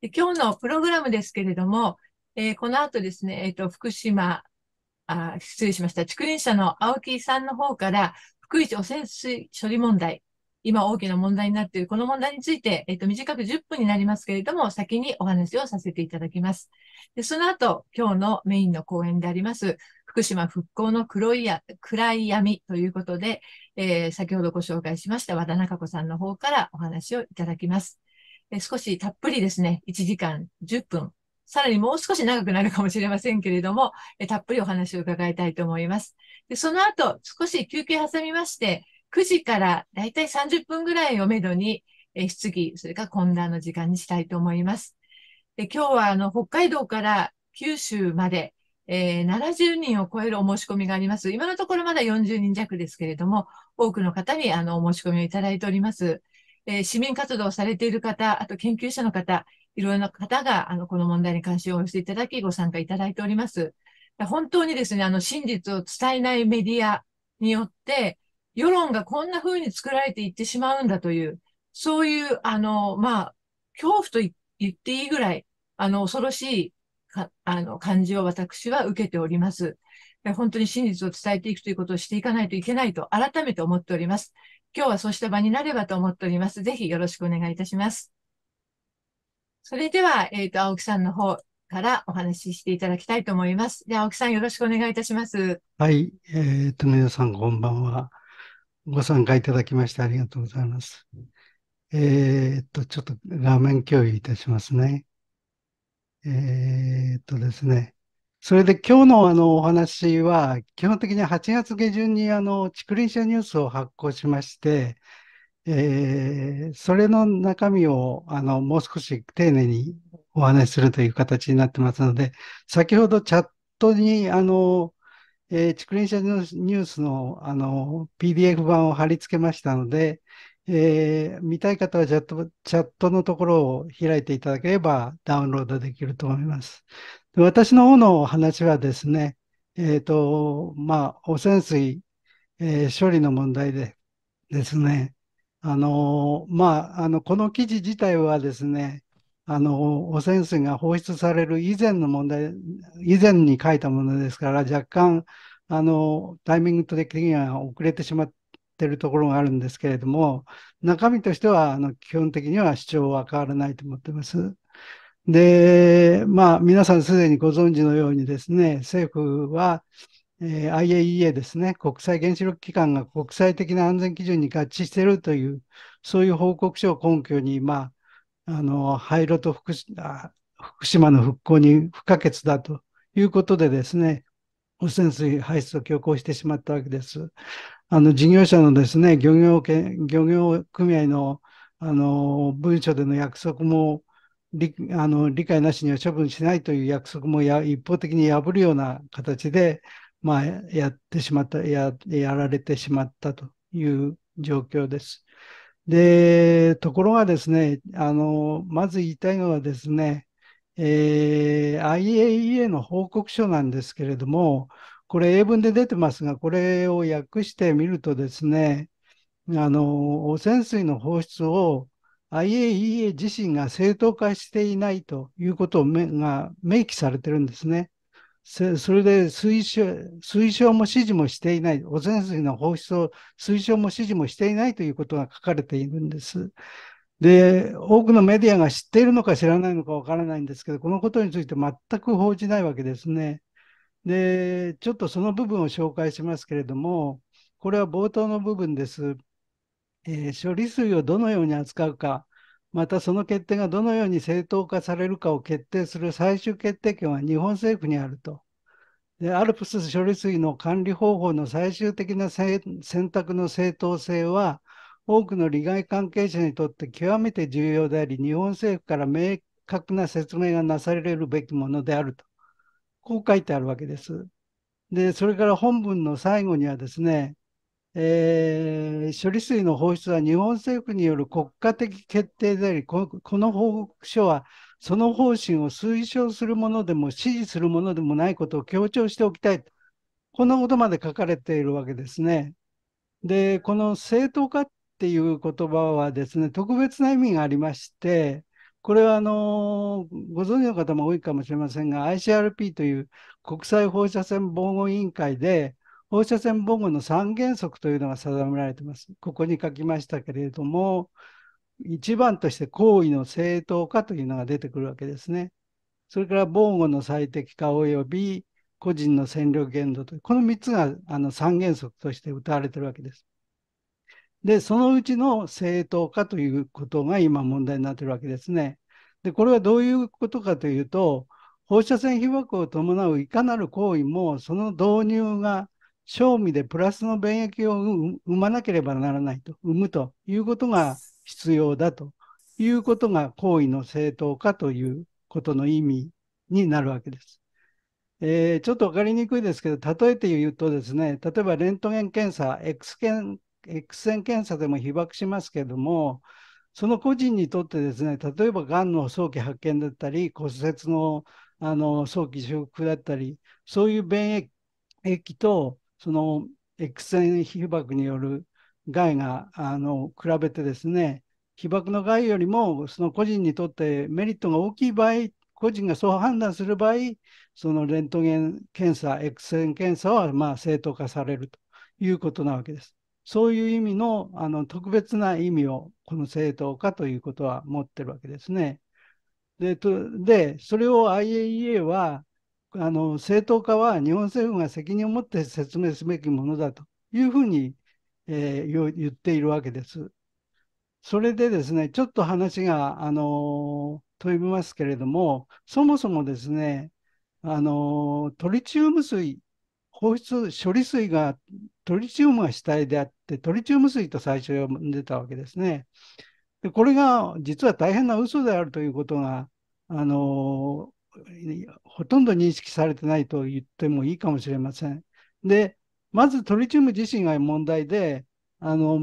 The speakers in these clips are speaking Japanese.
で今日のプログラムですけれども、えー、この後ですね、えっ、ー、と、福島あ、失礼しました、竹林社の青木さんの方から、福井汚染水処理問題、今大きな問題になっているこの問題について、えっ、ー、と、短く10分になりますけれども、先にお話をさせていただきます。でその後、今日のメインの講演であります、福島復興の黒いや暗い闇ということで、えー、先ほどご紹介しました和田中子さんの方からお話をいただきます。え少したっぷりですね、1時間10分、さらにもう少し長くなるかもしれませんけれども、えたっぷりお話を伺いたいと思います。でその後、少し休憩挟みまして、9時からだいたい30分ぐらいをめどに、え質疑、それから懇談の時間にしたいと思います。で今日はあの北海道から九州まで、えー、70人を超えるお申し込みがあります。今のところまだ40人弱ですけれども、多くの方にあのお申し込みをいただいております。えー、市民活動をされている方、あと研究者の方、いろいろな方が、あの、この問題に関心を寄せていただき、ご参加いただいております。本当にですね、あの、真実を伝えないメディアによって、世論がこんな風に作られていってしまうんだという、そういう、あの、まあ、恐怖と言っていいぐらい、あの、恐ろしい、か、あの、感じを私は受けております。本当に真実を伝えていくということをしていかないといけないと改めて思っております。今日はそうした場になればと思っております。ぜひよろしくお願いいたします。それでは、えっ、ー、と、青木さんの方からお話ししていただきたいと思います。で、青木さんよろしくお願いいたします。はい。えっ、ー、と、皆さんこんばんは。ご参加いただきましてありがとうございます。えっ、ー、と、ちょっと画面共有いたしますね。えっとですね。それで今日のあのお話は、基本的に8月下旬にあの竹林社ニュースを発行しまして、えー、それの中身をあのもう少し丁寧にお話しするという形になってますので、先ほどチャットにあの、えー、竹林社ニュースのあの PDF 版を貼り付けましたので、えー、見たい方はチャットチャットのところを開いていただければダウンロードできると思います。私の方の話はですね、えっ、ー、と、まあ、汚染水、えー、処理の問題でですね、あの、まあ、あの、この記事自体はですね、あの、汚染水が放出される以前の問題、以前に書いたものですから、若干、あの、タイミング的には遅れてしまってるところがあるんですけれども、中身としては、あの、基本的には主張は変わらないと思ってます。で、まあ、皆さんすでにご存知のようにですね、政府は、えー、IAEA ですね、国際原子力機関が国際的な安全基準に合致しているという、そういう報告書を根拠に、まあ、あの、廃炉と福島の復興に不可欠だということでですね、汚染水排出を強行してしまったわけです。あの、事業者のですね、漁業漁業組合の、あの、文書での約束も理あの理解なしには処分しないという約束もや一方的に破るような形で、まあ、やってしまったや、やられてしまったという状況です。で、ところがですね、あの、まず言いたいのはですね、えー、IAEA の報告書なんですけれども、これ英文で出てますが、これを訳してみるとですね、あの、汚染水の放出を IAEA 自身が正当化していないということが明記されてるんですね。それで推奨推奨も指示もしていない、汚染水の放出を推奨も指示もしていないということが書かれているんです。で、多くのメディアが知っているのか知らないのかわからないんですけど、このことについて全く報じないわけですね。で、ちょっとその部分を紹介しますけれども、これは冒頭の部分です。えー、処理水をどのように扱うか、またその決定がどのように正当化されるかを決定する最終決定権は日本政府にあると。で、アルプス処理水の管理方法の最終的な選択の正当性は、多くの利害関係者にとって極めて重要であり、日本政府から明確な説明がなされるべきものであると。こう書いてあるわけです。で、それから本文の最後にはですね、えー、処理水の放出は日本政府による国家的決定でありこの報告書はその方針を推奨するものでも支持するものでもないことを強調しておきたいこんなことまで書かれているわけですね。でこの正当化っていう言葉はですね特別な意味がありましてこれはあのご存知の方も多いかもしれませんが ICRP という国際放射線防護委員会で放射線防護の三原則というのが定められています。ここに書きましたけれども、一番として行為の正当化というのが出てくるわけですね。それから防護の最適化及び個人の戦力限度という、この3つがあの三原則として謳われてるわけです。で、そのうちの正当化ということが今問題になってるわけですね。で、これはどういうことかというと、放射線被曝を伴ういかなる行為もその導入が賞味でプラスの便益を生まなければならないと、生むということが必要だということが行為の正当化ということの意味になるわけです。えー、ちょっと分かりにくいですけど、例えて言うとですね、例えばレントゲン検査、X 線 X 線検査でも被爆しますけども、その個人にとってですね、例えばがんの早期発見だったり、骨折のあの早期修復だったり、そういう便益とその X 線被爆による害があの比べてですね、被爆の害よりもその個人にとってメリットが大きい場合、個人がそう判断する場合、そのレントゲン検査、X 線検査はま正当化されるということなわけです。そういう意味のあの特別な意味をこの正当化ということは持ってるわけですね。で、とでそれを IAEA はあの正当化は日本政府が責任を持って説明すべきものだというふうに、えー、言っているわけです。それでですね、ちょっと話が、あの飛びますけれども、そもそもですね、あのトリチウム水、放出処理水がトリチウムが主体であって、トリチウム水と最初呼んでたわけですね。でこれが実は大変な嘘であるということが、あのほとんど認識されてないと言ってもいいかもしれません。で、まずトリチウム自身が問題で、あの、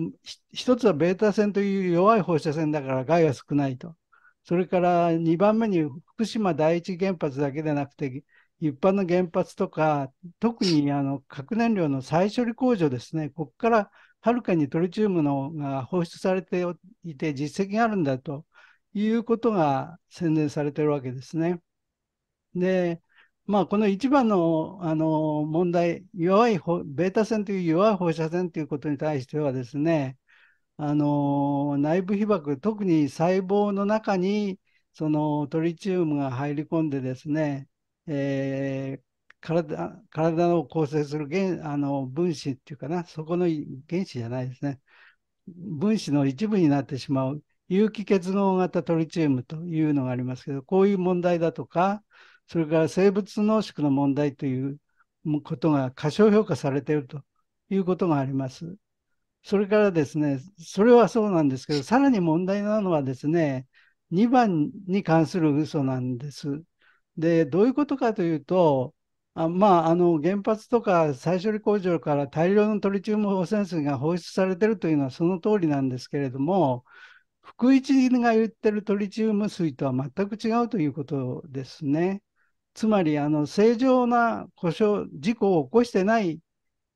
一つはベータ線という弱い放射線だから害が少ないと。それから2番目に福島第一原発だけでなくて、一般の原発とか、特にあの核燃料の再処理工場ですね、ここからはるかにトリチウムのが放出されていて実績があるんだということが宣伝されているわけですね。で、まあ、この一番のあの問題、弱いベータ線という弱い放射線ということに対してはですね、あの内部被曝、特に細胞の中にそのトリチウムが入り込んでですね、えー、体体を構成する原あの分子っていうかな、そこの原子じゃないですね、分子の一部になってしまう有機結合型トリチウムというのがありますけど、こういう問題だとか、それから生物濃縮の問題ということが過小評価されているということがあります。それからですね、それはそうなんですけど、さらに問題なのはですね、2番に関する嘘なんです。で、どういうことかというと、あまあ、あの原発とか再処理工場から大量のトリチウム汚染水が放出されてるというのはその通りなんですけれども、福一が言ってるトリチウム水とは全く違うということですね。つまりあの正常な故障、事故を起こしてない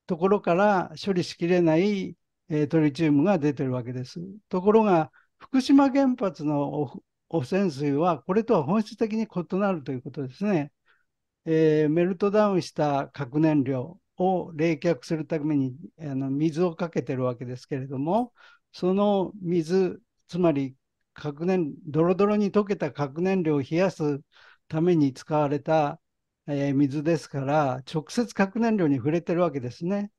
ところから処理しきれない、えー、トリチウムが出てるわけです。ところが、福島原発の汚染水はこれとは本質的に異なるということですね。えー、メルトダウンした核燃料を冷却するためにあの水をかけてるわけですけれども、その水、つまり核燃、ドロドロに溶けた核燃料を冷やすために使われた、え水ですから、直接核燃料に触れてるわけですね。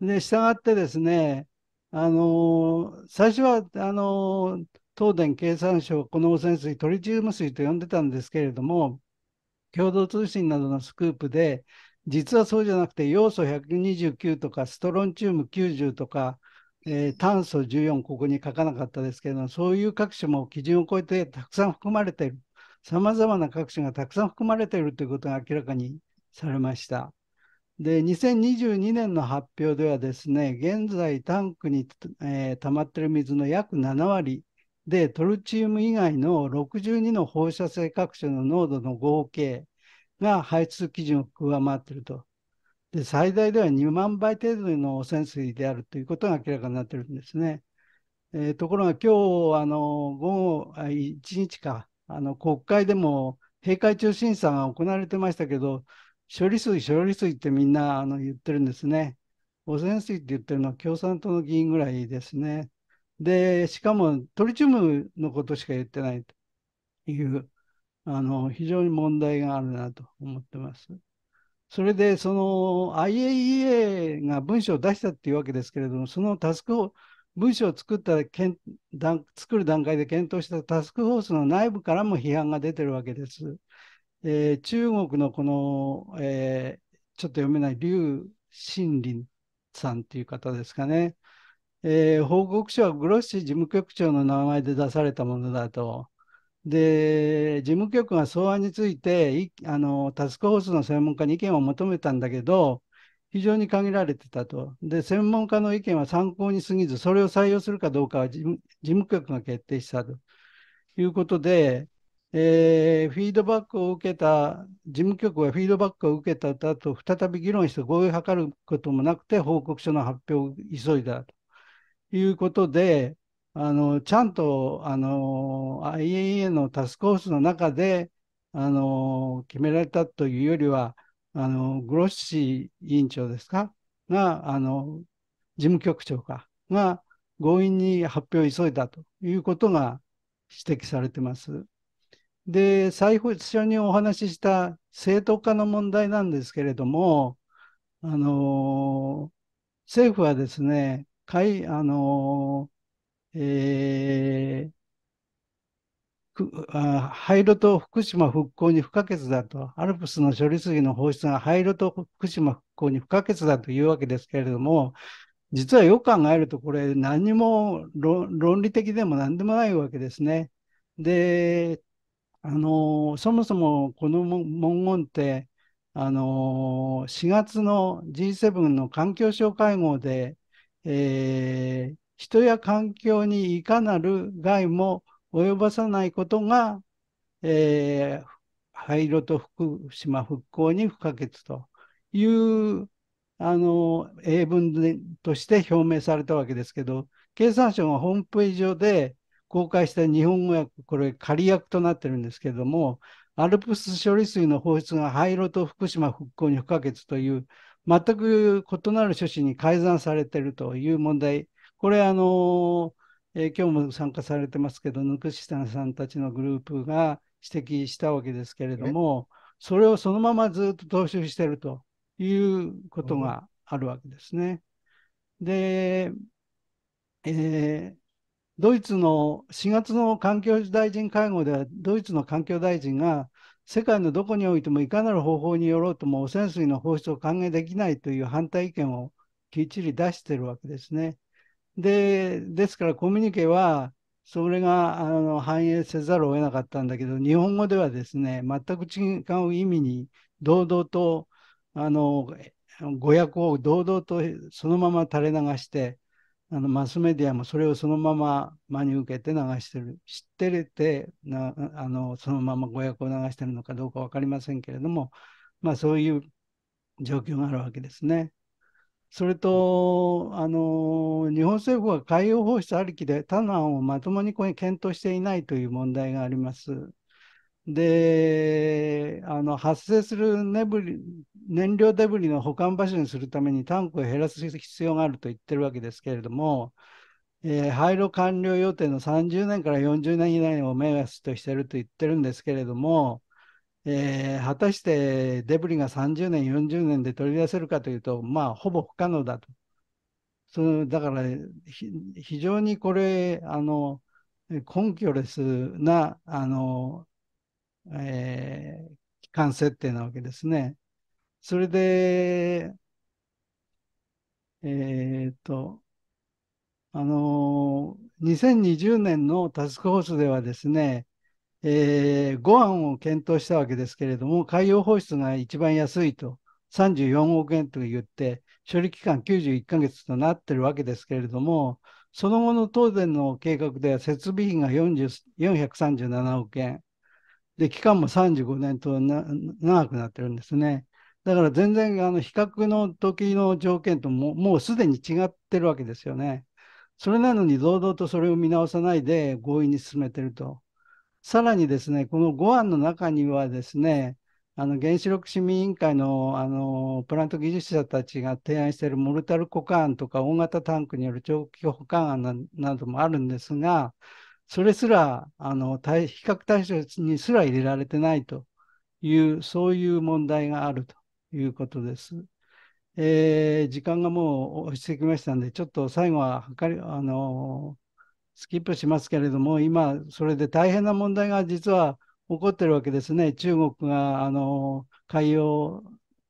で、従ってですね、あのー、最初は、あのー、東電経産省、この汚染水、トリチウム水と呼んでたんですけれども、共同通信などのスクープで、実はそうじゃなくて、要素129とか、ストロンチウム90とか、えー、炭素14、ここに書かなかったですけれども、そういう各種も基準を超えてたくさん含まれている。さまざまな各種がたくさん含まれているということが明らかにされました。で、2022年の発表ではですね、現在タンクに、えー、溜まっている水の約7割で、トルチウム以外の62の放射性各種の濃度の合計が排出基準を上回っていると。で、最大では2万倍程度の汚染水であるということが明らかになっているんですね。えー、ところが今日、あの、午後、1日か、あの国会でも閉会中審査が行われてましたけど、処理水、処理水ってみんなあの言ってるんですね。汚染水って言ってるのは共産党の議員ぐらいですね。で、しかもトリチウムのことしか言ってないという、あの非常に問題があるなと思ってます。それで、その IAEA が文書を出したっていうわけですけれども、そのタスク文書を作ったけん作る段階で検討したタスクフォースの内部からも批判が出てるわけです。えー、中国のこの、えー、ちょっと読めない劉森林さんという方ですかね。えー、報告書はグロッシ事務局長の名前で出されたものだと。で、事務局が草案についてあのタスクフォースの専門家に意見を求めたんだけど、非常に限られてたと。で、専門家の意見は参考に過ぎず、それを採用するかどうかは事務局が決定したということで、えー、フィードバックを受けた、事務局はフィードバックを受けた後、再び議論して合意を図ることもなくて、報告書の発表を急いだということで、あのちゃんとあの IAEA のタスクコースの中であの決められたというよりは、あの、グロッシー委員長ですかが、あの、事務局長か、が強引に発表を急いだということが指摘されてます。で、最初にお話しした正当化の問題なんですけれども、あの、政府はですね、かいあの、えー、廃炉と福島復興に不可欠だと、アルプスの処理水の放出が廃炉と福島復興に不可欠だというわけですけれども、実はよく考えると、これ、何にも論理的でも何でもないわけですね。で、あのそもそもこの文言って、あの4月の G7 の環境省会合で、えー、人や環境にいかなる害も及ばさないことが、えー、廃炉と福島復興に不可欠というあの英文として表明されたわけですけど、経産省がホームページ上で公開した日本語訳、これ仮訳となってるんですけども、アルプス処理水の放出が廃炉と福島復興に不可欠という、全く異なる趣旨に改ざんされているという問題、これ、あのーえー、今日も参加されてますけど、ぬくしタんさんたちのグループが指摘したわけですけれども、それをそのままずっと踏襲してるということがあるわけですね。で、えー、ドイツの4月の環境大臣会合では、ドイツの環境大臣が、世界のどこにおいてもいかなる方法によろうとも汚染水の放出を歓迎できないという反対意見をきっちり出してるわけですね。で、ですからコミュニケは、それがあの反映せざるを得なかったんだけど、日本語ではですね、全く違う意味に、堂々と、あの、語訳を堂々とそのまま垂れ流して、あのマスメディアもそれをそのまま真に受けて流してる、知ってれてなあの、そのまま語訳を流してるのかどうか分かりませんけれども、まあ、そういう状況があるわけですね。それと、あの日本政府は海洋放出ありきで他の案をまともに検討していないという問題があります。で、あの発生するネブリ燃料デブリの保管場所にするためにタンクを減らす必要があると言ってるわけですけれども、えー、廃炉完了予定の30年から40年以内を目安としてると言ってるんですけれども、えー、果たしてデブリが30年、40年で取り出せるかというと、まあ、ほぼ不可能だと。そのだから非常にこれあの根拠レスなあの、えー、期間設定なわけですね。それで、えー、っと、あの2020年のタスクホースではですね、えー、5案を検討したわけですけれども、海洋放出が一番安いと、34億円と言って、処理期間91ヶ月となってるわけですけれども、その後の東電の計画では設備費が437億円、で、期間も35年と長くなってるんですね。だから全然あの比較の時の条件とももうすでに違ってるわけですよね。それなのに堂々とそれを見直さないで強引に進めてると。さらにですね、この5案の中にはですね、あの原子力市民委員会のあのプラント技術者たちが提案しているモルタル股間とか大型タンクによる長期保管案などもあるんですが、それすらあの対比較対象にすら入れられてないという、そういう問題があるということです。えー、時間がもう落してきましたので、ちょっと最後ははかりあのスキップしますけれども、今、それで大変な問題が実は起こってるわけですね。中国があの海洋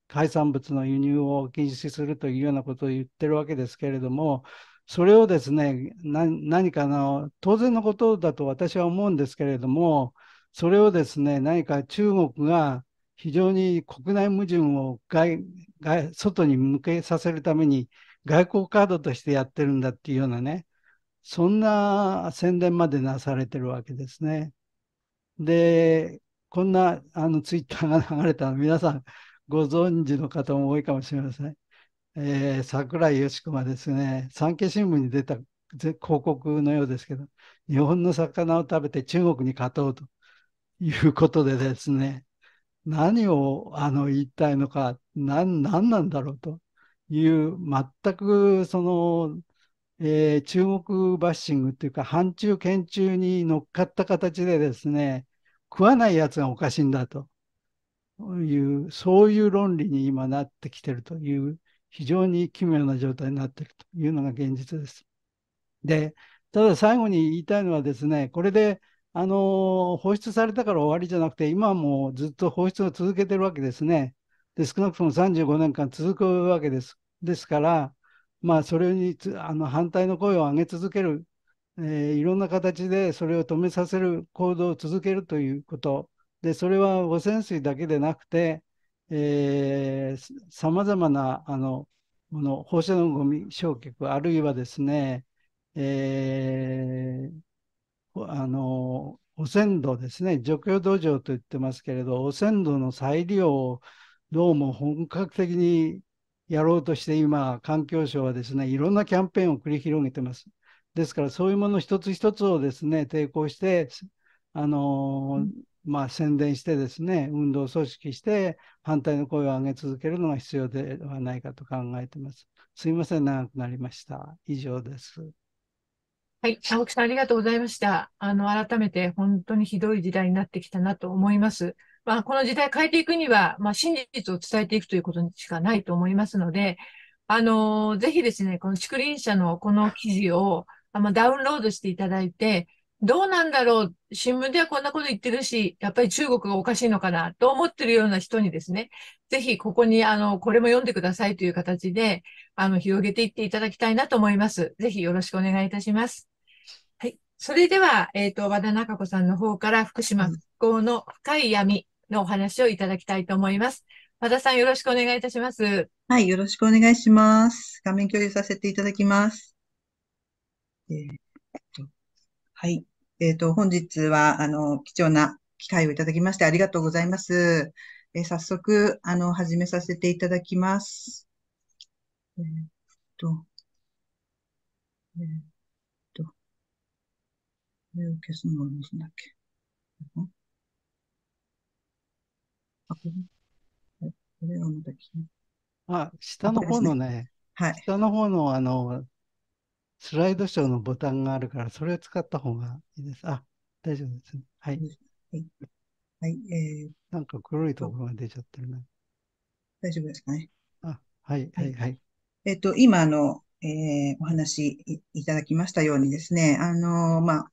海産物の輸入を禁止するというようなことを言ってるわけですけれども、それをですね、何かの当然のことだと私は思うんですけれども、それをですね、何か中国が非常に国内矛盾を外外外に向けさせるために外交カードとしてやってるんだっていうようなね、そんな宣伝までなされてるわけですね。で、こんなあのツイッターが流れたの皆さんご存知の方も多いかもしれません。えー、桜井よしこがですね、産経新聞に出た広告のようですけど、日本の魚を食べて中国に勝とうということでですね、何をあの言いたいのか、何なんだろうという、全くそのえー、中国バッシングっていうか、反中県中に乗っかった形でですね、食わないやつがおかしいんだという、そういう論理に今なってきてるという、非常に奇妙な状態になってるというのが現実です。で、ただ最後に言いたいのはですね、これで、あの放出されたから終わりじゃなくて、今もずっと放出を続けてるわけですね。で、少なくとも35年間続くわけです。ですから、まあ、それにあの反対の声を上げ続ける、えー、いろんな形でそれを止めさせる行動を続けるということ、でそれは汚染水だけでなくて、さまざまなあのこの放射能ごみ焼却、あるいはですね、えー、あの汚染土ですね、除去土壌と言ってますけれど、汚染土の再利用をどうも本格的にやろうとして今、環境省はですね、いろんなキャンペーンを繰り広げてます。ですから、そういうもの一つ一つをですね、抵抗して、あのーまあ、宣伝してですね、運動を組織して、反対の声を上げ続けるのが必要ではないかと考えてます。すいません、長くなりました。以上です。はい、青木さん、ありがとうございました。あの、改めて本当にひどい時代になってきたなと思います。まあ、この時代変えていくには、まあ、真実を伝えていくということにしかないと思いますので、あのー、ぜひですね、この竹林社のこの記事を、まあ、ダウンロードしていただいて、どうなんだろう新聞ではこんなこと言ってるし、やっぱり中国がおかしいのかなと思ってるような人にですね、ぜひここに、あの、これも読んでくださいという形で、あの、広げていっていただきたいなと思います。ぜひよろしくお願いいたします。はい。それでは、えっ、ー、と、和田中子さんの方から福島復興の深い闇のお話をいただきたいと思います。和田さん、よろしくお願いいたします。はい、よろしくお願いします。画面共有させていただきます。えー、っと、はい。えー、っと、本日は、あの、貴重な機会をいただきましてありがとうございます。えー、早速、あの、始めさせていただきます。えー、っと、えー、っと、これを消すのはだっけ、あこれこれがまきあ、下の方のね、ねはい、下の方のあの、スライドショーのボタンがあるから、それを使った方がいいです。あ、大丈夫ですね。はい。はい。はい、えー、なんか黒いところが出ちゃってるね。大丈夫ですかね。あ、はい、はい、はい。えっ、と、今、あの、えー、お話いただきましたようにですね、あのー、まあ、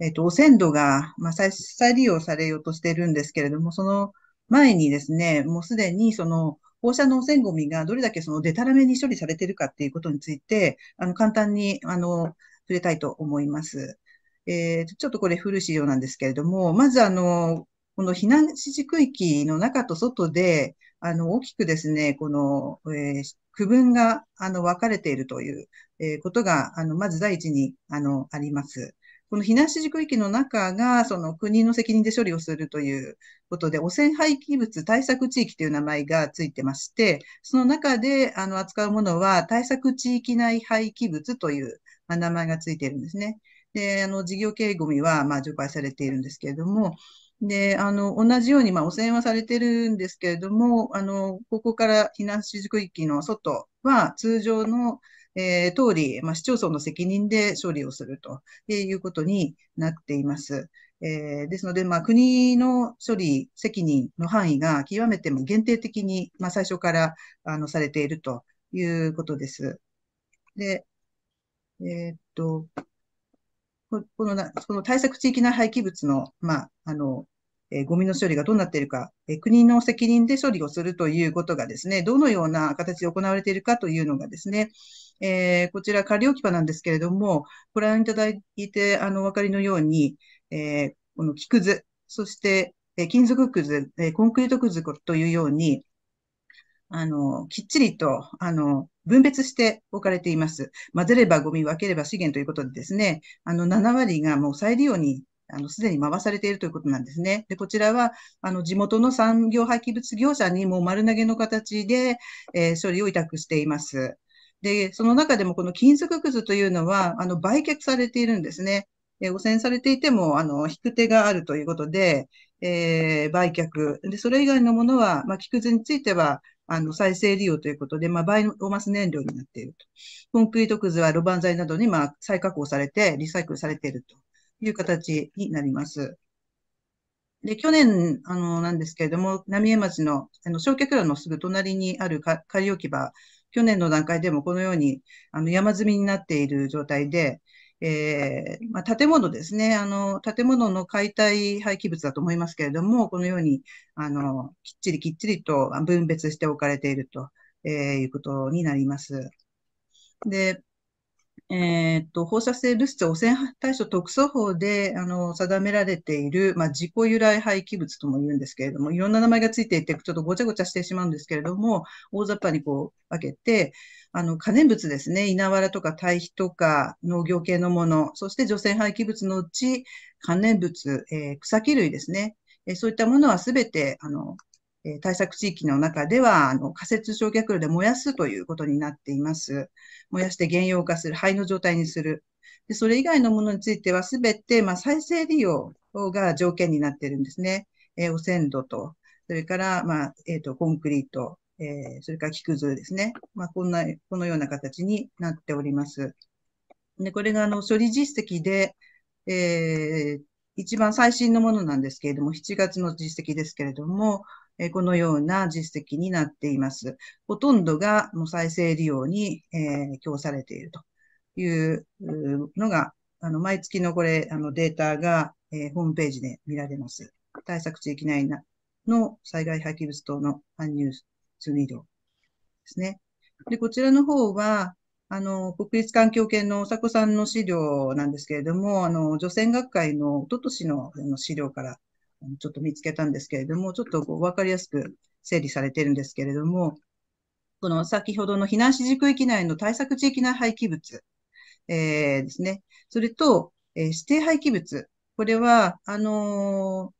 えっ、ー、と、汚染土が、まあ再、再利用されようとしてるんですけれども、その、前にですね、もうすでにその放射能汚染ゴミがどれだけそのデタラメに処理されているかっていうことについて、あの、簡単に、あの、触れたいと思います。えー、ちょっとこれ古い資料なんですけれども、まずあの、この避難指示区域の中と外で、あの、大きくですね、この、えー、区分が、あの、分かれているという、えー、ことが、あの、まず第一に、あの、あります。この避難指示区域の中が、その国の責任で処理をするということで、汚染廃棄物対策地域という名前がついてまして、その中であの扱うものは、対策地域内廃棄物という、ま名前がついているんですね。で、あの、事業系ゴミは、まあ、除外されているんですけれども、で、あの、同じように、まあ、汚染はされてるんですけれども、あの、ここから避難指示区域の外は、通常のえー、通り、まあ、市町村の責任で処理をするということになっています。えー、ですので、まあ、国の処理責任の範囲が極めても限定的に、まあ、最初からあのされているということです。で、えー、っと、このなの対策地域内廃棄物の,、まあ、あのえゴミの処理がどうなっているか、え国の責任で処理をするということがですね、どのような形で行われているかというのがですね、えこちら仮置き場なんですけれども、ご覧いただいて、あの、お分かりのように、えこの木くず、そして、え金属くず、えコンクリートくずというように、あの、きっちりと、あの、分別して置かれています。混ぜればゴミ、分ければ資源ということでですね、あの、7割がもう再利用にあの、すでに回されているということなんですね。で、こちらは、あの、地元の産業廃棄物業者にも丸投げの形で、えー、処理を委託しています。で、その中でもこの金属くずというのは、あの、売却されているんですね。えー、汚染されていても、あの、引く手があるということで、えー、売却。で、それ以外のものは、まあ、木くずについては、あの、再生利用ということで、まあ、バイオマス燃料になっていると。コンクリートくずはロバン材などに、まあ、再加工されて、リサイクルされていると。いう形になります。で、去年、あの、なんですけれども、浪江町の、あの、焼却炉のすぐ隣にある仮置き場、去年の段階でもこのように、あの、山積みになっている状態で、えー、まあ、建物ですね、あの、建物の解体廃棄物だと思いますけれども、このように、あの、きっちりきっちりと分別して置かれていると、えー、いうことになります。で、えー、っと放射性物質汚染対処特措法であの定められている、まあ、自己由来廃棄物とも言うんですけれども、いろんな名前がついていて、ちょっとごちゃごちゃしてしまうんですけれども、大雑把にこう分けて、あの可燃物ですね、稲わらとか堆肥とか農業系のもの、そして除染廃棄物のうち、可燃物、えー、草木類ですね、えー、そういったものはすべてあのえ対策地域の中では、あの仮設焼却炉で燃やすということになっています。燃やして原用化する、灰の状態にする。でそれ以外のものについては、すべて、まあ、再生利用が条件になっているんですね。えー、汚染土と、それから、まあえーと、とコンクリート、えー、それから木くずですね。まあ、こんな、このような形になっております。でこれがあの処理実績で、えー、一番最新のものなんですけれども、7月の実績ですけれども、えこのような実績になっています。ほとんどがもう再生利用に、え供されているというのが、あの、毎月のこれ、あの、データが、えホームページで見られます。対策地域内の災害廃棄物等の搬入数量ですね。で、こちらの方は、あの、国立環境研の大迫さんの資料なんですけれども、あの、除染学会のおととしの資料からちょっと見つけたんですけれども、ちょっとこう分かりやすく整理されてるんですけれども、この先ほどの避難指示区域内の対策地域内廃棄物、えー、ですね。それと、えー、指定廃棄物。これは、あの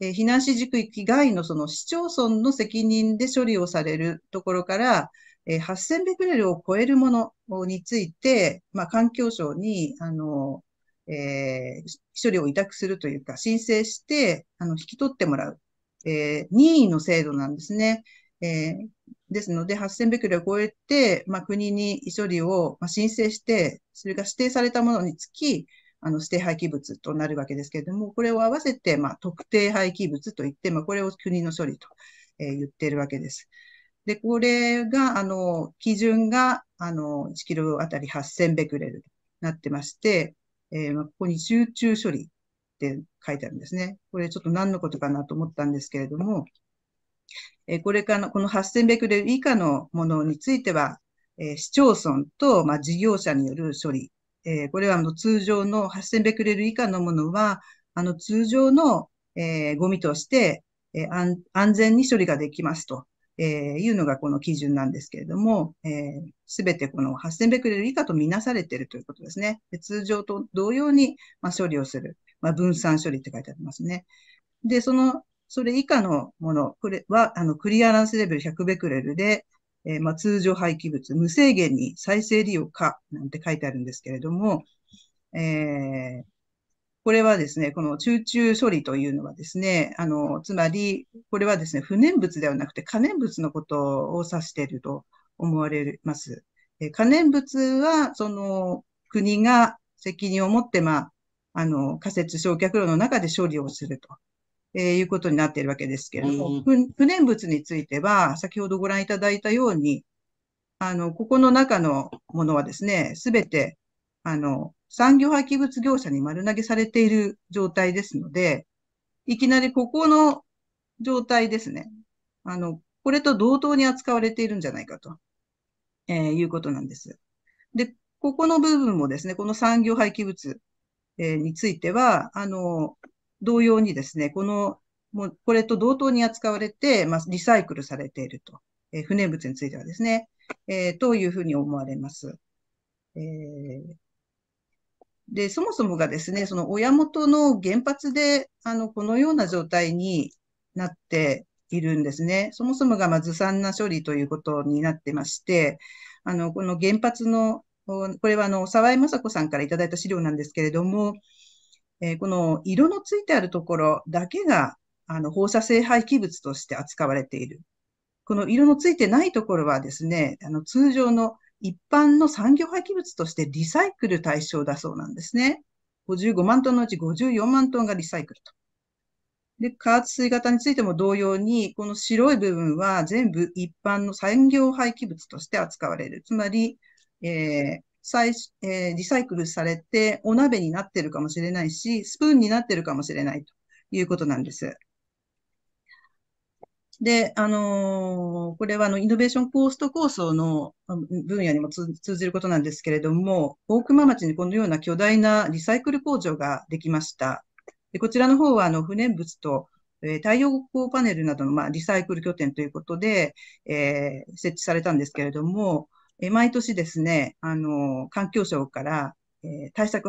ー、えー、避難指示区域外のその市町村の責任で処理をされるところから、えー、8000ベクレルを超えるものについて、まあ、環境省に、あのえー、処理を委託するというか、申請して、あの、引き取ってもらう、えー、任意の制度なんですね。えー、ですので、8000ベクレルを超えて、まあ、国に処理を、まあ、申請して、それが指定されたものにつき、あの指定廃棄物となるわけですけれども、これを合わせて、まあ、特定廃棄物といって、まあ、これを国の処理と、えー、言っているわけです。で、これが、あの、基準が、あの、1キロあたり8000ベクレルとなってまして、えー、ここに集中処理って書いてあるんですね。これちょっと何のことかなと思ったんですけれども、えー、これからのこの8000ベクレル以下のものについては、えー、市町村と、まあ、事業者による処理、えこれはあの通常の8000ベクレル以下のものは、あの通常の、えゴミとして、え安全に処理ができますと。えー、いうのがこの基準なんですけれども、す、え、べ、てこの8000ベクレル以下とみなされているということですね。で通常と同様に、まあ、処理をする。まあ、分散処理って書いてありますね。で、その、それ以下のもの、これは、あの、クリアランスレベル100ベクレルで、えー、まあ、通常廃棄物、無制限に再生利用化。なんて書いてあるんですけれども、えー、これはですね、この中中処理というのはですね、あの、つまり、これはですね、不燃物ではなくて可燃物のことを指していると思われます。え可燃物は、その、国が責任を持って、まあ、あの、仮設焼却炉の中で処理をすると。えいうことになっているわけですけれども、不燃物については、先ほどご覧いただいたように、あの、ここの中のものはですね、すべてあの、産業廃棄物業者に丸投げされている状態ですので、いきなりここの状態ですね。あの、これと同等に扱われているんじゃないかと、えー、いうことなんです。で、ここの部分もですね、この産業廃棄物、えー、については、あの、同様にですね、この、もうこれと同等に扱われて、まあ、リサイクルされていると。えー、不燃物についてはですね、えー、というふうに思われます。えーで、そもそもがですね、その親元の原発で、あの、このような状態になっているんですね。そもそもが、まずさんな処理ということになってまして、あの、この原発の、これはあの、沢井雅子さんからいただいた資料なんですけれども、えー、この色のついてあるところだけが、あの、放射性廃棄物として扱われている。この色のついてないところはですね、あの、通常の一般の産業廃棄物としてリサイクル対象だそうなんですね。55万トンのうち54万トンがリサイクルと。で、加圧水型についても同様に、この白い部分は全部一般の産業廃棄物として扱われる。つまり、えー再えー、リサイクルされてお鍋になってるかもしれないし、スプーンになってるかもしれないということなんです。で、あのー、これはあのイノベーションコースト構想の分野にも通じることなんですけれども、大熊町にこのような巨大なリサイクル工場ができました。でこちらの方はあの不燃物と、えー、太陽光パネルなどの、まあ、リサイクル拠点ということで、えー、設置されたんですけれども、え毎年ですね、あの環境省から、え対策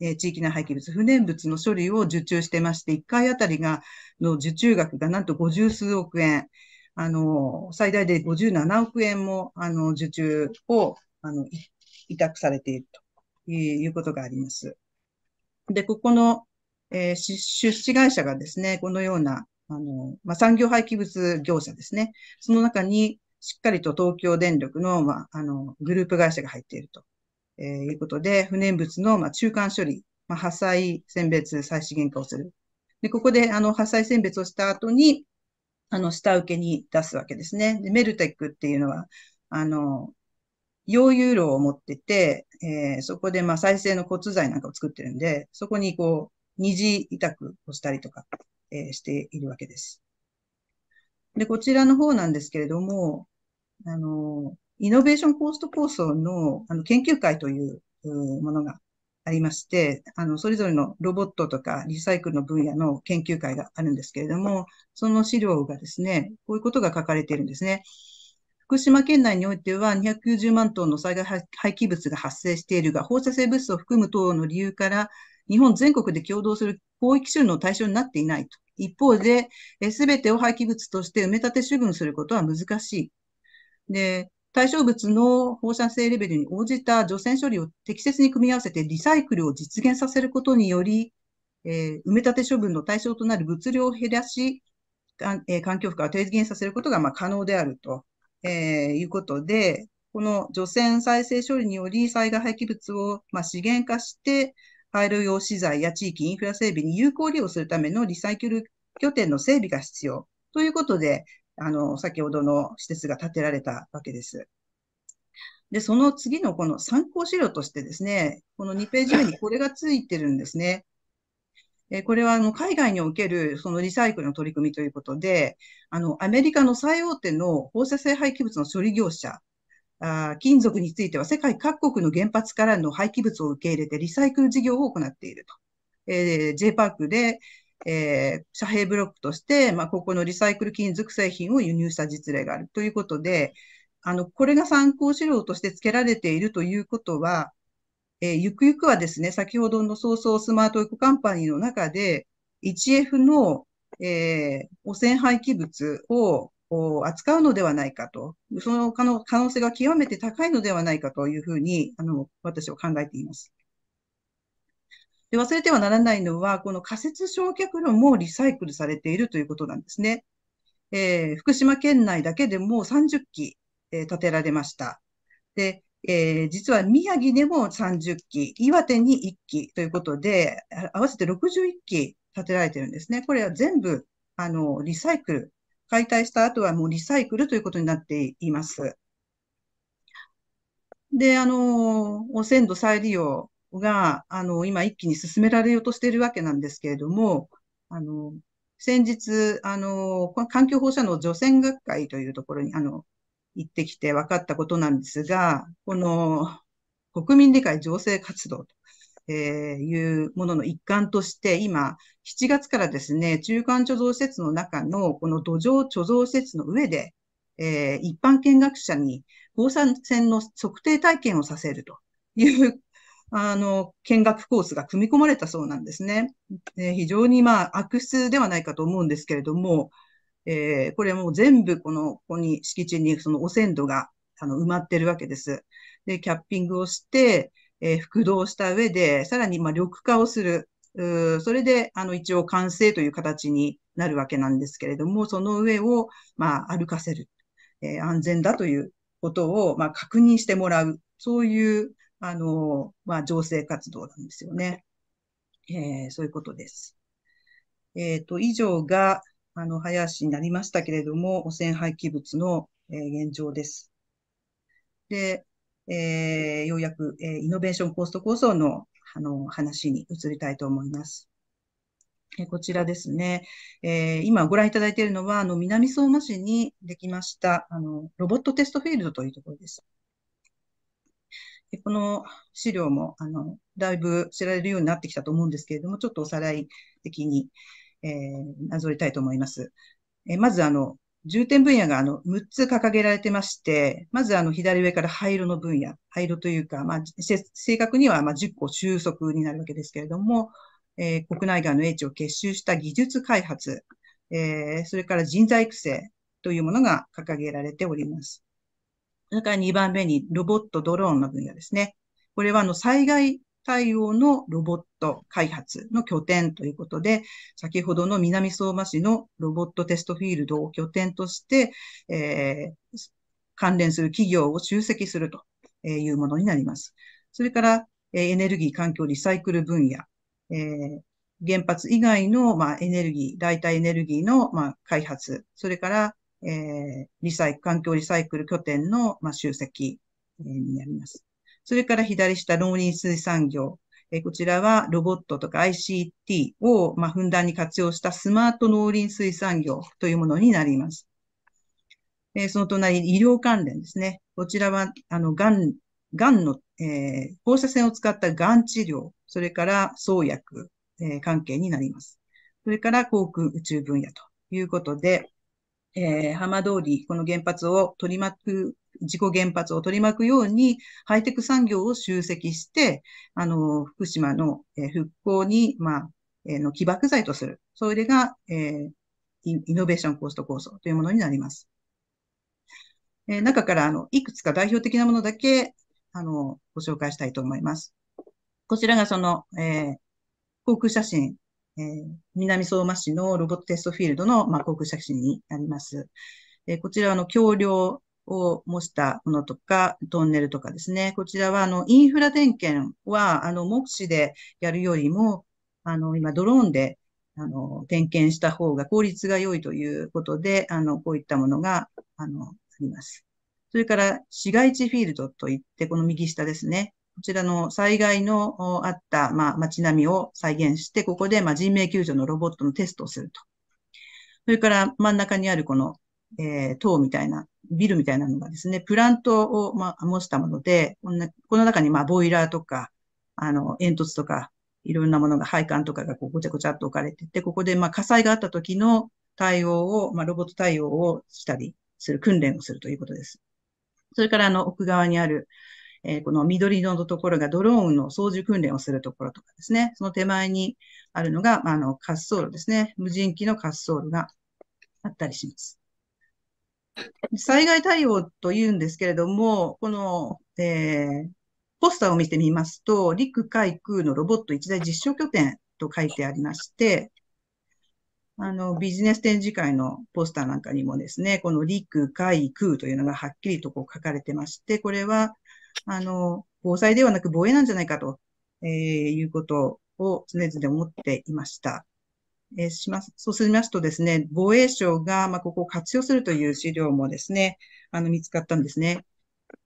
えー、地域内廃棄物、不燃物の処理を受注してまして、1回あたりが、の受注額がなんと50数億円、あの、最大で57億円も、あの、受注を、あの、委託されているということがあります。で、ここの、えー、出資会社がですね、このような、あの、まあ、産業廃棄物業者ですね。その中に、しっかりと東京電力の、まあ、あの、グループ会社が入っていると。えー、いうことで、不燃物の、まあ、中間処理、まあ、破砕、選別、再資源化をする。で、ここで、あの、破砕選別をした後に、あの、下請けに出すわけですね。で、メルテックっていうのは、あの、溶融炉を持ってて、えー、そこで、まあ、再生の骨材なんかを作ってるんで、そこに、こう、二次委託をしたりとか、えー、しているわけです。で、こちらの方なんですけれども、あの、イノベーションコースト構想のあの研究会というものがありまして、あの、それぞれのロボットとかリサイクルの分野の研究会があるんですけれども、その資料がですね、こういうことが書かれているんですね。福島県内においては290万トンの災害廃棄物が発生しているが、放射性物質を含む等の理由から、日本全国で共同する広域収納の対象になっていないと。一方で、すべてを廃棄物として埋め立て処分することは難しい。で、対象物の放射性レベルに応じた除染処理を適切に組み合わせてリサイクルを実現させることにより、えー、埋め立て処分の対象となる物量を減らし、えー、環境負荷を低減させることがまあ可能であると、えー、いうことで、この除染再生処理により災害廃棄物をまあ資源化して、廃炉用資材や地域インフラ整備に有効利用するためのリサイクル拠点の整備が必要ということで、あの、先ほどの施設が建てられたわけです。で、その次のこの参考資料としてですね、この2ページ目にこれがついてるんですね。えこれはあの海外におけるそのリサイクルの取り組みということで、あのアメリカの最大手の放射性廃棄物の処理業者、あ金属については世界各国の原発からの廃棄物を受け入れてリサイクル事業を行っていると。えー、J パークで、えー、遮蔽ブロックとして、まあ、ここのリサイクル金属製品を輸入した実例があるということで、あの、これが参考資料として付けられているということは、えー、ゆくゆくはですね、先ほどの早々スマートエコカンパニーの中で、1F の、えー、汚染廃棄物を扱うのではないかと、その可能性が極めて高いのではないかというふうに、あの、私は考えています。で忘れてはならないのは、この仮設焼却炉もリサイクルされているということなんですね。えー、福島県内だけでも30基、えー、建てられました。で、えー、実は宮城でも30基、岩手に1基ということで、合わせて61基建てられてるんですね。これは全部、あの、リサイクル。解体した後はもうリサイクルということになっています。で、あの、汚染土再利用が、あの、今一気に進められようとしているわけなんですけれども、あの、先日、あの、環境放射能除染学会というところに、あの、行ってきて分かったことなんですが、この国民理解情勢活動というものの一環として、今、7月からですね、中間貯蔵施設の中のこの土壌貯蔵施設の上で、えー、一般見学者に放射線の測定体験をさせるというあの、見学コースが組み込まれたそうなんですね。えー、非常にまあ悪質ではないかと思うんですけれども、えー、これも全部この、ここに敷地にその汚染土があの埋まってるわけです。で、キャッピングをして、えー、復動した上で、さらにまあ緑化をする。うそれで、あの、一応完成という形になるわけなんですけれども、その上を、まあ、歩かせる。えー、安全だということを、まあ、確認してもらう。そういうあの、まあ、情勢活動なんですよね。えー、そういうことです。えっ、ー、と、以上が、あの、林になりましたけれども、汚染廃棄物の、えー、現状です。で、えー、ようやく、えー、イノベーションコスト構想の、あの、話に移りたいと思います。えー、こちらですね、えー、今ご覧いただいているのは、あの、南相馬市にできました、あの、ロボットテストフィールドというところです。この資料も、あの、だいぶ知られるようになってきたと思うんですけれども、ちょっとおさらい的に、えー、なぞりたいと思います。えー、まず、あの、重点分野があの6つ掲げられてまして、まずあの左上から灰色の分野、灰色というか、まあ、正確にはまあ10個収束になるわけですけれども、えー、国内外の英知を結集した技術開発、えー、それから人材育成というものが掲げられております。それから2番目にロボット、ドローンの分野ですね。これはあの災害対応のロボット開発の拠点ということで、先ほどの南相馬市のロボットテストフィールドを拠点として、えー、関連する企業を集積するというものになります。それから、えエネルギー、環境、リサイクル分野、えー原発以外の、まあ、エネルギー、代替エネルギーの、まあ、開発、それから、えー、リサイ環境リサイクル拠点の、まあ、集積、えー、になります。それから左下、農林水産業。えー、こちらはロボットとか ICT を、まあ、ふんだんに活用したスマート農林水産業というものになります。えー、その隣、医療関連ですね。こちらは、あの、がん、がんの、えー、放射線を使ったがん治療、それから創薬、えー、関係になります。それから航空宇宙分野ということで、えー、浜通り、この原発を取り巻く、自己原発を取り巻くように、ハイテク産業を集積して、あの、福島の、えー、復興に、まあ、えの起爆剤とする。それが、えー、イノベーションコースト構想というものになります。え中から、あの、いくつか代表的なものだけ、あの、ご紹介したいと思います。こちらがその、え航空写真えー、南相馬市のロボットテストフィールドの、まあ、航空写真になります。えー、こちらの橋梁を模したものとか、トンネルとかですね。こちらは、あの、インフラ点検は、あの、目視でやるよりも、あの、今、ドローンで、あの、点検した方が効率が良いということで、あの、こういったものが、あの、あります。それから、市街地フィールドといって、この右下ですね。こちらの災害のあった、まあ、街並みを再現して、ここで、まあ、人命救助のロボットのテストをすると。それから真ん中にあるこの、えー、塔みたいな、ビルみたいなのがですね、プラントを、まあ、模したもので、この中に、まあ、ボイラーとか、あの、煙突とか、いろんなものが、配管とかがこうごちゃごちゃっと置かれてて、ここで、まあ、火災があった時の対応を、まあ、ロボット対応をしたりする訓練をするということです。それから、あの、奥側にある、えこの緑色のところがドローンの操縦訓練をするところとかですね、その手前にあるのが、あの、滑走路ですね、無人機の滑走路があったりします。災害対応というんですけれども、この、えー、ポスターを見てみますと、陸海空のロボット一大実証拠点と書いてありまして、あの、ビジネス展示会のポスターなんかにもですね、この陸海空というのがはっきりとこう書かれてまして、これは、あの、防災ではなく防衛なんじゃないかと、えー、いうことを常々思っていました。えー、します。そうすりますとですね、防衛省が、まあ、ここを活用するという資料もですね、あの、見つかったんですね。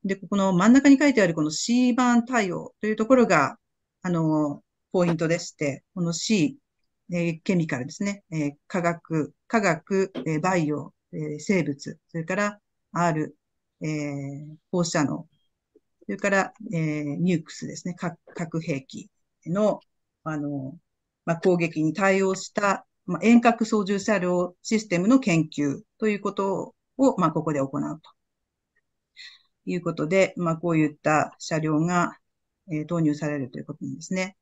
で、ここの真ん中に書いてあるこの C 版対応というところが、あの、ポイントでして、この C、えー、ケミカルですね、えー、化学、化学、えー、バイオ、えー、生物、それから R、えー、放射能、それから、えー、ニュークスですね、核兵器の、あの、まあ、攻撃に対応した、まあ、遠隔操縦車両システムの研究ということを、まあ、ここで行うと。いうことで、まあ、こういった車両が、えー、導入されるということなんですね。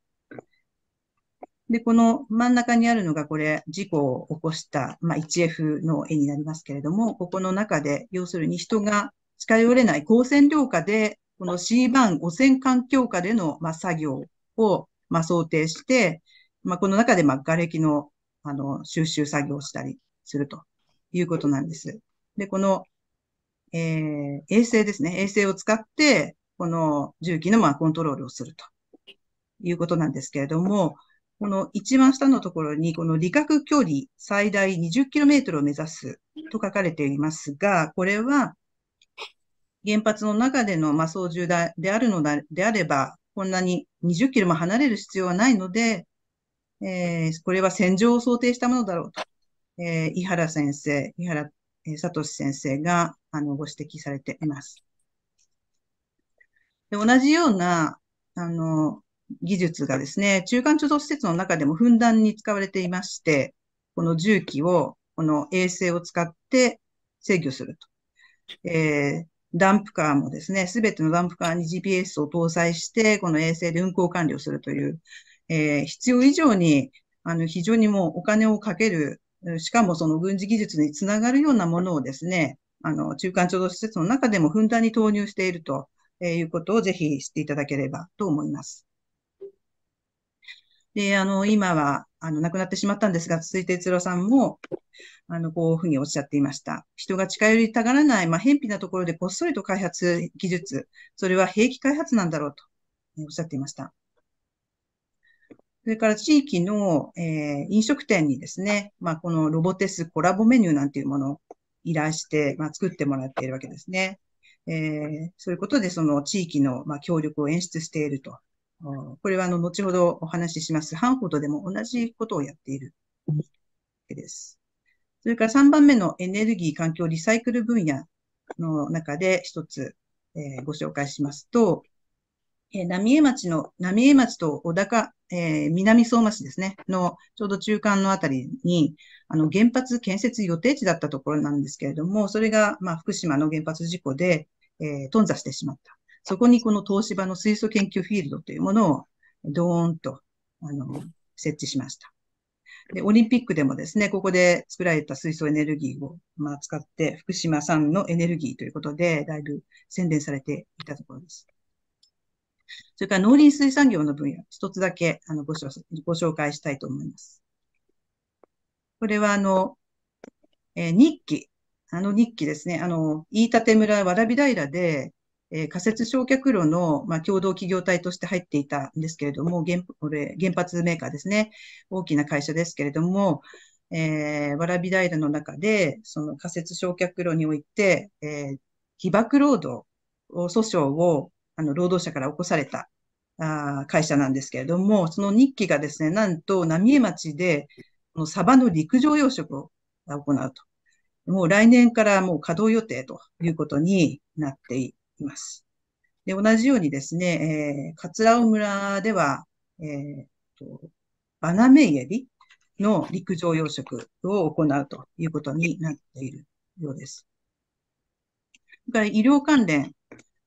で、この真ん中にあるのがこれ、事故を起こした、まあ、1F の絵になりますけれども、ここの中で、要するに人が近寄れない光線量下でこの C 版5000環境下での、まあ、作業を、まあ、想定して、まあ、この中で、まあ、瓦礫の、あの、収集作業をしたりするということなんです。で、この、えー、衛星ですね。衛星を使って、この重機の、まあ、コントロールをするということなんですけれども、この一番下のところに、この理覚距離最大 20km を目指すと書かれていますが、これは、原発の中での、まあ、操縦であるのであれば、こんなに20キロも離れる必要はないので、えー、これは戦場を想定したものだろうと、えー、井原先生、井原聡先生があのご指摘されています。で同じようなあの技術がですね、中間貯蔵施設の中でもふんだんに使われていまして、この重機を、この衛星を使って制御すると。えー、ダンプカーもですね、すべてのダンプカーに GPS を搭載して、この衛星で運行管理をするという、えー、必要以上に、あの、非常にもうお金をかける、しかもその軍事技術につながるようなものをですね、あの、中間貯蔵施設の中でもふんだんに投入しているということをぜひ知っていただければと思います。で、あの、今は、あの、亡くなってしまったんですが、続いて哲郎さんも、あの、こういうふうにおっしゃっていました。人が近寄りたがらない、まあ、偏僻なところでこっそりと開発技術、それは兵器開発なんだろうと、おっしゃっていました。それから地域の、えー、飲食店にですね、まあ、このロボテスコラボメニューなんていうものを依頼して、まあ、作ってもらっているわけですね。えー、そういうことで、その地域の、まあ、協力を演出しているとこれはあの後ほどお話しします。ハンフォードでも同じことをやっているわけです。それから3番目のエネルギー環境リサイクル分野の中で一つ、えー、ご紹介しますと、えー、浪江町の、浪江町と小高、えー、南相馬市ですね、のちょうど中間のあたりに、あの原発建設予定地だったところなんですけれども、それが、まあ、福島の原発事故で、えー、頓挫してしまった。そこにこの東芝の水素研究フィールドというものをドーンとあの設置しました。で、オリンピックでもですね、ここで作られた水素エネルギーを、まあ、使って、福島産のエネルギーということで、だいぶ宣伝されていたところです。それから農林水産業の分野、一つだけあのごご紹介したいと思います。これは、あの、えー、日記、あの日記ですね、あの、飯舘村わらび平で、えー、仮設焼却炉の、まあ、共同企業体として入っていたんですけれども、原これ原発メーカーですね、大きな会社ですけれども、えー、蕨平の中で、その仮設焼却炉において、えー、被爆労働訴訟をあの労働者から起こされたあ会社なんですけれども、その日記がですね、なんと浪江町で、このサバの陸上養殖を行うと。もう来年からもう稼働予定ということになっています。で、同じようにですね、えー、桂オ村では、えー、と、バナメイエビの陸上養殖を行うということになっているようです。それから医療関連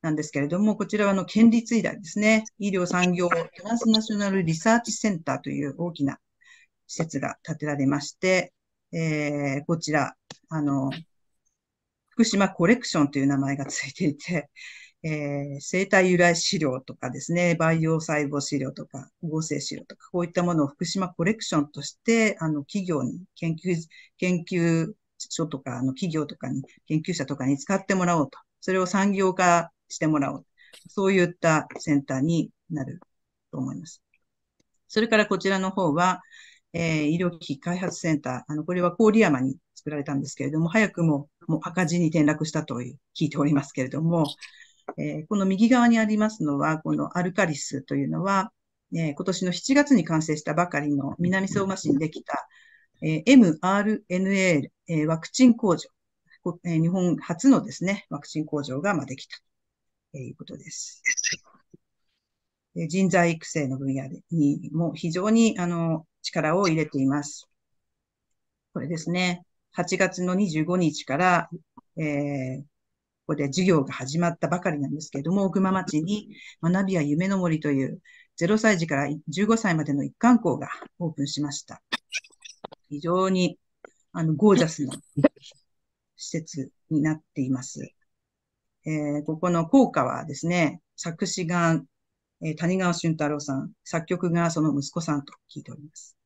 なんですけれども、こちらはあの県立医大ですね。医療産業トランスナショナルリサーチセンターという大きな施設が建てられまして、えー、こちら、あの、福島コレクションという名前がついていて、えー、生体由来資料とかですね、培養細胞資料とか、合成資料とか、こういったものを福島コレクションとして、あの、企業に、研究、研究所とか、あの、企業とかに、研究者とかに使ってもらおうと。それを産業化してもらおう。そういったセンターになると思います。それからこちらの方は、えー、医療機器開発センター、あの、これは郡山に作られたんですけれども、早くももう赤字に転落したと聞いておりますけれども、えー、この右側にありますのは、このアルカリスというのは、えー、今年の7月に完成したばかりの南相馬市にできた、え mRNA、えワクチン工場、え日本初のですね、ワクチン工場がまできたということです。人材育成の分野にも非常にあの力を入れています。これですね。8月の25日から、えー、ここで授業が始まったばかりなんですけれども、熊町に学びや夢の森という0歳児から15歳までの一貫校がオープンしました。非常にあのゴージャスな施設になっています。えー、ここの校歌はですね、作詞がえ谷川俊太郎さん、作曲がその息子さんと聞いております。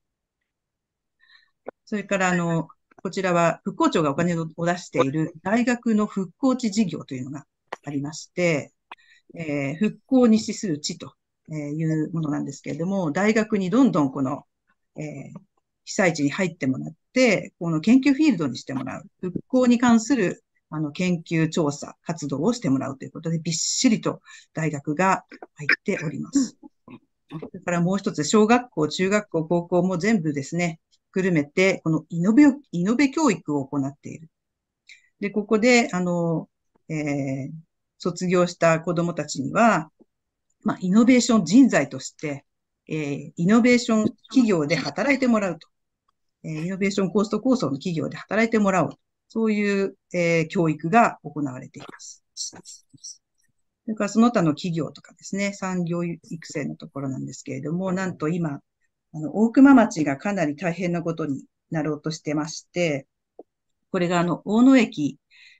それから、あの、こちらは復興庁がお金を出している大学の復興地事業というのがありまして、えー、復興に資する地というものなんですけれども、大学にどんどんこの、えー、被災地に入ってもらって、この研究フィールドにしてもらう、復興に関するあの、研究調査活動をしてもらうということで、びっしりと大学が入っております。それからもう一つ、小学校、中学校、高校も全部ですね、ひっくるめて、このイノベ、イノベ教育を行っている。で、ここで、あの、えー、卒業した子供たちには、まあ、イノベーション人材として、えー、イノベーション企業で働いてもらうと。えー、イノベーションコースト構想の企業で働いてもらおうと。そういう、えー、教育が行われています。それからその他の企業とかですね、産業育成のところなんですけれども、なんと今、あの、大熊町がかなり大変なことになろうとしてまして、これがあの、大野駅、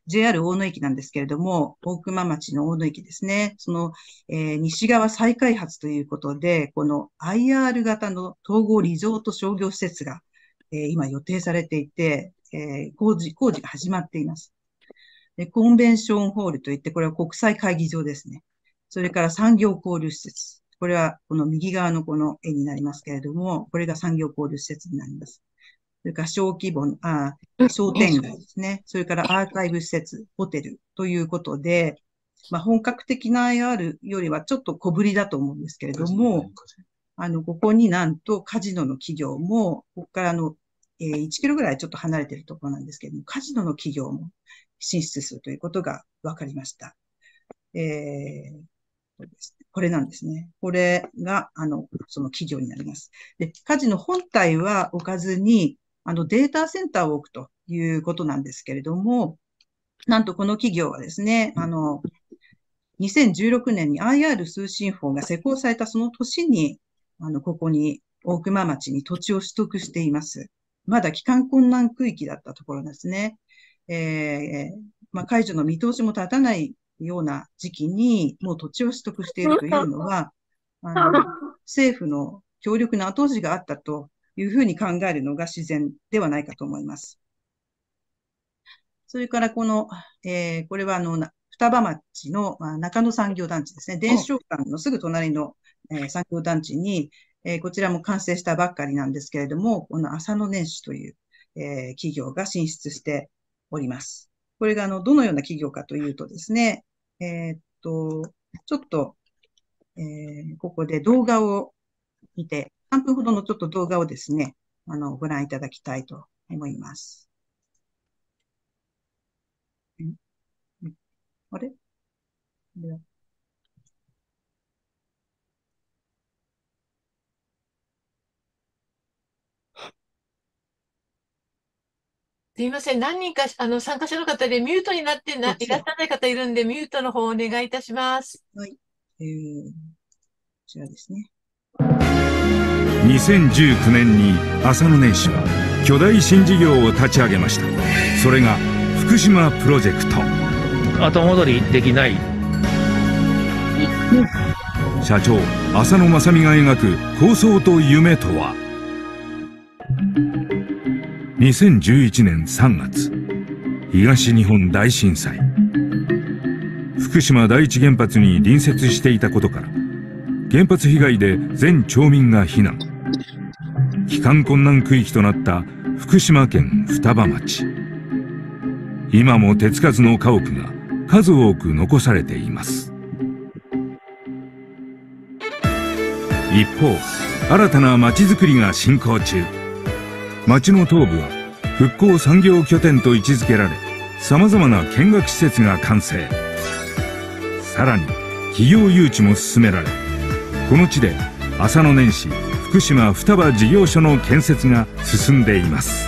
JR 大野駅なんですけれども、大熊町の大野駅ですね、その、えー、西側再開発ということで、この IR 型の統合リゾート商業施設が、えー、今予定されていて、えー、工事、工事が始まっています。で、コンベンションホールといって、これは国際会議場ですね。それから産業交流施設。これは、この右側のこの絵になりますけれども、これが産業交流施設になります。それから小規模の、あ商店街ですね。それからアーカイブ施設、ホテルということで、まあ、本格的な i r よりはちょっと小ぶりだと思うんですけれども、あの、ここになんとカジノの企業も、ここからのえ1キロぐらいちょっと離れているところなんですけれども、カジノの企業も進出するということが分かりました。えーこれなんですね。これが、あの、その企業になります。で、カジノ本体は置かずに、あの、データセンターを置くということなんですけれども、なんとこの企業はですね、あの、2016年に IR 通信法が施行されたその年に、あの、ここに大熊町に土地を取得しています。まだ帰還困難区域だったところですね。えー、まあ、解除の見通しも立たないような時期に、もう土地を取得しているというのは、あの 政府の強力な後押しがあったというふうに考えるのが自然ではないかと思います。それからこの、えー、これはあの、双葉町の、まあ、中野産業団地ですね。電子商館のすぐ隣の、えー、産業団地に、えー、こちらも完成したばっかりなんですけれども、この浅野年始という、えー、企業が進出しております。これが、あの、どのような企業かというとですね、えー、っと、ちょっと、えー、ここで動画を見て、3分ほどのちょっと動画をですね、あの、ご覧いただきたいと思います。あれすいません。何人か、あの、参加者の方でミュートになってな、いらっしゃらない方いるんで、ミュートの方をお願いいたします。はい。えー、こちらですね。2019年に浅野年氏は巨大新事業を立ち上げました。それが福島プロジェクト。後戻りできない。社長、浅野正美が描く構想と夢とは2011年3月、東日本大震災。福島第一原発に隣接していたことから、原発被害で全町民が避難。帰還困難区域となった福島県双葉町。今も手つかずの家屋が数多く残されています。一方、新たな町づくりが進行中。町の東部は復興産業拠点と位置づけられさまざまな見学施設が完成さらに企業誘致も進められこの地で浅野年始福島双葉事業所の建設が進んでいます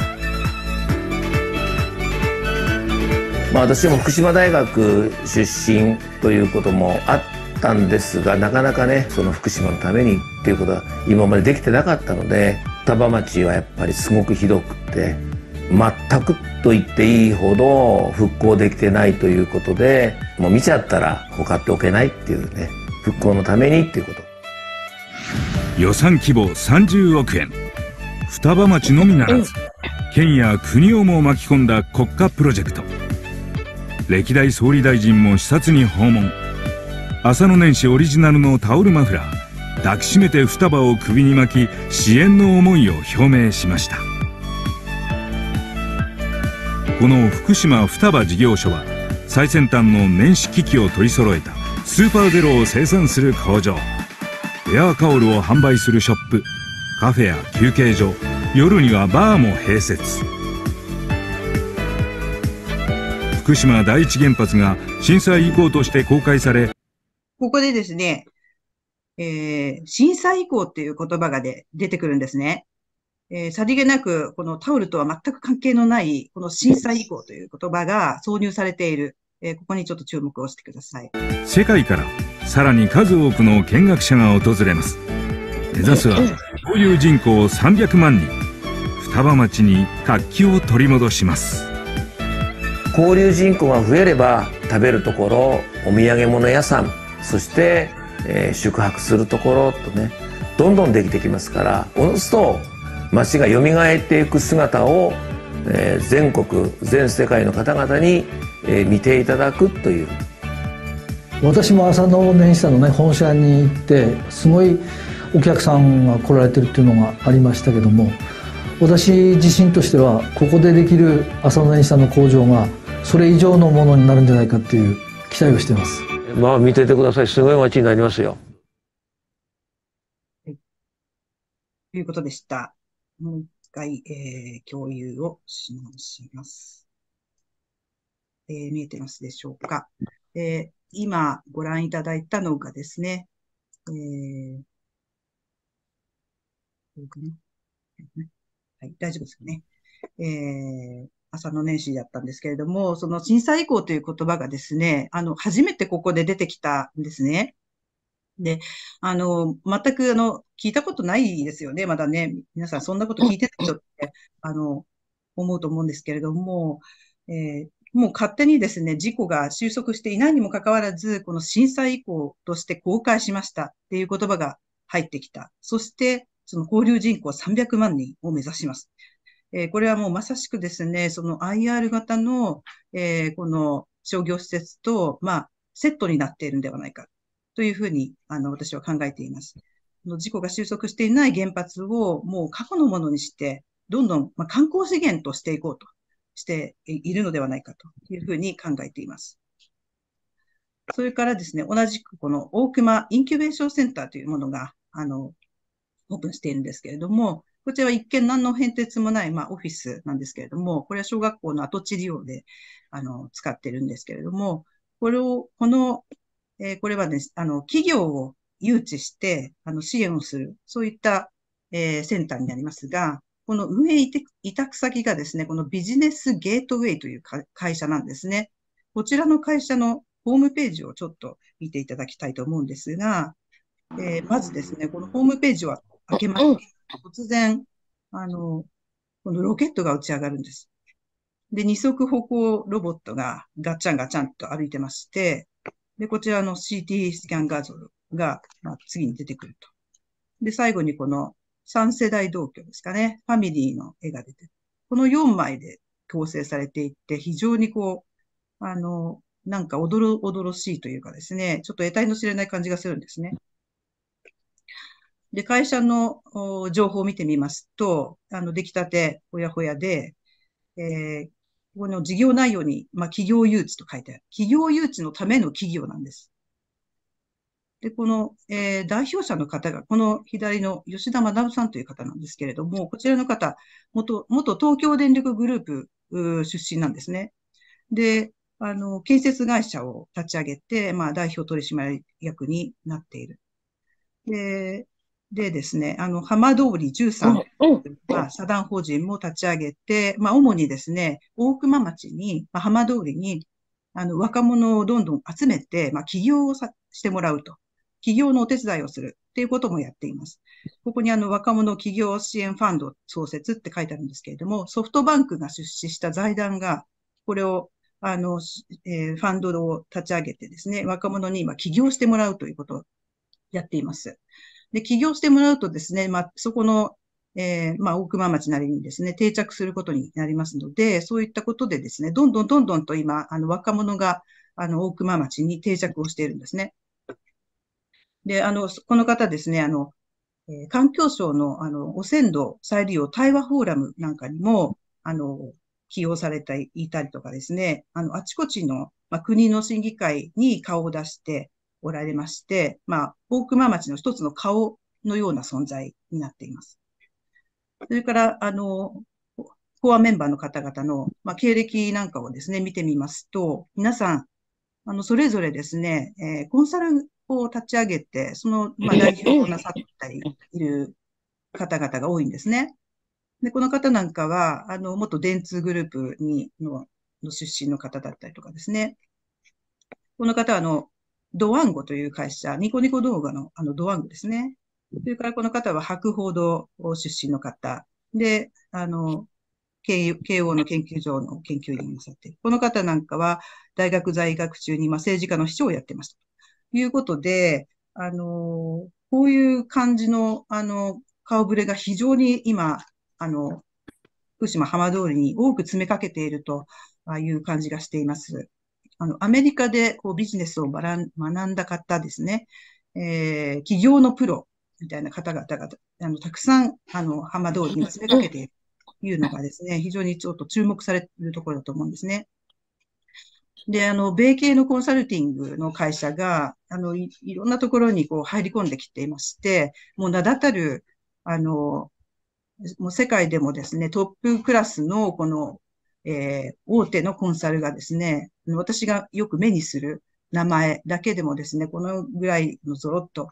まあ、私も福島大学出身ということもあったんですがなかなかねその福島のためにっていうことは今までできてなかったので双葉町はやっぱりすごくひどくて全くと言っていいほど復興できてないということでもう見ちゃったら他っておけないっていうね復興のためにっていうこと予算規模30億円双葉町のみならず県や国をも巻き込んだ国家プロジェクト歴代総理大臣も視察に訪問浅野年始オリジナルのタオルマフラー抱きしめて双葉を首に巻き支援の思いを表明しましたこの福島双葉事業所は最先端の年始機器を取り揃えたスーパーゼロを生産する工場エアーカオルを販売するショップカフェや休憩所夜にはバーも併設福島第一原発が震災遺構として公開されここでですねえー、震災以降っていう言葉がで出てくるんですね。えー、さりげなく、このタオルとは全く関係のない、この震災以降という言葉が挿入されている。えー、ここにちょっと注目をしてください。世界からさらに数多くの見学者が訪れます。目指すは、交流人口300万人。双葉町に活気を取り戻します。交流人口が増えれば、食べるところ、お土産物屋さん、そしてえー、宿泊するところとねどんどんできてきますからおのずと町がよみがえっていく姿を、えー、全国全世界の方々に、えー、見ていただくという私も浅野年んのね本社に行ってすごいお客さんが来られてるっていうのがありましたけども私自身としてはここでできる浅野年久の工場がそれ以上のものになるんじゃないかっていう期待をしてます。まあ見ててください。すごい街になりますよ。はい。ということでした。もう一回、えー、共有をしします。えー、見えてますでしょうか。えー、今ご覧いただいたのがですね、えー、はい、大丈夫ですよね。えー、朝の年始だったんですけれども、その震災以降という言葉がですね、あの、初めてここで出てきたんですね。で、あの、全くあの、聞いたことないですよね、まだね。皆さんそんなこと聞いてた人って、あの、思うと思うんですけれども、えー、もう勝手にですね、事故が収束していないにもかかわらず、この震災以降として公開しましたっていう言葉が入ってきた。そして、その交流人口300万人を目指します。えー、これはもうまさしくですね、その IR 型の、えー、この商業施設と、まあ、セットになっているんではないかというふうに、あの、私は考えています。事故が収束していない原発をもう過去のものにして、どんどん、まあ、観光資源としていこうとしているのではないかというふうに考えています。それからですね、同じくこの大熊インキュベーションセンターというものが、あの、オープンしているんですけれども、こちらは一見何の変哲もない、まあ、オフィスなんですけれども、これは小学校の跡地利用で、あの、使ってるんですけれども、これを、この、えー、これはね、あの、企業を誘致して、あの、支援をする、そういった、えー、センターになりますが、この運営委託先がですね、このビジネスゲートウェイという会社なんですね。こちらの会社のホームページをちょっと見ていただきたいと思うんですが、えー、まずですね、このホームページは開けます。突然、あの、このロケットが打ち上がるんです。で、二足歩行ロボットがガチャンガチャンと歩いてまして、で、こちらの CT スキャン画像が、まあ、次に出てくると。で、最後にこの三世代同居ですかね、ファミリーの絵が出てる。この4枚で構成されていって、非常にこう、あの、なんか驚、驚しいというかですね、ちょっと得体の知れない感じがするんですね。で、会社の情報を見てみますと、あの、出来たて、ほやほやで、えー、この事業内容に、まあ、企業誘致と書いてある。企業誘致のための企業なんです。で、この、えー、代表者の方が、この左の吉田学さんという方なんですけれども、こちらの方、元、元東京電力グループ出身なんですね。で、あの、建設会社を立ち上げて、まあ、代表取締役になっている。で、でですね、あの、浜通り13は社団法人も立ち上げて、まあ、主にですね、大熊町に、まあ、浜通りに、あの、若者をどんどん集めて、まあ、起業をさしてもらうと。起業のお手伝いをするっていうこともやっています。ここにあの、若者起業支援ファンド創設って書いてあるんですけれども、ソフトバンクが出資した財団が、これを、あの、えー、ファンドを立ち上げてですね、若者に今起業してもらうということをやっています。で、起業してもらうとですね、まあ、そこの、えー、まあ、大熊町なりにですね、定着することになりますので、そういったことでですね、どんどんどんどんと今、あの、若者が、あの、大熊町に定着をしているんですね。で、あの、この方ですね、あの、え環境省の、あの、汚染土再利用対話フォーラムなんかにも、あの、起用されていたりとかですね、あの、あちこちの、まあ、国の審議会に顔を出して、おられまして、まあ、大熊町の一つの顔のような存在になっています。それから、あの、コアメンバーの方々の、まあ、経歴なんかをですね、見てみますと、皆さん、あの、それぞれですね、えー、コンサルを立ち上げて、その、まあ、代表をなさったりいる方々が多いんですね。で、この方なんかは、あの、元電通グループにのの出身の方だったりとかですね。この方は、あの、ドワンゴという会社、ニコニコ動画のあのドワンゴですね。それからこの方は白報堂出身の方。で、あの、慶応の研究所の研究員をなさっている。この方なんかは大学在学中に、まあ、政治家の秘書をやってました。ということで、あの、こういう感じの、あの、顔ぶれが非常に今、あの、福島浜通りに多く詰めかけているという感じがしています。あの、アメリカでこうビジネスを学んだ方ですね、えー、企業のプロみたいな方々が、あの、たくさん、あの、浜通りに詰めかけているというのがですね、非常にちょっと注目されているところだと思うんですね。で、あの、米系のコンサルティングの会社が、あの、いいろんなところにこう入り込んできていまして、もう名だたる、あの、もう世界でもですね、トップクラスのこのえー、大手のコンサルがですね、私がよく目にする名前だけでもですね、このぐらいのぞろっと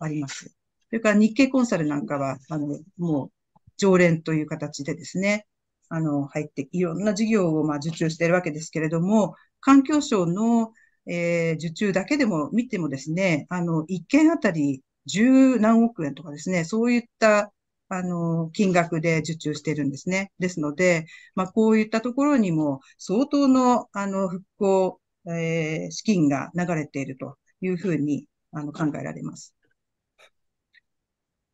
あります。それから日経コンサルなんかは、あの、もう常連という形でですね、あの、入って、いろんな事業をまあ受注しているわけですけれども、環境省の、えー、受注だけでも見てもですね、あの、1件あたり十何億円とかですね、そういったあの、金額で受注してるんですね。ですので、まあ、こういったところにも相当の、あの、復興、えー、資金が流れているというふうに、あの、考えられます。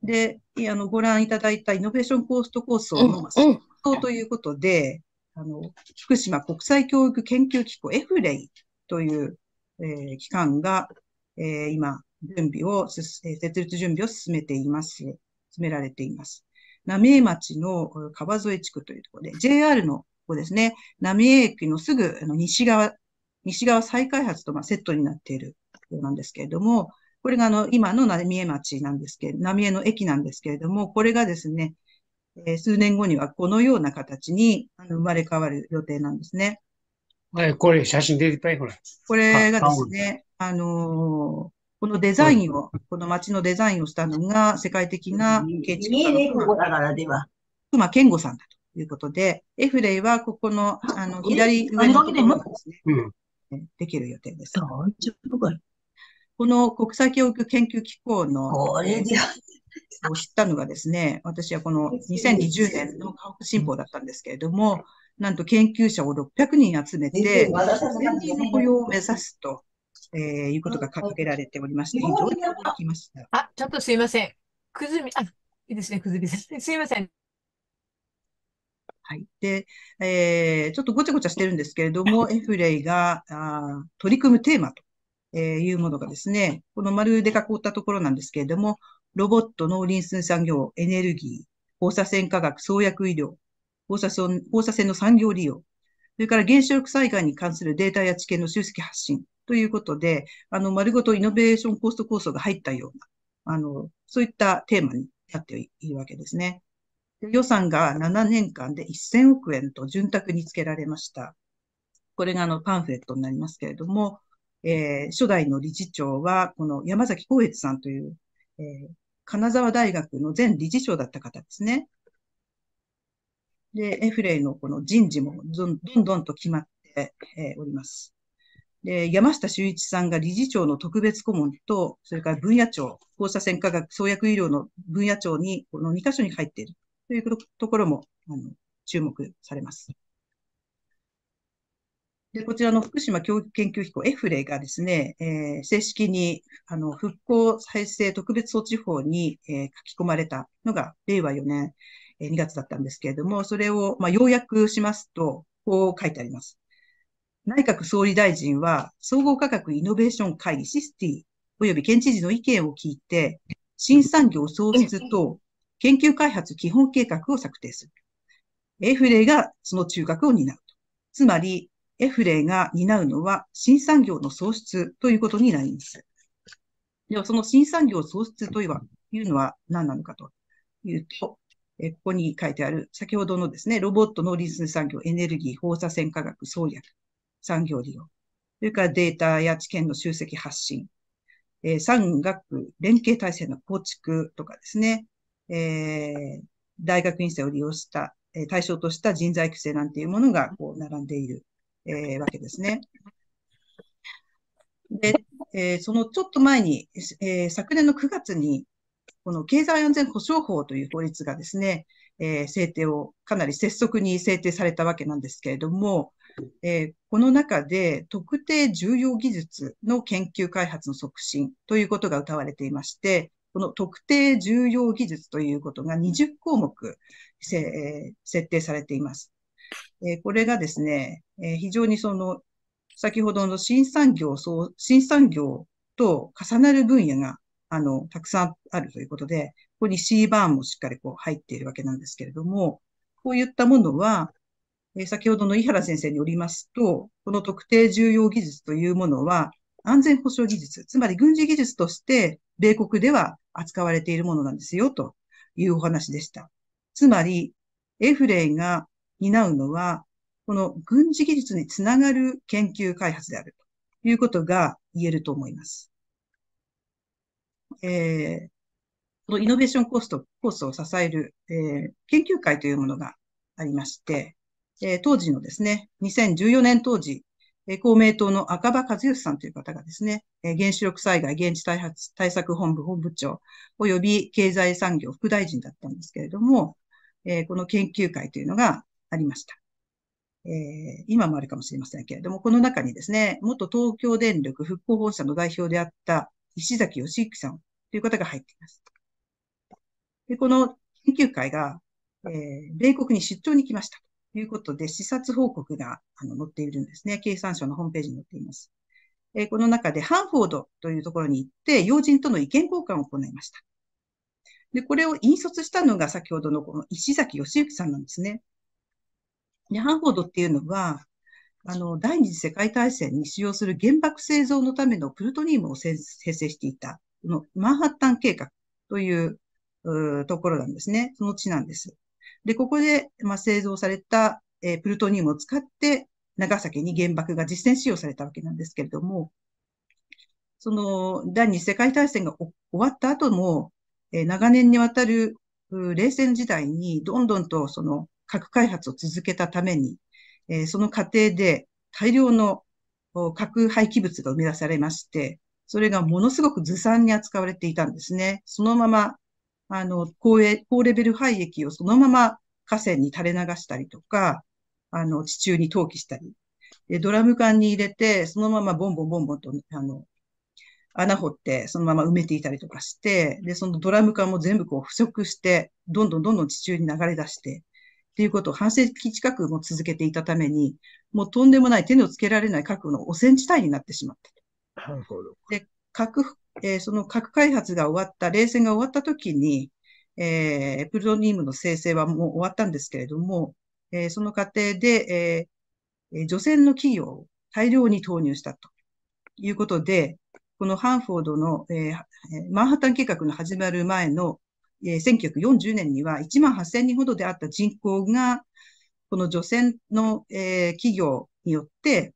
で、あの、ご覧いただいたイノベーションコースト構想の実行ということで、あの、福島国際教育研究機構エフレイという、えー、機関が、えー、今、準備を、設立準備を進めています。詰められています。浪江町の川添地区というところで、JR のここですね、浪江駅のすぐ西側、西側再開発とまセットになっているようなんですけれども、これがあの、今の浪江町なんですけど、浪江の駅なんですけれども、これがですね、え数年後にはこのような形に生まれ変わる予定なんですね。はい、これ写真出てたいこれ。これがですね、あのこのデザインを、この街のデザインをしたのが、世界的な建築家の熊健吾さんだということで、エフレイはここの、あの、左上のところですね、できる予定です。この国際教育研究機構の、を知ったのがですね、私はこの2020年の科学新報だったんですけれども、なんと研究者を600人集めて、1人の雇用を目指すとえー、いうことが掲げられておりまして、非常に驚きました。あ、ちょっとすいません。くずみ、あ、いいですね、くずみさん。すいません。はい。で、えー、ちょっとごちゃごちゃしてるんですけれども、エフレイがあ取り組むテーマと、えいうものがですね、この丸で囲ったところなんですけれども、ロボット、農林水産業、エネルギー、放射線科学、創薬医療、放射線放射線の産業利用、それから原子力災害に関するデータや知見の集積発信、ということで、あの、丸ごとイノベーションコスト構想が入ったような、あの、そういったテーマになっているわけですね。予算が7年間で1000億円と潤沢につけられました。これがあのパンフレットになりますけれども、えー、初代の理事長は、この山崎光悦さんという、えー、金沢大学の前理事長だった方ですね。で、エフレイのこの人事もどんどんと決まって、えおります。で、山下修一さんが理事長の特別顧問と、それから分野庁、放射線科学、創薬医療の分野庁に、この2箇所に入っているというところも、あの、注目されます。で、こちらの福島教育研究機構エフレがですね、えー、正式に、あの、復興再生特別措置法に、えー、書き込まれたのが、令和4年、え2月だったんですけれども、それを、まあ、要約しますと、こう書いてあります。内閣総理大臣は、総合科学イノベーション会議システィ、及び県知事の意見を聞いて、新産業創出と研究開発基本計画を策定する。エフレイがその中核を担うと。つまり、エフレイが担うのは新産業の創出ということになります。では、その新産業創出というのは何なのかというと、えここに書いてある、先ほどのですね、ロボットのリム産業、エネルギー、放射線科学、創薬、産業利用。それからデータや知見の集積発信。えー、産学連携体制の構築とかですね。えー、大学院生を利用した、えー、対象とした人材育成なんていうものがこう並んでいる、えー、わけですね。で、えー、そのちょっと前に、えー、昨年の9月に、この経済安全保障法という法律がですね、えー、制定を、かなり拙速に制定されたわけなんですけれども、えー、この中で特定重要技術の研究開発の促進ということが謳われていまして、この特定重要技術ということが20項目、えー、設定されています。えー、これがですね、え非常にその、先ほどの新産業、新産業と重なる分野が、あの、たくさんあるということで、ここに C バーンもしっかりこう入っているわけなんですけれども、こういったものは、え先ほどの井原先生によりますと、この特定重要技術というものは、安全保障技術、つまり軍事技術として、米国では扱われているものなんですよ、というお話でした。つまり、エフレイが担うのは、この軍事技術につながる研究開発であるということが言えると思います。えー、このイノベーションコースと、コースを支える、えー、研究会というものがありまして、えー、当時のですね、2014年当時、え公明党の赤羽和義さんという方がですね、え原子力災害現地対発対策本部本部長及び経済産業副大臣だったんですけれども、えこの研究会というのがありました。え今もあるかもしれませんけれども、この中にですね、元東京電力復興本社の代表であった石崎義之さんという方が入っています。でこの研究会が、え米国に出張に来ました。いうことで、視察報告があの載っているんですね。経産省のホームページに載っています。えこの中で、ハンフォードというところに行って、要人との意見交換を行いました。で、これを引率したのが先ほどのこの石崎義之さんなんですね。で、ハンフォードっていうのは、あの、第二次世界大戦に使用する原爆製造のためのプルトニウムを生成していた、このマンハッタン計画というところなんですね。その地なんです。で、ここで、まあ、製造された、えー、プルトニウムを使って、長崎に原爆が実践使用されたわけなんですけれども、その、第二次世界大戦が終わった後も、えー、長年にわたる冷戦時代にどんどんとその核開発を続けたために、えー、その過程で大量の核廃棄物が生み出されまして、それがものすごくずさんに扱われていたんですね。そのままあの、高高レベル廃液をそのまま河川に垂れ流したりとか、あの、地中に投棄したり、でドラム缶に入れて、そのままボンボンボンボンと、あの、穴掘って、そのまま埋めていたりとかして、で、そのドラム缶も全部こう腐食して、どんどんどんどん地中に流れ出して、っていうことを半世紀近くも続けていたために、もうとんでもない手のつけられない核の汚染地帯になってしまった。なるほど。で、核えー、その核開発が終わった、冷戦が終わった時に、えー、プルトニウムの生成はもう終わったんですけれども、えー、その過程で、えー、除染の企業を大量に投入したということで、このハンフォードの、えー、マンハッタン計画の始まる前の、えー、1940年には1万8000人ほどであった人口が、この除染の、えー、企業によって、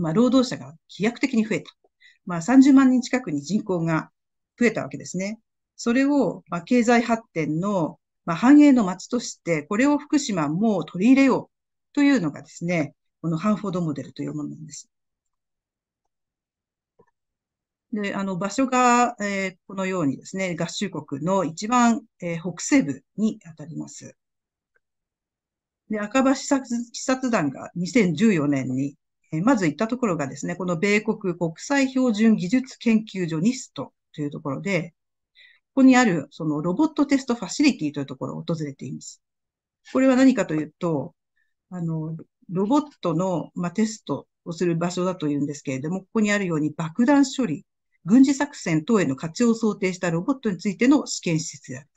まあ、労働者が飛躍的に増えた。まあ、30万人近くに人口が増えたわけですね。それを、まあ、経済発展の、まあ、繁栄の街として、これを福島も取り入れようというのがですね、このハンフォードモデルというものなんです。で、あの場所が、えー、このようにですね、合衆国の一番、えー、北西部にあたります。で、赤羽視察視察団が2014年にえまず行ったところがですね、この米国国際標準技術研究所ニストというところで、ここにあるそのロボットテストファシリティというところを訪れています。これは何かというと、あの、ロボットの、まテストをする場所だというんですけれども、ここにあるように爆弾処理、軍事作戦等への活用を想定したロボットについての試験施設である。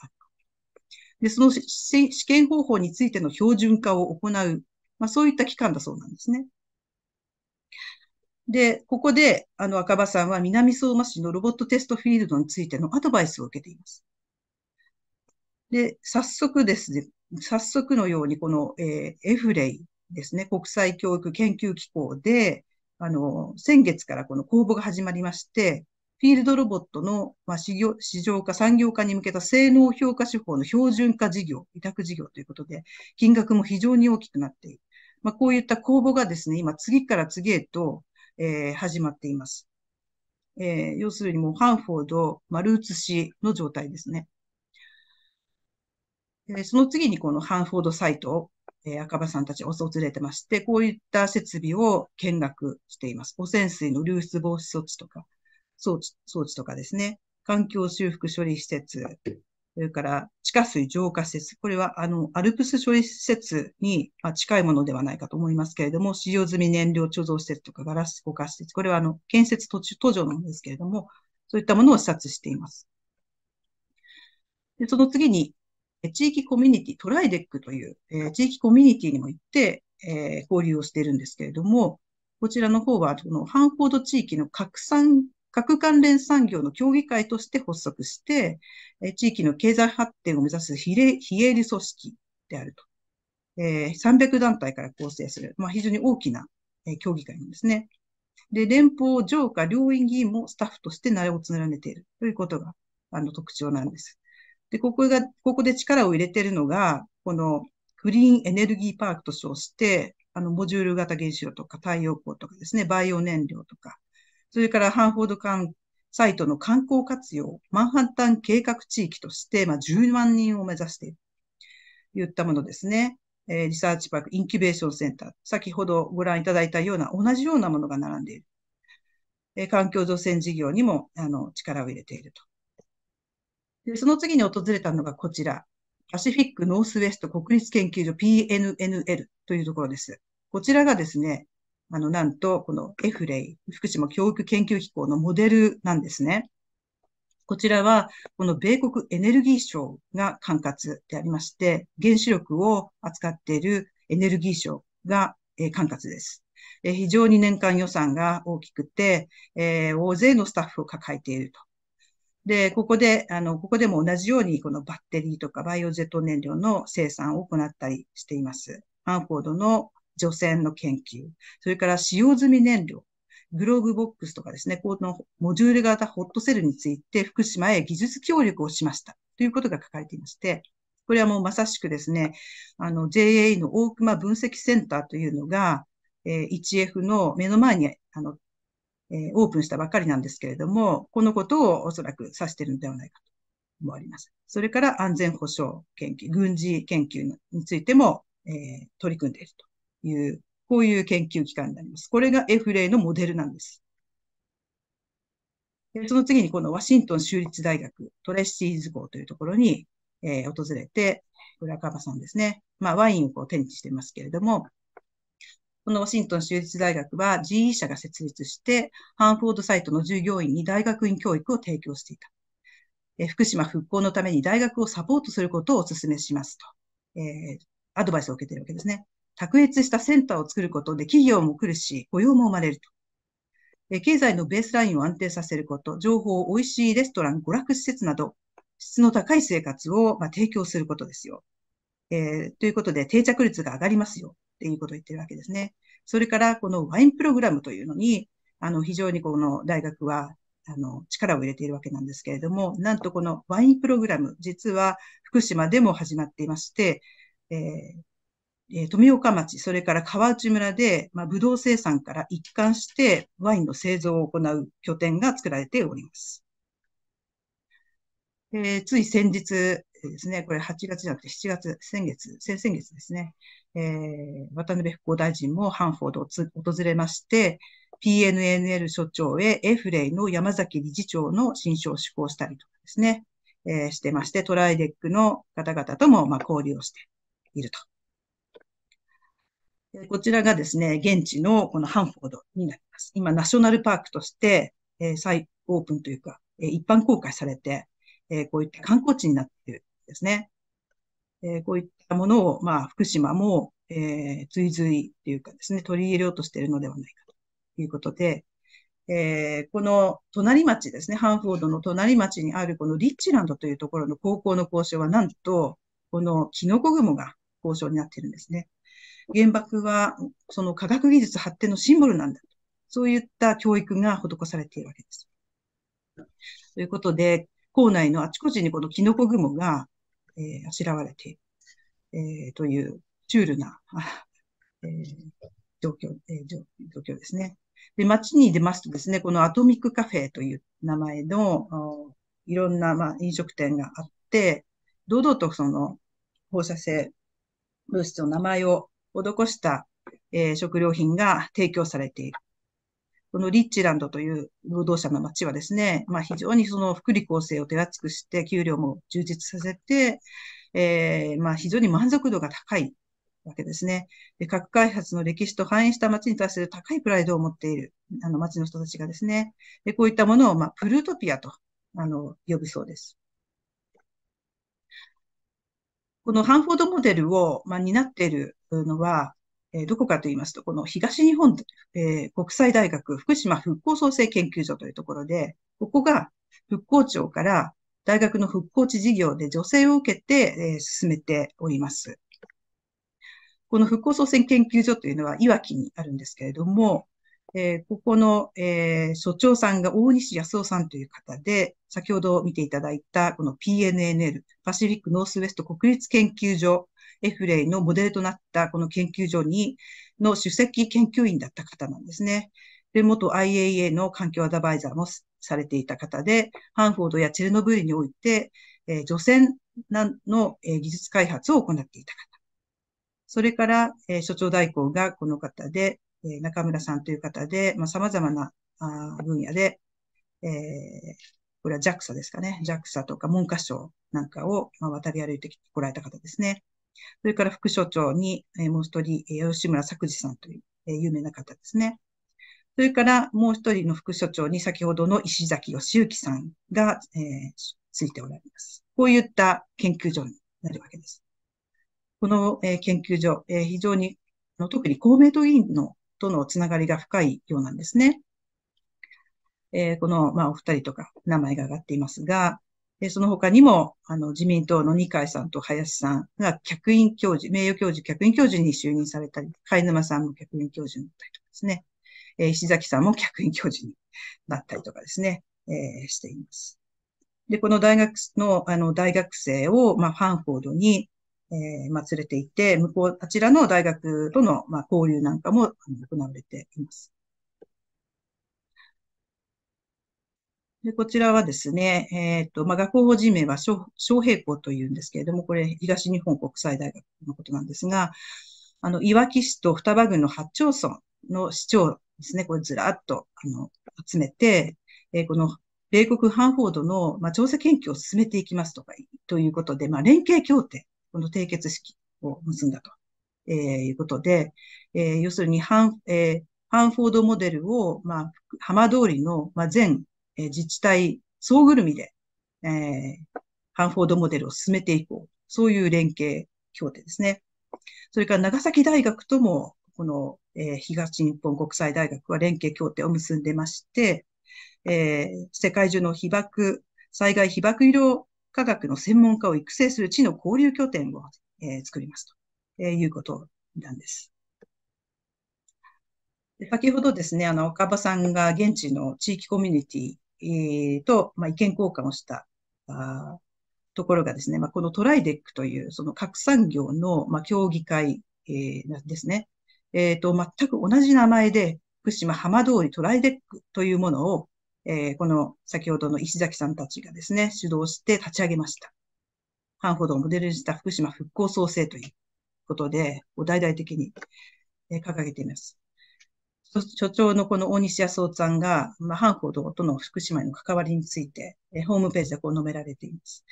で、その試験方法についての標準化を行う、まあ、そういった機関だそうなんですね。で、ここで、あの、赤羽さんは南相馬市のロボットテストフィールドについてのアドバイスを受けています。で、早速ですね、早速のように、この、えー、エフレイですね、国際教育研究機構で、あの、先月からこの公募が始まりまして、フィールドロボットの、まあ、市業市場化、産業化に向けた性能評価手法の標準化事業、委託事業ということで、金額も非常に大きくなっている。まあ、こういった公募がですね、今次から次へとえー、始まっています。えー、要するにもうハンフォード丸写しの状態ですね。えその次にこのハンフォードサイトを、え赤羽さんたち訪れてまして、こういった設備を見学しています。汚染水の流出防止措置とか、装置装置とかですね、環境修復処理施設、それから地下水浄化施設、これはあのアルプス処理施設に、あ、近いものではないかと思いますけれども、使用済み燃料貯蔵施設とかガラス固化施設、これはあの建設途中途上なんですけれども、そういったものを視察しています。でその次に、地域コミュニティ、トライデックという、えー、地域コミュニティにも行って、えー、交流をしているんですけれども、こちらの方は、このハンフォード地域の拡散核関連産業の協議会として発足して、地域の経済発展を目指す非営利組織であると。えー、300団体から構成する、まあ、非常に大きな、えー、協議会なんですね。で、連邦上下両院議員もスタッフとして名を連ねているということが、あの、特徴なんです。で、ここが、ここで力を入れているのが、このグリーンエネルギーパークと称して、あの、モジュール型原子炉とか太陽光とかですね、バイオ燃料とか、それからハンフォード館サイトの観光活用、マンハッタン計画地域として、まあ、10万人を目指しているいったものですね。えー、リサーチパーク、インキュベーションセンター、先ほどご覧いただいたような、同じようなものが並んでいる。えー、環境造船事業にもあの力を入れていると。でその次に訪れたのがこちら、パシフィックノースウェスト国立研究所 PNNL というところです。こちらがですね、あの、なんと、このエフレイ、福島教育研究機構のモデルなんですね。こちらは、この米国エネルギー省が管轄でありまして、原子力を扱っているエネルギー省が、え管轄です。え非常に年間予算が大きくて、え大勢のスタッフを抱えていると。で、ここで、あの、ここでも同じように、このバッテリーとかバイオジェット燃料の生産を行ったりしています。アンフォードの除染の研究、それから使用済み燃料、グローブボックスとかですね、このモジュール型ホットセルについて福島へ技術協力をしましたということが書かれていまして、これはもうまさしくですね、あの JA の大熊分析センターというのが、え 1F の目の前にあの、えオープンしたばかりなんですけれども、このことをおそらく指しているのではないかと思われます。それから安全保障研究、軍事研究についても、え取り組んでいるという、こういう研究機関になります。これが F 例のモデルなんです。でその次にこのワシントン州立大学トレッシーズ校というところに、えー、訪れて、浦川さんですね。まあ、ワインをこう展示してますけれども、このワシントン州立大学は GE 社が設立して、ハンフォードサイトの従業員に大学院教育を提供していた。え福島復興のために大学をサポートすることをお勧めしますと、えー、アドバイスを受けているわけですね。卓越したセンターを作ることで企業も来るし、雇用も生まれると。経済のベースラインを安定させること、情報、美味しいレストラン、娯楽施設など、質の高い生活を、ま提供することですよ。えー、ということで、定着率が上がりますよ、っていうことを言ってるわけですね。それから、このワインプログラムというのに、あの、非常にこの大学は、あの、力を入れているわけなんですけれども、なんとこのワインプログラム、実は福島でも始まっていまして、えー、えー、富岡町、それから川内村で、まあ、ブドウ生産から一貫してワインの製造を行う拠点が作られております。えー、つい先日ですね、これ8月じゃなくて7月、先月、先々月ですね、えー、渡辺復興大臣もハンフォードを訪れまして、PNNL 所長へエフレイの山崎理事長の新書を施行したりとかですね、えー、してまして、トライデックの方々ともまあ交流をしているとこちらがですね、現地のこのハンフォードになります。今、ナショナルパークとして、え再オープンというか、え一般公開されて、えこういった観光地になっているんですね。えこういったものを、まあ、福島も、え追随というかですね、取り入れようとしているのではないかということで、えこの隣町ですね、ハンフォードの隣町にあるこのリッチランドというところの高校の交渉は、なんと、このキノコ雲が交渉になっているんですね。原爆はその科学技術発展のシンボルなんだ。そういった教育が施されているわけです。ということで、校内のあちこちにこのキノコ雲が、えー、あしらわれている、えー、というチュールな、えー、状況、えー、状況ですね。で、街に出ますとですね、このアトミックカフェという名前のいろんな、まあ、飲食店があって、堂々とその放射性物質の名前を施した、えー、食料品が提供されている。このリッチランドという労働者の町はですね、まあ、非常にその福利厚生を手厚くして、給料も充実させて、えー、まあ、非常に満足度が高いわけですね。で核開発の歴史と反映した町に対する高いプライドを持っているあの町の人たちがですね、でこういったものを、まあ、プルートピアとあの呼ぶそうです。このハンフォードモデルを、まあ、担っているのは、えどこかと言いますと、この東日本、えー、国際大学福島復興創生研究所というところで、ここが復興庁から大学の復興地事業で助成を受けて、えー、進めております。この復興創生研究所というのは、いわきにあるんですけれども、えー、ここの、え所長さんが大西康夫さんという方で、先ほど見ていただいたこの PNNL、パシフィックノースウェスト国立研究所エフレイのモデルとなったこの研究所に、の主席研究員だった方なんですね。で、元 IAEA の環境アドバイザーもされていた方で、ハンフォードやチェルノブイリにおいて、えー、除染の、えー、技術開発を行っていた方。それから、えー、所長代行がこの方で、えー、中村さんという方で、まあ、様々なあ分野で、えー、これは JAXA ですかね。JAXA とか文科省なんかを、まあ、渡り歩いてこられた方ですね。それから副所長に、えもう一人、え吉村作治さんという、え有名な方ですね。それからもう一人の副所長に先ほどの石崎義之さんが、えー、ついておられます。こういった研究所になるわけです。この、えー、研究所、えー、非常にの特に公明党議員のとのつながりが深いようなんですね。えー、この、まあ、お二人とか名前が挙がっていますが、その他にも、あの、自民党の二階さんと林さんが客員教授、名誉教授、客員教授に就任されたり、貝沼さんも客員教授になったりとかですね。え石崎さんも客員教授になったりとかですね、えー、しています。で、この大学の、あの、大学生を、まあ、ファンフォードに、えー、まあ、連れて行って、向こう、あちらの大学との、まあ、交流なんかも行われています。でこちらはですね、えっ、ー、と、まあ、学校法人名は小平校というんですけれども、これ東日本国際大学のことなんですが、あの、いわき市と双葉郡の八町村の市長ですね、これずらっと、あの、集めて、えー、この米国ハンフォードの、まあ、調査研究を進めていきますとか、ということで、まあ、連携協定、この締結式を結んだと、えー、いうことで、えー、要するにハン、えー、ハンフォードモデルを、まあ、浜通りの、まあ、全え自治体総ぐるみで、えー、ハンフォードモデルを進めていこう。そういう連携協定ですね。それから長崎大学とも、この、えー、東日本国際大学は連携協定を結んでまして、えー、世界中の被爆、災害被爆医療科学の専門家を育成する地の交流拠点を、えー、作りますと、えー、いうことなんです。先ほどですね、あの、岡場さんが現地の地域コミュニティえー、と、まあ、意見交換をしたあところがですね、まあ、このトライデックというその核産業の、まあ、協議会、えー、ですね。えっ、ー、と、全く同じ名前で、福島浜通りトライデックというものを、えー、この先ほどの石崎さんたちがですね、主導して立ち上げました。半歩道をモデルにした福島復興創生ということで、大々的に、え掲げています。所長のこの大西康夫さんが、まあ、反行動との福島への関わりについて、えホームページでこう述べられています。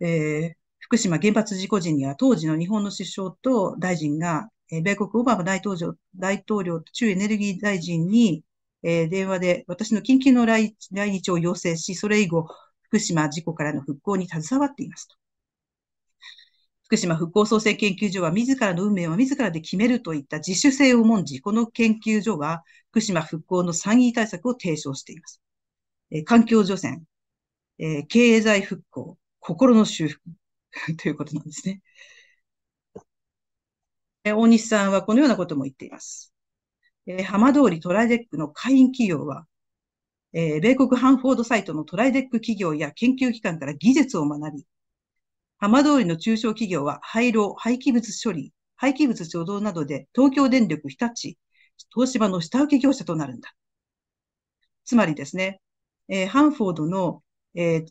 えー、福島原発事故時には当時の日本の首相と大臣が、え米国オバマ大統領大統領と中エネルギー大臣に、えー、電話で私の緊急の来日を要請し、それ以後、福島事故からの復興に携わっていますと。福島復興創生研究所は自らの運命は自らで決めるといった自主性を重んじ、この研究所は福島復興の参議対策を提唱しています。え環境除染、え経済復興、心の修復 ということなんですね。大西さんはこのようなことも言っています。え浜通りトライデックの会員企業は、え米国ハンフォードサイトのトライデック企業や研究機関から技術を学び、浜通りの中小企業は廃炉、廃棄物処理、廃棄物貯蔵などで東京電力日立、東芝の下請け業者となるんだ。つまりですね、えー、ハンフォードの、えー、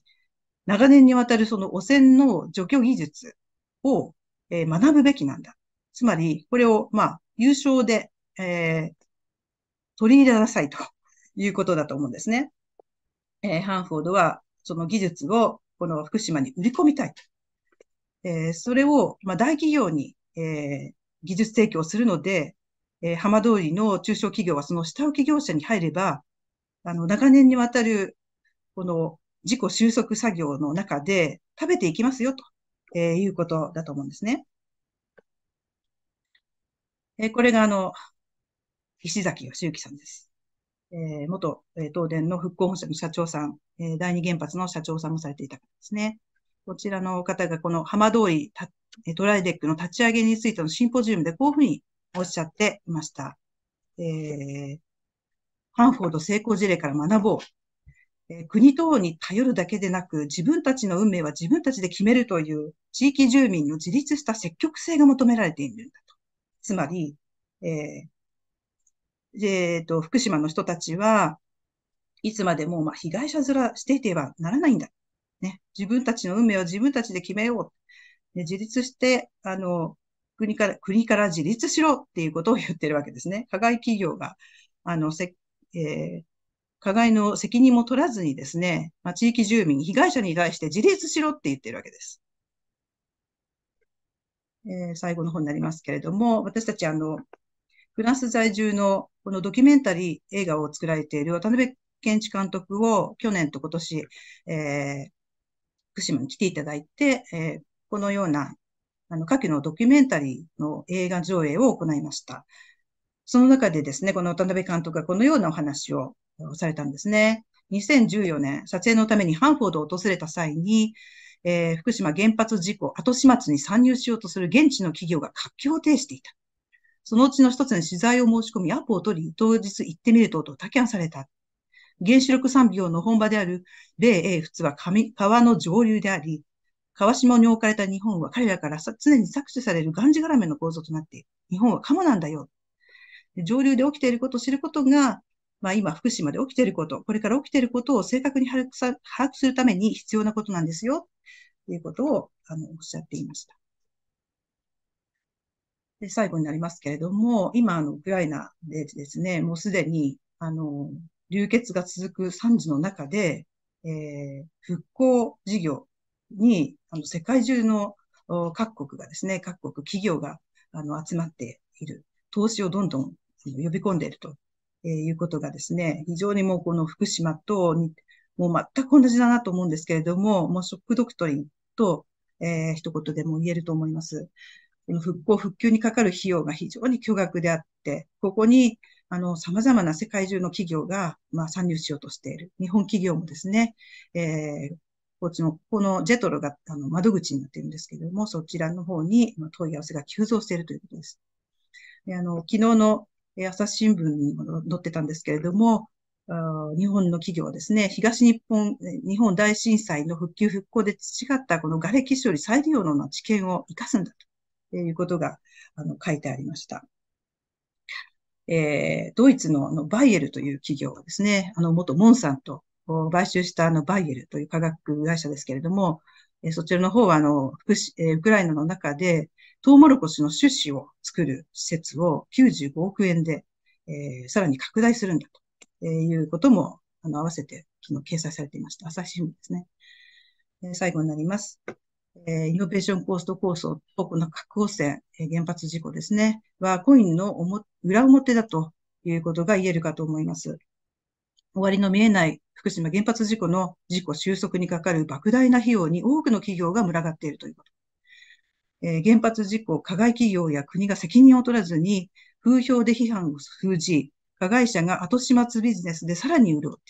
長年にわたるその汚染の除去技術を、えー、学ぶべきなんだ。つまり、これを、まあ、優勝で、えー、取り入れなさいと いうことだと思うんですね。えー、ハンフォードは、その技術を、この福島に売り込みたいとえー、それを、まあ、大企業に、えー、技術提供するので、えー、浜通りの中小企業はその下請け業者に入れば、あの、長年にわたる、この自己収束作業の中で食べていきますよ、と、えいうことだと思うんですね。えー、これがあの、石崎義之さんです。えー、元、えー、東電の復興本社の社長さん、えー、第二原発の社長さんもされていたんですね。こちらの方がこの浜通りトライデックの立ち上げについてのシンポジウムでこういうふうにおっしゃっていました。えー、ハンフォード成功事例から学ぼう。え国等に頼るだけでなく、自分たちの運命は自分たちで決めるという地域住民の自立した積極性が求められているんだと。つまり、えー、えー、と、福島の人たちは、いつまでも、まあ、被害者面していてはならないんだ。ね、自分たちの運命を自分たちで決めよう。ね、自立して、あの、国から、国から自立しろっていうことを言ってるわけですね。加害企業が、あの、せ、えー、加害の責任も取らずにですね、まあ、地域住民、被害者に対して自立しろって言ってるわけです。えー、最後の方になりますけれども、私たちあの、フランス在住のこのドキュメンタリー映画を作られている渡辺健一監督を去年と今年、えー、福島に来ていただいて、えー、このような、あの、下記のドキュメンタリーの映画上映を行いました。その中でですね、この渡辺監督がこのようなお話をされたんですね。2014年、撮影のためにハンフォードを訪れた際に、えー、福島原発事故後始末に参入しようとする現地の企業が活況を呈していた。そのうちの一つに取材を申し込み、アポを取り、当日行ってみると、と、他案された原子力産業の本場である米英仏は川の上流であり、川下に置かれた日本は彼らから常に搾取されるがんじがらめの構造となっている。日本はカモなんだよ。上流で起きていることを知ることが、まあ今福島で起きていること、これから起きていることを正確に把握さ把握するために必要なことなんですよ。ということをあのおっしゃっていました。で最後になりますけれども、今、あの、ウクライナでですね、もうすでに、あの、流血が続く惨事の中で、えー、復興事業に、あの、世界中の各国がですね、各国企業が、あの、集まっている。投資をどんどん呼び込んでいるということがですね、非常にもうこの福島と、もう全く同じだなと思うんですけれども、もうショックドクトリンと、えー、一言でも言えると思います。この復興、復旧にかかる費用が非常に巨額であって、ここにあの、様々な世界中の企業が、まあ、参入しようとしている。日本企業もですね、えー、こっちの、このジェトロが、あの、窓口になっているんですけれども、そちらの方に問い合わせが急増しているということです。であの、昨日の朝日新聞に載ってたんですけれども、日本の企業はですね、東日本、日本大震災の復旧復興で培ったこの瓦礫処理再利用の知見を活かすんだということがあの書いてありました。えー、ドイツのあのバイエルという企業ですね、あの元モンさんと買収したあのバイエルという化学会社ですけれども、えー、そちらの方はあの福祉、えー、ウクライナの中でトウモロコシの種子を作る施設を95億円で、えー、さらに拡大するんだということもあの合わせて昨日掲載されていました。朝日新聞ですね。えー、最後になります。えイノベーションコースト構想、この核汚染、え原発事故ですね、はコインの裏表だということが言えるかと思います。終わりの見えない福島原発事故の事故収束にかかる莫大な費用に多くの企業が群がっているということ。え原発事故、加害企業や国が責任を取らずに、風評で批判を封じ、加害者が後始末ビジネスでさらに潤って、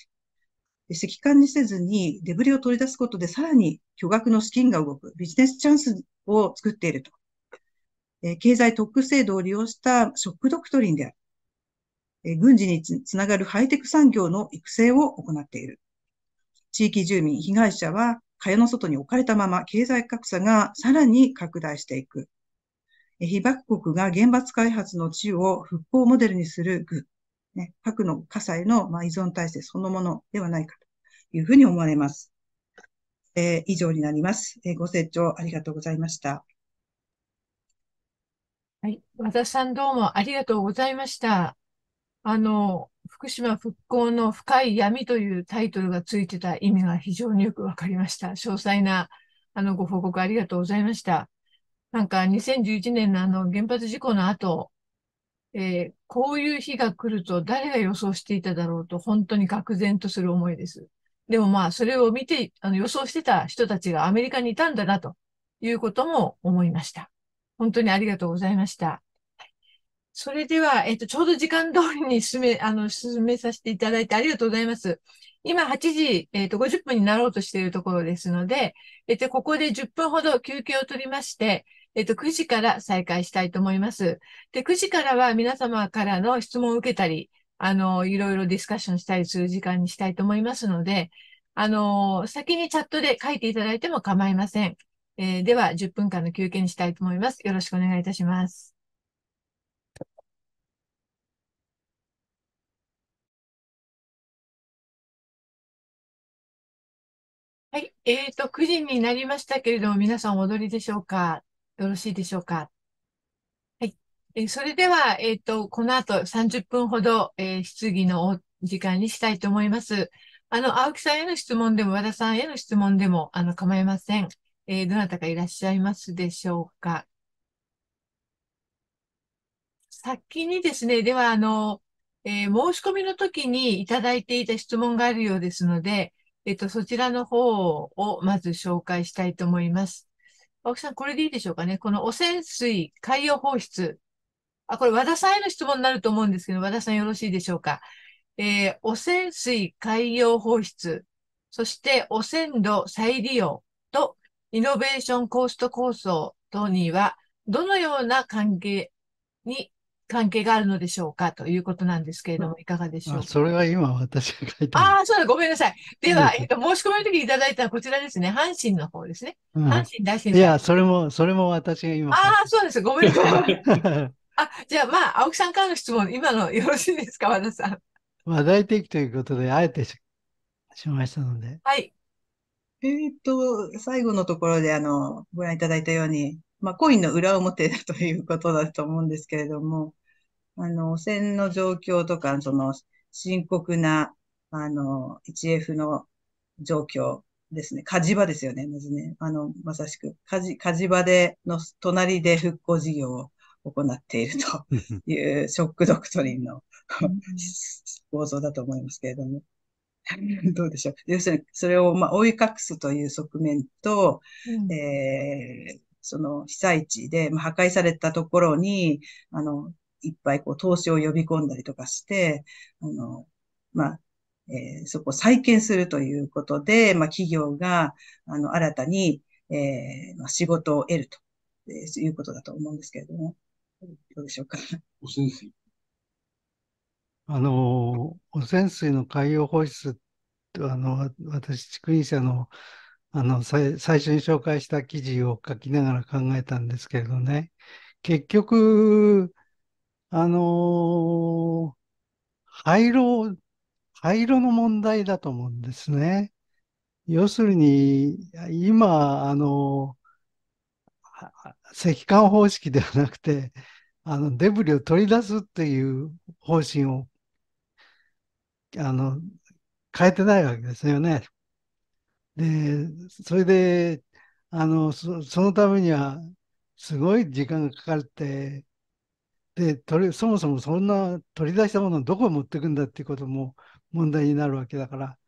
石管にせずにデブリを取り出すことでさらに巨額の資金が動くビジネスチャンスを作っていると。え経済特区制度を利用したショックドクトリンである。え軍事につながるハイテク産業の育成を行っている。地域住民、被害者は蚊帳の外に置かれたまま経済格差がさらに拡大していく。被爆国が原発開発の地を復興モデルにするグッね、核の火災の、まあ、依存体制そのものではないかというふうに思われます。えー、以上になります、えー、ご清聴ありがとうございました。はい。和田さんどうもありがとうございました。あの、福島復興の深い闇というタイトルがついてた意味が非常によくわかりました。詳細なあのご報告ありがとうございました。なんか2011年のあの原発事故の後、えー、こういう日が来ると誰が予想していただろうと本当に愕然とする思いです。でもまあ、それを見て、あの予想してた人たちがアメリカにいたんだなということも思いました。本当にありがとうございました。それでは、えっ、と、ちょうど時間通りに進め、あの、進めさせていただいてありがとうございます。今8時、えっ、と、50分になろうとしているところですので、えっ、と、ここで10分ほど休憩を取りまして、えっと、9時から再開したいと思います。で、9時からは皆様からの質問を受けたり、あの、いろいろディスカッションしたりする時間にしたいと思いますので、あの、先にチャットで書いていただいても構いません。えー、では、10分間の休憩にしたいと思います。よろしくお願いいたします。はい。えっ、ー、と、9時になりましたけれども、皆さんお戻りでしょうかよろしいでしょうか。はい。えそれでは、えっ、ー、と、この後30分ほど、えー、質疑の時間にしたいと思います。あの、青木さんへの質問でも、和田さんへの質問でも、あの、構いません。えー、どなたかいらっしゃいますでしょうか。先にですね、では、あの、えー、申し込みの時にいただいていた質問があるようですので、えっ、ー、と、そちらの方をまず紹介したいと思います。青木さん、これでいいでしょうかね。この汚染水海洋放出。あ、これ和田さんへの質問になると思うんですけど、和田さんよろしいでしょうか。えー、汚染水海洋放出、そして汚染土再利用とイノベーションコースト構想等には、どのような関係に関係があるのでしょうかということなんですけれども、いかがでしょうか。それは今私が書いてああ、そうだ、ごめんなさい。では、えっと、申し込みの時にいただいたこちらですね。阪神の方ですね。うん、阪神大震災。いや、それも、それも私が今。ああ、そうです。ごめんなさい。あ、じゃあ、まあ、青木さんからの質問、今のよろしいですか、和田さん。話題的ということで、あえてししましたので。はい。えっと、最後のところで、あの、ご覧いただいたように、まあ、コインの裏表だということだと思うんですけれども、あの、汚染の状況とか、その、深刻な、あの、1F の状況ですね。火事場ですよね、まずね。あの、まさしく。火事、火事場で、の隣で復興事業を行っているという、ショックドクトリンの構造だと思いますけれども。どうでしょう。要するに、それを、まあ、追い隠すという側面と、うん、えー、その被災地で、まあ、破壊されたところに、あの、いっぱいこう投資を呼び込んだりとかして、あの、まあ、えー、そこを再建するということで、まあ、企業が、あの、新たに、えー、まあ、仕事を得ると、えー、いうことだと思うんですけれども、どうでしょうか。汚染水あの、汚染水の海洋放出あの、私、畜院社の、あの、最初に紹介した記事を書きながら考えたんですけれどね、結局、あの廃炉、廃炉の問題だと思うんですね。要するに、今、あの石棺方式ではなくて、あのデブリを取り出すっていう方針をあの変えてないわけですよね。で、それで、あのそのためにはすごい時間がかかるってで取りそもそもそんな取り出したものをどこへ持っていくんだっていうことも問題になるわけだから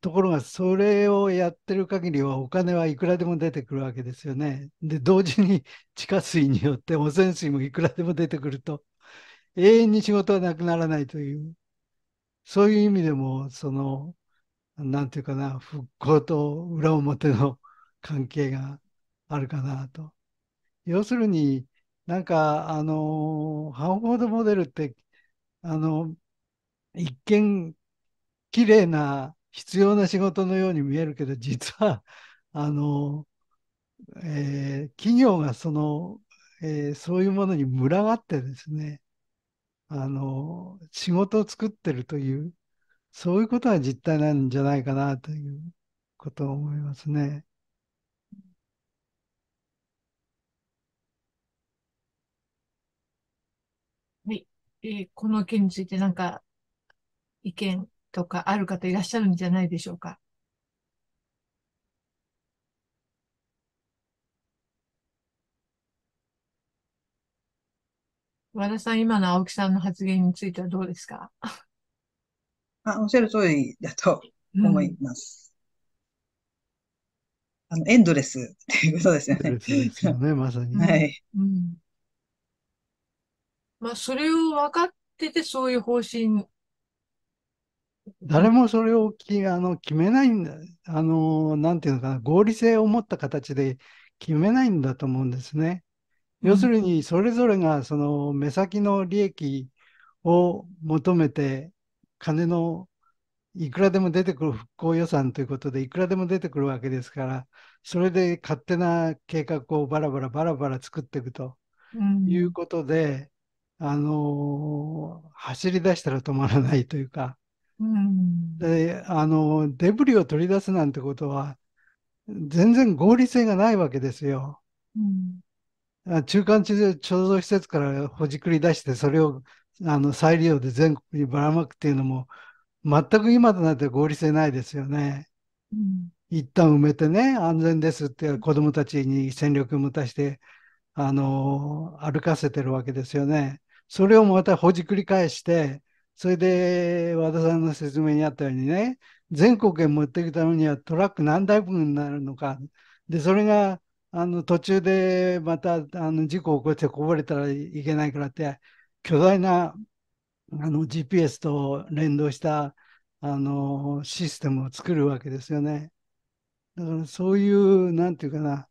ところがそれをやってる限りはお金はいくらでも出てくるわけですよね。で同時に地下水によって汚染水もいくらでも出てくると永遠に仕事はなくならないというそういう意味でもその何て言うかな復興と裏表の関係があるかなと。要するになんか、あの、ハーフードモデルって、あの、一見、綺麗な、必要な仕事のように見えるけど、実は、あの、えー、企業がその、えー、そういうものに群がってですね、あの、仕事を作ってるという、そういうことが実態なんじゃないかなということを思いますね。えこの件についてなんか意見とかある方いらっしゃるんじゃないでしょうか。和田さん、今の青木さんの発言についてはどうですかあおっしゃる通りだと思います。うん、あの、エンドレスっていうことですよね。エンドレスですよね、まさに。はい。うんまあ、それを分かってて、そういう方針。誰もそれをきあの決めないんだ。あの、なんていうのかな、合理性を持った形で決めないんだと思うんですね。要するに、それぞれがその目先の利益を求めて、金のいくらでも出てくる復興予算ということで、いくらでも出てくるわけですから、それで勝手な計画をバラバラバラバラ作っていくということで、あのー、走り出したら止まらないというか、うん、であのー、デブリを取り出すなんてことは全然合理性がないわけですよ。うん、中間貯蔵施設からほじくり出してそれをあの再利用で全国にばらまくっていうのも全く今となって合理性ないですよね。うん、一旦埋めてね安全ですって子どもたちに戦力を持たしてあの歩かせてるわけですよね。それをまたほじくり返して、それで和田さんの説明にあったようにね、全国へ持っていくためにはトラック何台分になるのか。で、それがあの途中でまたあの事故を起こしてこぼれたらいけないからって、巨大なあの GPS と連動したあのシステムを作るわけですよね。だからそういう、なんていうかな、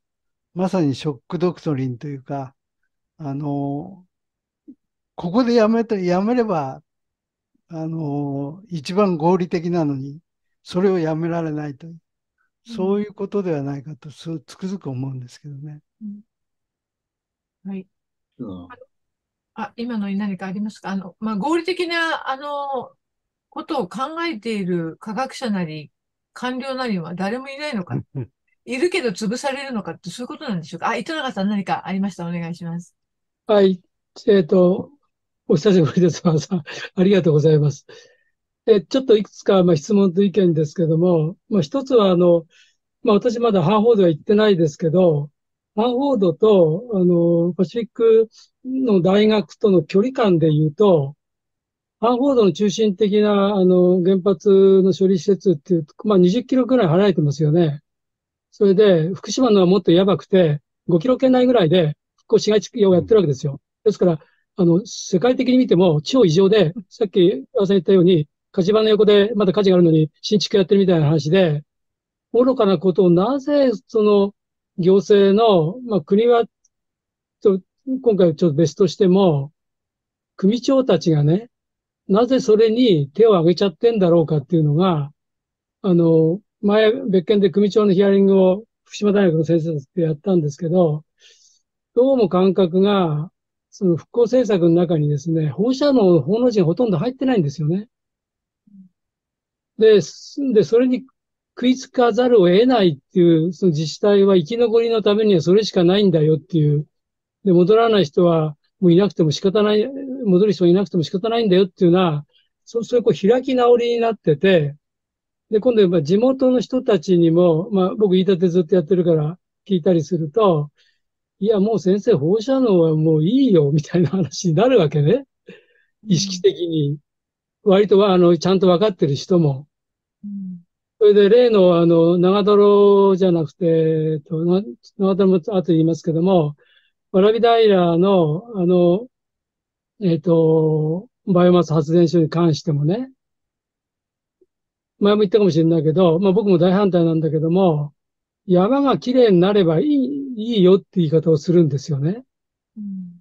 まさにショックドクトリンというか、あの、ここでやめて、やめれば、あのー、一番合理的なのに、それをやめられないとそういうことではないかと、そつくづく思うんですけどね。うん、はい。うんあ、今のに何かありますかあの、まあ、合理的な、あの、ことを考えている科学者なり、官僚なりは誰もいないのか、いるけど潰されるのかって、そういうことなんでしょうかあ、糸永さん何かありましたお願いします。はい。えっ、ー、と、お久しぶりです。ありがとうございます。えちょっといくつか、まあ、質問と意見ですけども、まあ、一つは、あの、まあ、私まだハーフォードは行ってないですけど、ハーフォードと、あの、パシフィックの大学との距離感で言うと、ハーフォードの中心的な、あの、原発の処理施設っていうと、まあ、20キロくらい離れてますよね。それで、福島のはもっとやばくて、5キロ圏内ぐらいで、復興市街地をやってるわけですよ。ですから、あの、世界的に見ても、超異常で、さっき、朝言ったように、火事場の横でまだ火事があるのに、新築やってるみたいな話で、愚かなことをなぜ、その、行政の、まあ、国は、と、今回ちょっと別としても、組長たちがね、なぜそれに手を挙げちゃってんだろうかっていうのが、あの、前、別件で組長のヒアリングを福島大学の先生でやったんですけど、どうも感覚が、その復興政策の中にですね、放射能、法の字がほとんど入ってないんですよね。で、で、それに食いつかざるを得ないっていう、その自治体は生き残りのためにはそれしかないんだよっていう。で、戻らない人はもういなくても仕方ない、戻る人はいなくても仕方ないんだよっていうのは、そう、そういうこう開き直りになってて、で、今度やっぱ地元の人たちにも、まあ僕言い立てずっとやってるから聞いたりすると、いや、もう先生、放射能はもういいよ、みたいな話になるわけね。意識的に。割とは、あの、ちゃんと分かってる人も。うん、それで、例の、あの、長泥じゃなくて、えっと、長泥も後言いますけども、わらび平の、あの、えっ、と、バイオマス発電所に関してもね、前も言ったかもしれないけど、まあ僕も大反対なんだけども、山がきれいになればいい、いいよって言い方をするんですよね。うん、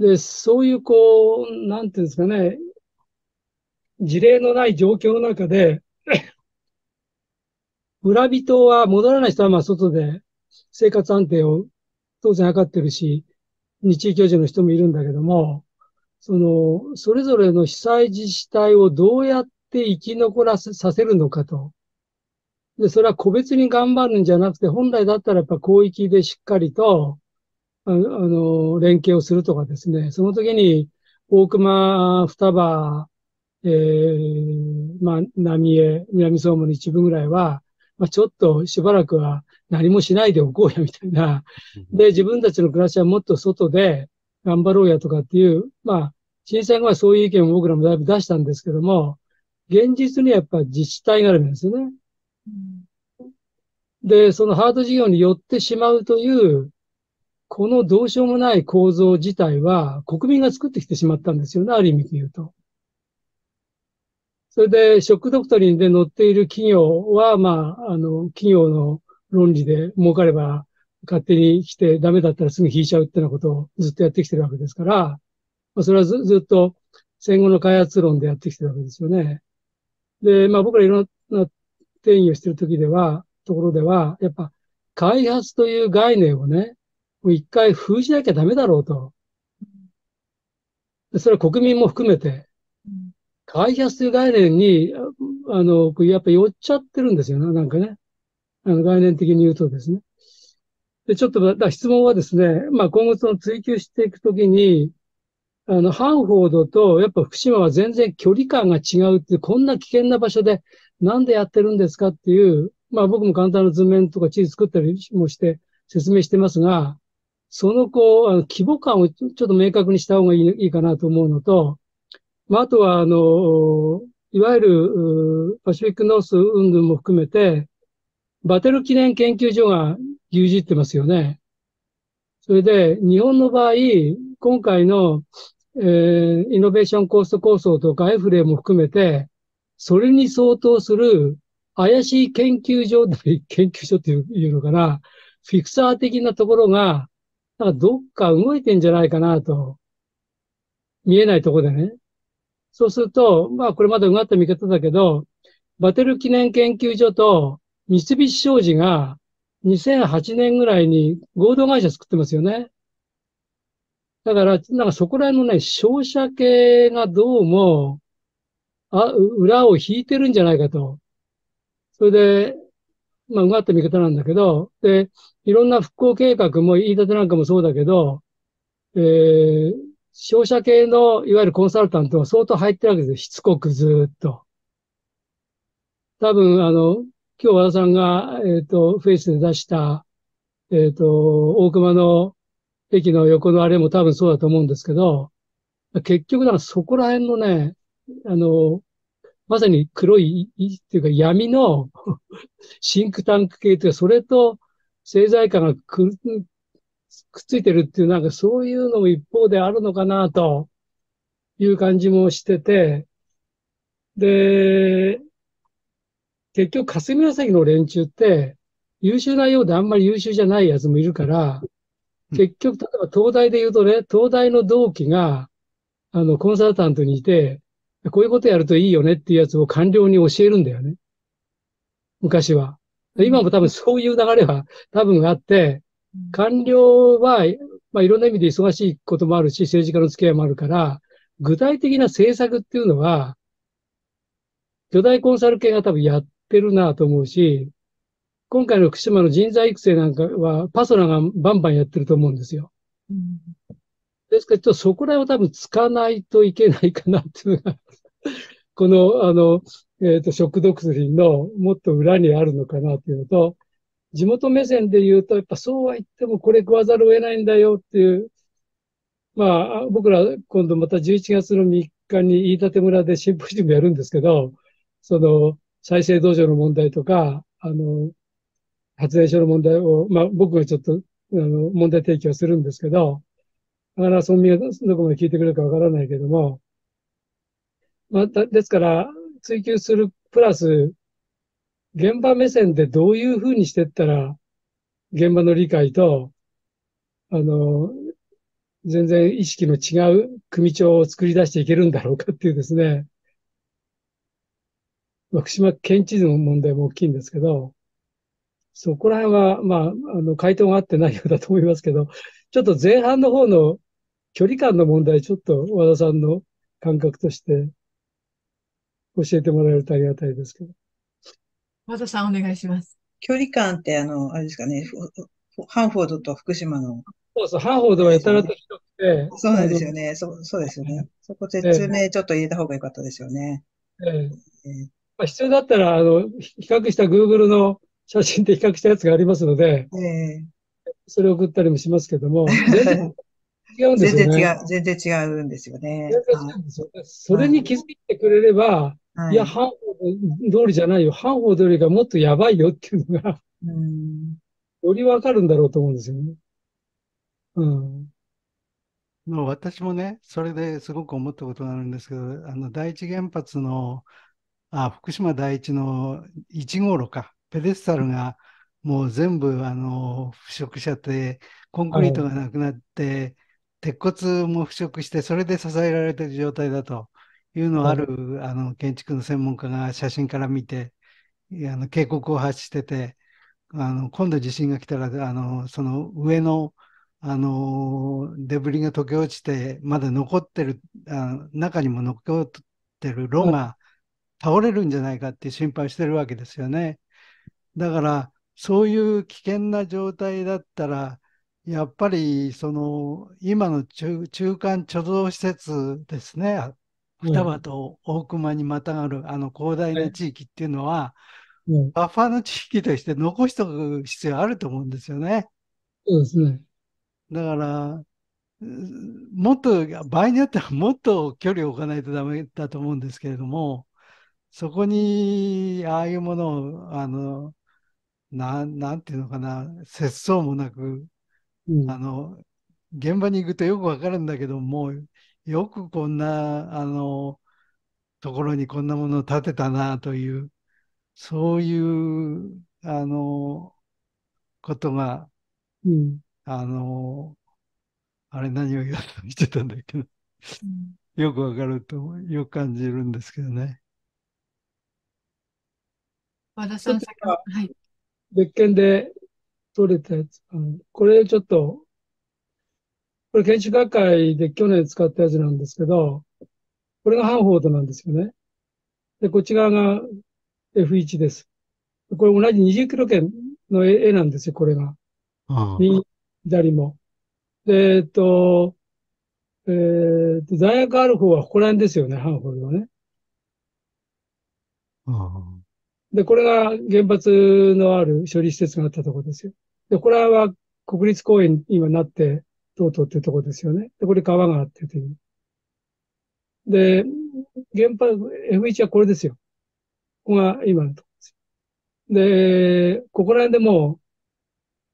で、そういうこう、なんていうんですかね、事例のない状況の中で村 人は戻らない人はまあ外で生活安定を当然測ってるし、日教授の人もいるんだけども、その、それぞれの被災自治体をどうやって生き残らせさせるのかと。で、それは個別に頑張るんじゃなくて、本来だったらやっぱ広域でしっかりと、あの、連携をするとかですね、その時に、大熊、双葉、えー、まあ、浪江、南相馬の一部ぐらいは、まあ、ちょっとしばらくは何もしないでおこうや、みたいな。で、自分たちの暮らしはもっと外で頑張ろうやとかっていう、まあ、震災後はそういう意見を僕らもだいぶ出したんですけども、現実にやっぱ自治体があるんですよね。で、そのハード事業に寄ってしまうという、このどうしようもない構造自体は国民が作ってきてしまったんですよね、ある意味で言うと。それで、ショックドクトリンで載っている企業は、まあ、あの、企業の論理で儲かれば勝手に来てダメだったらすぐ引いちゃうってなことをずっとやってきてるわけですから、まそれはずずっと戦後の開発論でやってきてるわけですよね。で、まあ僕らいろんな転移をしている時では、ところでは、やっぱ開発という概念をね、もう一回封じなきゃダメだろうと。それは国民も含めて、開発という概念に、あの、やっぱ寄っちゃってるんですよね、なんかね。あの概念的に言うとですね。で、ちょっと、だ質問はですね、まあ、今後その追求していくときに、あの、ハンフォードと、やっぱ福島は全然距離感が違うって、こんな危険な場所でなんでやってるんですかっていう、まあ僕も簡単な図面とか地図作ったりもして説明してますが、そのこう、あの規模感をちょっと明確にした方がいいいいかなと思うのと、まああとはあの、いわゆるパシフィックノース運動も含めて、バテル記念研究所が牛耳ってますよね。それで、日本の場合、今回の、えー、イノベーションコースト構想とかエフレも含めて、それに相当する怪しい研究所、研究所っていうのかな、フィクサー的なところが、なんかどっか動いてんじゃないかなと、見えないところでね。そうすると、まあこれまだうがった見方だけど、バテル記念研究所と三菱商事が2008年ぐらいに合同会社作ってますよね。だから、なんかそこら辺のね、商社系がどうも、あ裏を引いてるんじゃないかと。それで、まあ、うがった見方なんだけど、で、いろんな復興計画も、言い立てなんかもそうだけど、えー、商社系の、いわゆるコンサルタントは相当入ってるわけですよ。しつこくずっと。多分、あの、今日和田さんが、えっ、ー、と、フェイスで出した、えっ、ー、と、大熊の駅の横のあれも多分そうだと思うんですけど、結局らそこら辺のね、あの、まさに黒い、っていうか闇の シンクタンク系というか、それと政財界がくくっついてるっていう、なんかそういうのも一方であるのかなという感じもしてて、で、結局霞ヶ関の連中って優秀なようであんまり優秀じゃないやつもいるから、結局、例えば東大で言うとね、東大の同期が、あの、コンサルタントにいて、こういうことやるといいよねっていうやつを官僚に教えるんだよね。昔は。今も多分そういう流れは多分あって、官僚は、まあ、いろんな意味で忙しいこともあるし、政治家の付き合いもあるから、具体的な政策っていうのは、巨大コンサル系が多分やってるなと思うし、今回の福島の人材育成なんかは、パソナがバンバンやってると思うんですよ。ですから、ちょっとそこら辺を多分つかないといけないかなっていうのが この、あの、えっ、ー、と、食毒品のもっと裏にあるのかなっていうのと、地元目線で言うと、やっぱそうは言ってもこれ食わざるを得ないんだよっていう、まあ、僕ら今度また11月の3日に飯舘村でシンポジウムやるんですけど、その、再生道場の問題とか、あの、発電所の問題を、まあ僕がちょっと、あの、問題提起をするんですけど、マラソン味がどこまで聞いてくれるかわからないけども、また、ですから、追求するプラス、現場目線でどういうふうにしていったら、現場の理解と、あの、全然意識の違う組長を作り出していけるんだろうかっていうですね、福島県知事の問題も大きいんですけど、そこら辺は、まあ、あの、回答があってないようだと思いますけど、ちょっと前半の方の距離感の問題、ちょっと和田さんの感覚として教えてもらえるとありがたいですけど。和田さんお願いします。距離感って、あの、あれですかね、ハンフォードと福島の。そうそう、ハンフォードはやたらと広くて。そうなんですよね。そそうですよね。そこ説明ちょっと入れた方が良かったですよね。ええまあ、必要だったら、あの、比較した Google の写真で比較したやつがありますので、ええ、それを送ったりもしますけども、全然違うんですよね。全然違う、全然違うんですよね。それに気づいてくれれば、い、いや、半歩通りじゃないよ。半歩通りがもっとやばいよっていうのが、うん、よりわかるんだろうと思うんですよね。うん。もう私もね、それですごく思ったことがあるんですけど、あの、第一原発の、あ、福島第一の1号路か、ペデスタルがもう全部、あの、腐食しちゃって、コンクリートがなくなって、鉄骨も腐食して、それで支えられてる状態だというのをある、あの建築の専門家が写真から見て、あの警告を発してて、あの今度地震が来たら、あのその上のあのデブリが溶け落ちて、まだ残ってるあ、中にも残ってる炉が倒れるんじゃないかって心配してるわけですよね。だから、そういう危険な状態だったら、やっぱりその今の中間貯蔵施設ですね、双葉と大熊にまたがるあの広大な地域っていうのは、バッファーの地域として残しておく必要あると思うんですよね。そうですね。だから、もっと、場合によってはもっと距離を置かないとダメだと思うんですけれども、そこに、ああいうものを、あの、ななんていうのかな、節操もなくあの現場に行くとよくわかるんだけどもよくこんなあのところにこんなものを建てたなというそういうあのことが、うん、あのあれ何を言ってたんだけど、よくわかるとよく感じるんですけどね。和田さん、はい、別件で取れたやつ。これちょっと、これ研修学会で去年使ったやつなんですけど、これがハンフォードなんですよね。で、こっち側が F1 です。これ同じ20キロ圏の絵なんですよ、これが。右、左も。で、えっと、えー、っと、罪悪ある方はここら辺ですよね、ハンフォードはね。で、これが原発のある処理施設があったところですよ。で、これは国立公園今なって、とうとうっていうとこですよね。で、これ川があってという。で、原発、F1 はこれですよ。ここが今のところです。で、ここら辺でもう、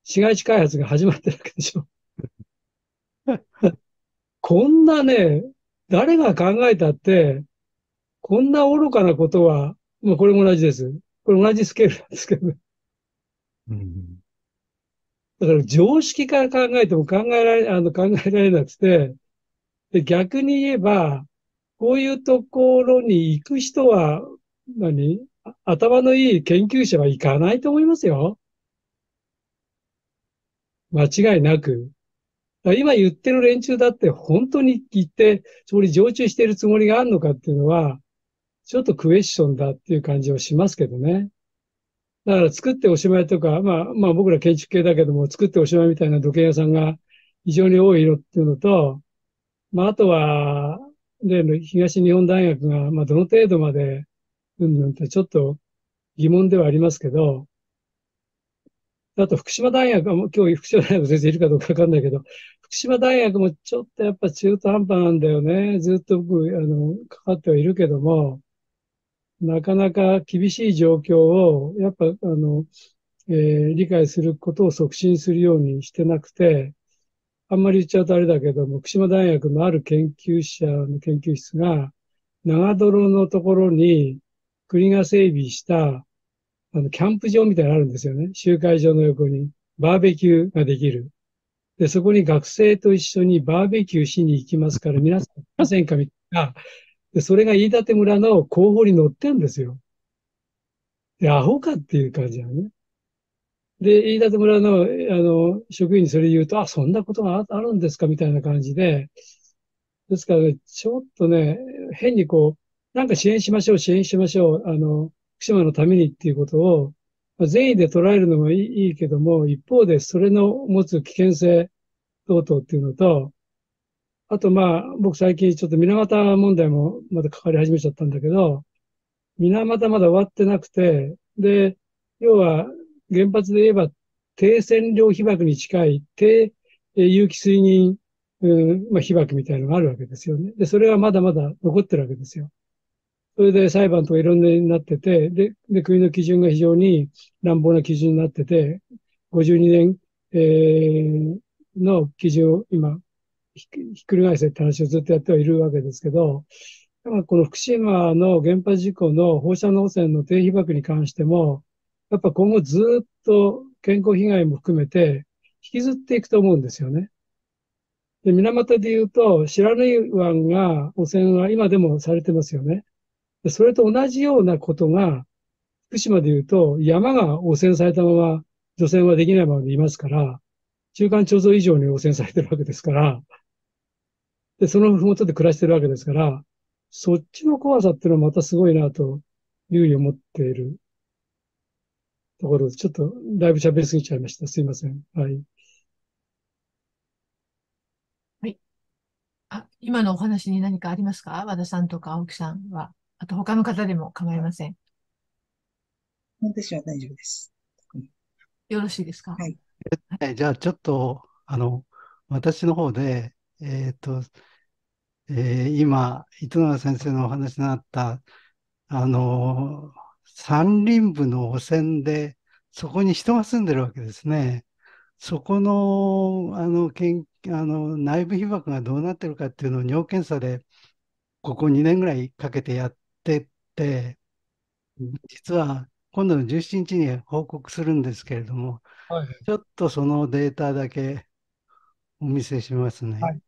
市街地開発が始まってるわけでしょ。こんなね、誰が考えたって、こんな愚かなことは、もうこれも同じです。これ同じスケールなんですけどね。うんだから常識から考えても考えられ、あの、考えられなくて、で、逆に言えば、こういうところに行く人は何、頭のいい研究者は行かないと思いますよ。間違いなく。今言ってる連中だって本当に行って、そこに常駐してるつもりがあるのかっていうのは、ちょっとクエスチョンだっていう感じはしますけどね。だから作っておしまいとか、まあ、まあ僕ら建築系だけども、作っておしまいみたいな土建屋さんが非常に多い色っていうのと、まああとは、例の東日本大学が、まあどの程度まで、うんぬんってちょっと疑問ではありますけど、あと福島大学も、今日福島大学先生いるかどうかわかんないけど、福島大学もちょっとやっぱ中途半端なんだよね。ずっと僕、あの、かかってはいるけども、なかなか厳しい状況を、やっぱ、あの、えー、理解することを促進するようにしてなくて、あんまり言っちゃうとあれだけども、福島大学のある研究者の研究室が、長泥のところに国が整備した、あの、キャンプ場みたいなのあるんですよね。集会場の横に。バーベキューができる。で、そこに学生と一緒にバーベキューしに行きますから、皆さんいませんかみたいなで、それが飯舘村の候補に載ってんですよ。で、アホかっていう感じだね。で、飯舘村の、あの、職員にそれ言うと、あ、そんなことがあるんですかみたいな感じで、ですから、ね、ちょっとね、変にこう、なんか支援しましょう、支援しましょう、あの、福島のためにっていうことを、まあ、善意で捉えるのもいいけども、一方でそれの持つ危険性等々っていうのと、あとまあ、僕最近ちょっと水俣問題もまだ関わり始めちゃったんだけど、水俣まだ終わってなくて、で、要は原発で言えば低線量被爆に近い低有機水銀、うんまあ、被爆みたいなのがあるわけですよね。で、それはまだまだ残ってるわけですよ。それで裁判とかいろんなになってて、で、で国の基準が非常に乱暴な基準になってて、52年、えー、の基準を今ひっくり返せって話をずっとやってはいるわけですけど、かこの福島の原発事故の放射能汚染の低被爆に関しても、やっぱ今後ずっと健康被害も含めて引きずっていくと思うんですよね。で、水俣で言うと、白ぬ湾が汚染は今でもされてますよね。でそれと同じようなことが、福島で言うと、山が汚染されたまま除染はできないままでいますから、中間貯蔵以上に汚染されてるわけですから、で、そのふもとで暮らしてるわけですから、そっちの怖さっていうのはまたすごいなと、いうに思っているところです。ちょっと、だいぶ喋りすぎちゃいました。すいません。はい。はい。あ、今のお話に何かありますか和田さんとか青木さんは。あと他の方でも構いません。私は大丈夫です。よろしいですかはい。じゃあ、ちょっと、あの、私の方で、えっ、ー、と、えー、今、糸永先生のお話のあった、あのー、山林部の汚染で、そこに人が住んでるわけですね。そこの、あの、けんあの内部被曝がどうなってるかっていうのを尿検査で、ここ2年ぐらいかけてやってって、実は今度の17日に報告するんですけれども、はい、ちょっとそのデータだけお見せしますね。はい、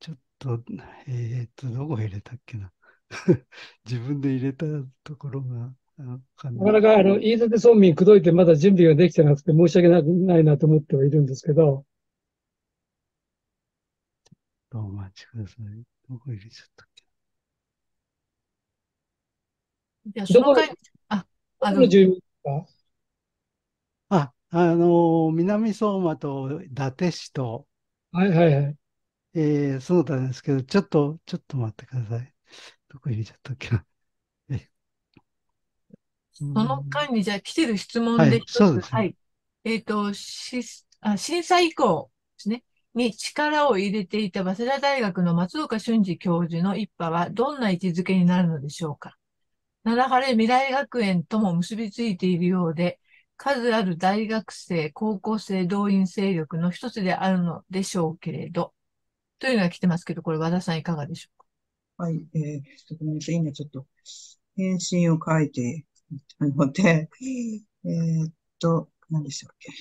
ちょっと、えー、っと、どこ入れたっけな。自分で入れたところが。なかなか、あの、飯舘村民口説いてまだ準備ができてなくて申し訳ないなと思ってはいるんですけど。どうお待ちください。どこ入れちゃったっけ。いや、その回、あ、あの、どこあの、南相馬と伊達市と、はいはいはい。えー、そなんですけど、ちょっと、ちょっと待ってください。どこ入れちゃったっけな。その間に、じゃあ来てる質問で一つ、はい、ねはい、えっ、ー、としあ、震災以降ですね、に力を入れていた早稲田大学の松岡俊二教授の一派はどんな位置づけになるのでしょうか。奈良晴れ未来学園とも結びついているようで、数ある大学生、高校生動員勢力の一つであるのでしょうけれど、というのが来てますけど、これ和田さんいかがでしょうかはい、えー、ちょっとごめんなさい。今ちょっと、返信を書いてたので、えっと、何でしたっけ。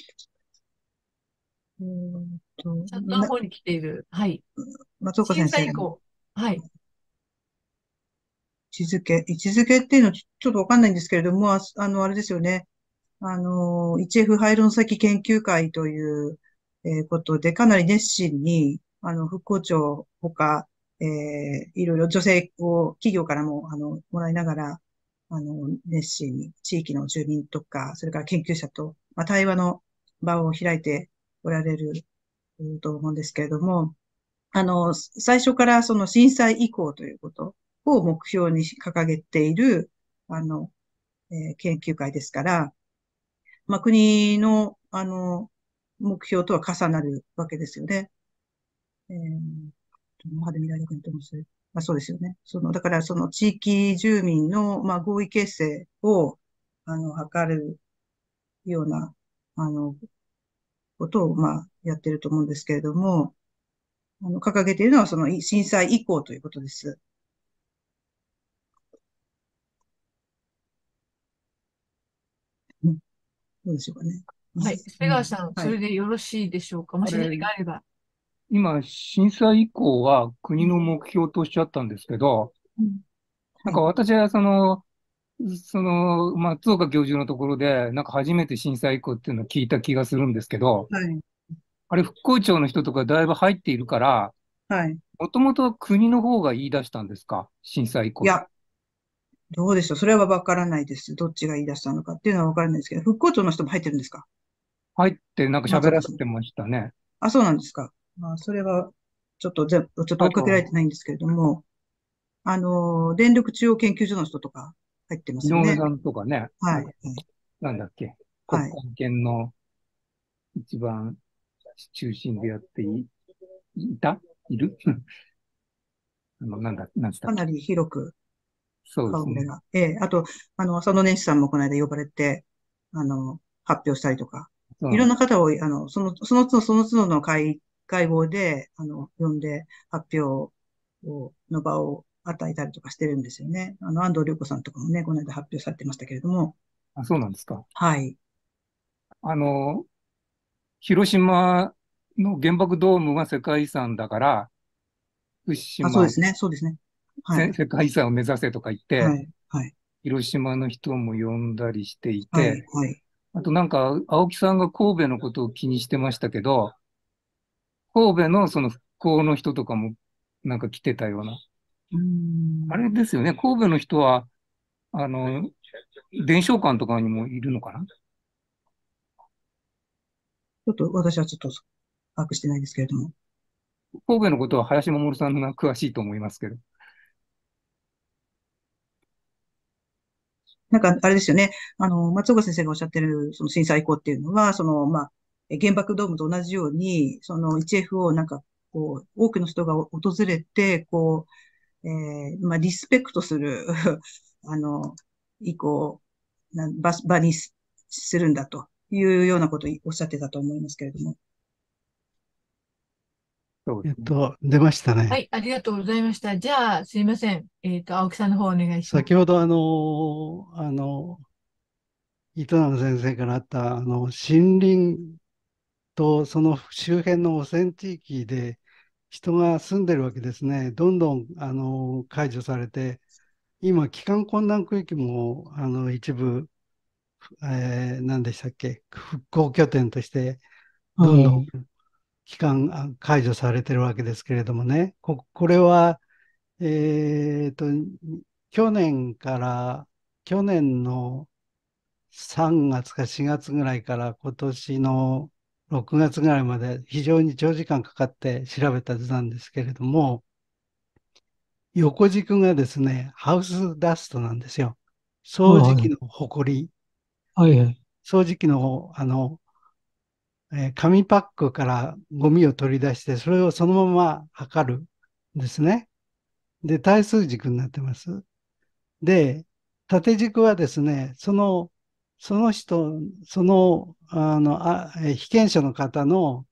えっと、チャットの方に来ている。はい。松岡先生。以降。はい。位置づけ。位置づけっていうのはちょっとわかんないんですけれども、あの、あれですよね。あの、1F 廃炉の先研究会という、えことで、かなり熱心に、あの、復興庁ほか、えー、いろいろ女性を企業からも、あの、もらいながら、あの、熱心に地域の住民とか、それから研究者と、まあ、対話の場を開いておられる、と思うんですけれども、あの、最初からその震災以降ということを目標に掲げている、あの、えー、研究会ですから、まあ、国の、あの、目標とは重なるわけですよね。えー、まだ未来学にとまする。まあ、そうですよね。その、だからその地域住民の、まあ、合意形成を、あの、図るような、あの、ことを、まあ、やってると思うんですけれども、あの、掲げているのはその震災以降ということです。どうでしょうかね。はい。瀬川さん、うん、それでよろしいでしょうか、はい、もし何かあれば。今、震災以降は国の目標とおっしゃったんですけど、うん、なんか私はその、その、松岡教授のところで、なんか初めて震災以降っていうのを聞いた気がするんですけど、はい、あれ、復興庁の人とかだいぶ入っているから、はい。もともとは国の方が言い出したんですか震災以降。いや、どうでしょうそれは分からないです。どっちが言い出したのかっていうのは分からないですけど、復興庁の人も入ってるんですか入って、なんか喋らせてましたね。あ、そうなんですか。まあ、それは、ちょっと、ちょっと追っかけられてないんですけれども、あの、電力中央研究所の人とか入ってますよね。井上さんとかね。はい。なんだっけ。は国会研の一番中心でやってい、い、いたいる あの、なんだ、なんつったかなり広くそうですね。ええ、あと、あの、浅野年始さんもこの間呼ばれて、あの、発表したりとか、いろんな方を、あの、その、その都度その都度の会、会合で、あの、呼んで発表を、の場を与えたりとかしてるんですよね。あの、安藤涼子さんとかもね、この間発表されてましたけれども。あ、そうなんですか。はい。あの、広島の原爆ドームが世界遺産だから、福島。そうですね、そうですね。世界遺産を目指せとか言って、はいはい、広島の人も呼んだりしていて、はい、あとなんか、青木さんが神戸のことを気にしてましたけど、神戸のその復興の人とかもなんか来てたような。うあれですよね、神戸の人は、あの、伝承館とかにもいるのかなちょっと私はちょっと把握してないですけれども。神戸のことは林守さんが詳しいと思いますけど。なんか、あれですよね。あの、松岡先生がおっしゃってる、その震災以降っていうのは、その、まあ、原爆ドームと同じように、その 1F をなんか、こう、多くの人が訪れて、こう、えー、まあ、リスペクトする あの、以降、な場場にするんだというようなことをおっしゃってたと思いますけれども。えっと、出ましたね。はい、ありがとうございました。じゃあ、すいません。えっ、ー、と、青木さんの方お願いします。先ほど、あの、あの、糸永先生からあった、あの、森林とその周辺の汚染地域で人が住んでるわけですね。どんどん、あの、解除されて、今、帰還困難区域も、あの、一部、えー、何でしたっけ、復興拠点として、どんどん、はい期間解除されてるわけですけれどもね、ここれは、えっ、ー、と、去年から、去年の3月か4月ぐらいから今年の6月ぐらいまで非常に長時間かかって調べた図なんですけれども、横軸がですね、ハウスダストなんですよ。掃除機のほこり。はいはい、掃除機のあのえ紙パックからゴミを取り出して、それをそのまま測るんですね。で、対数軸になってます。で、縦軸はですね、その、その人、その、あの、あ被験者の方の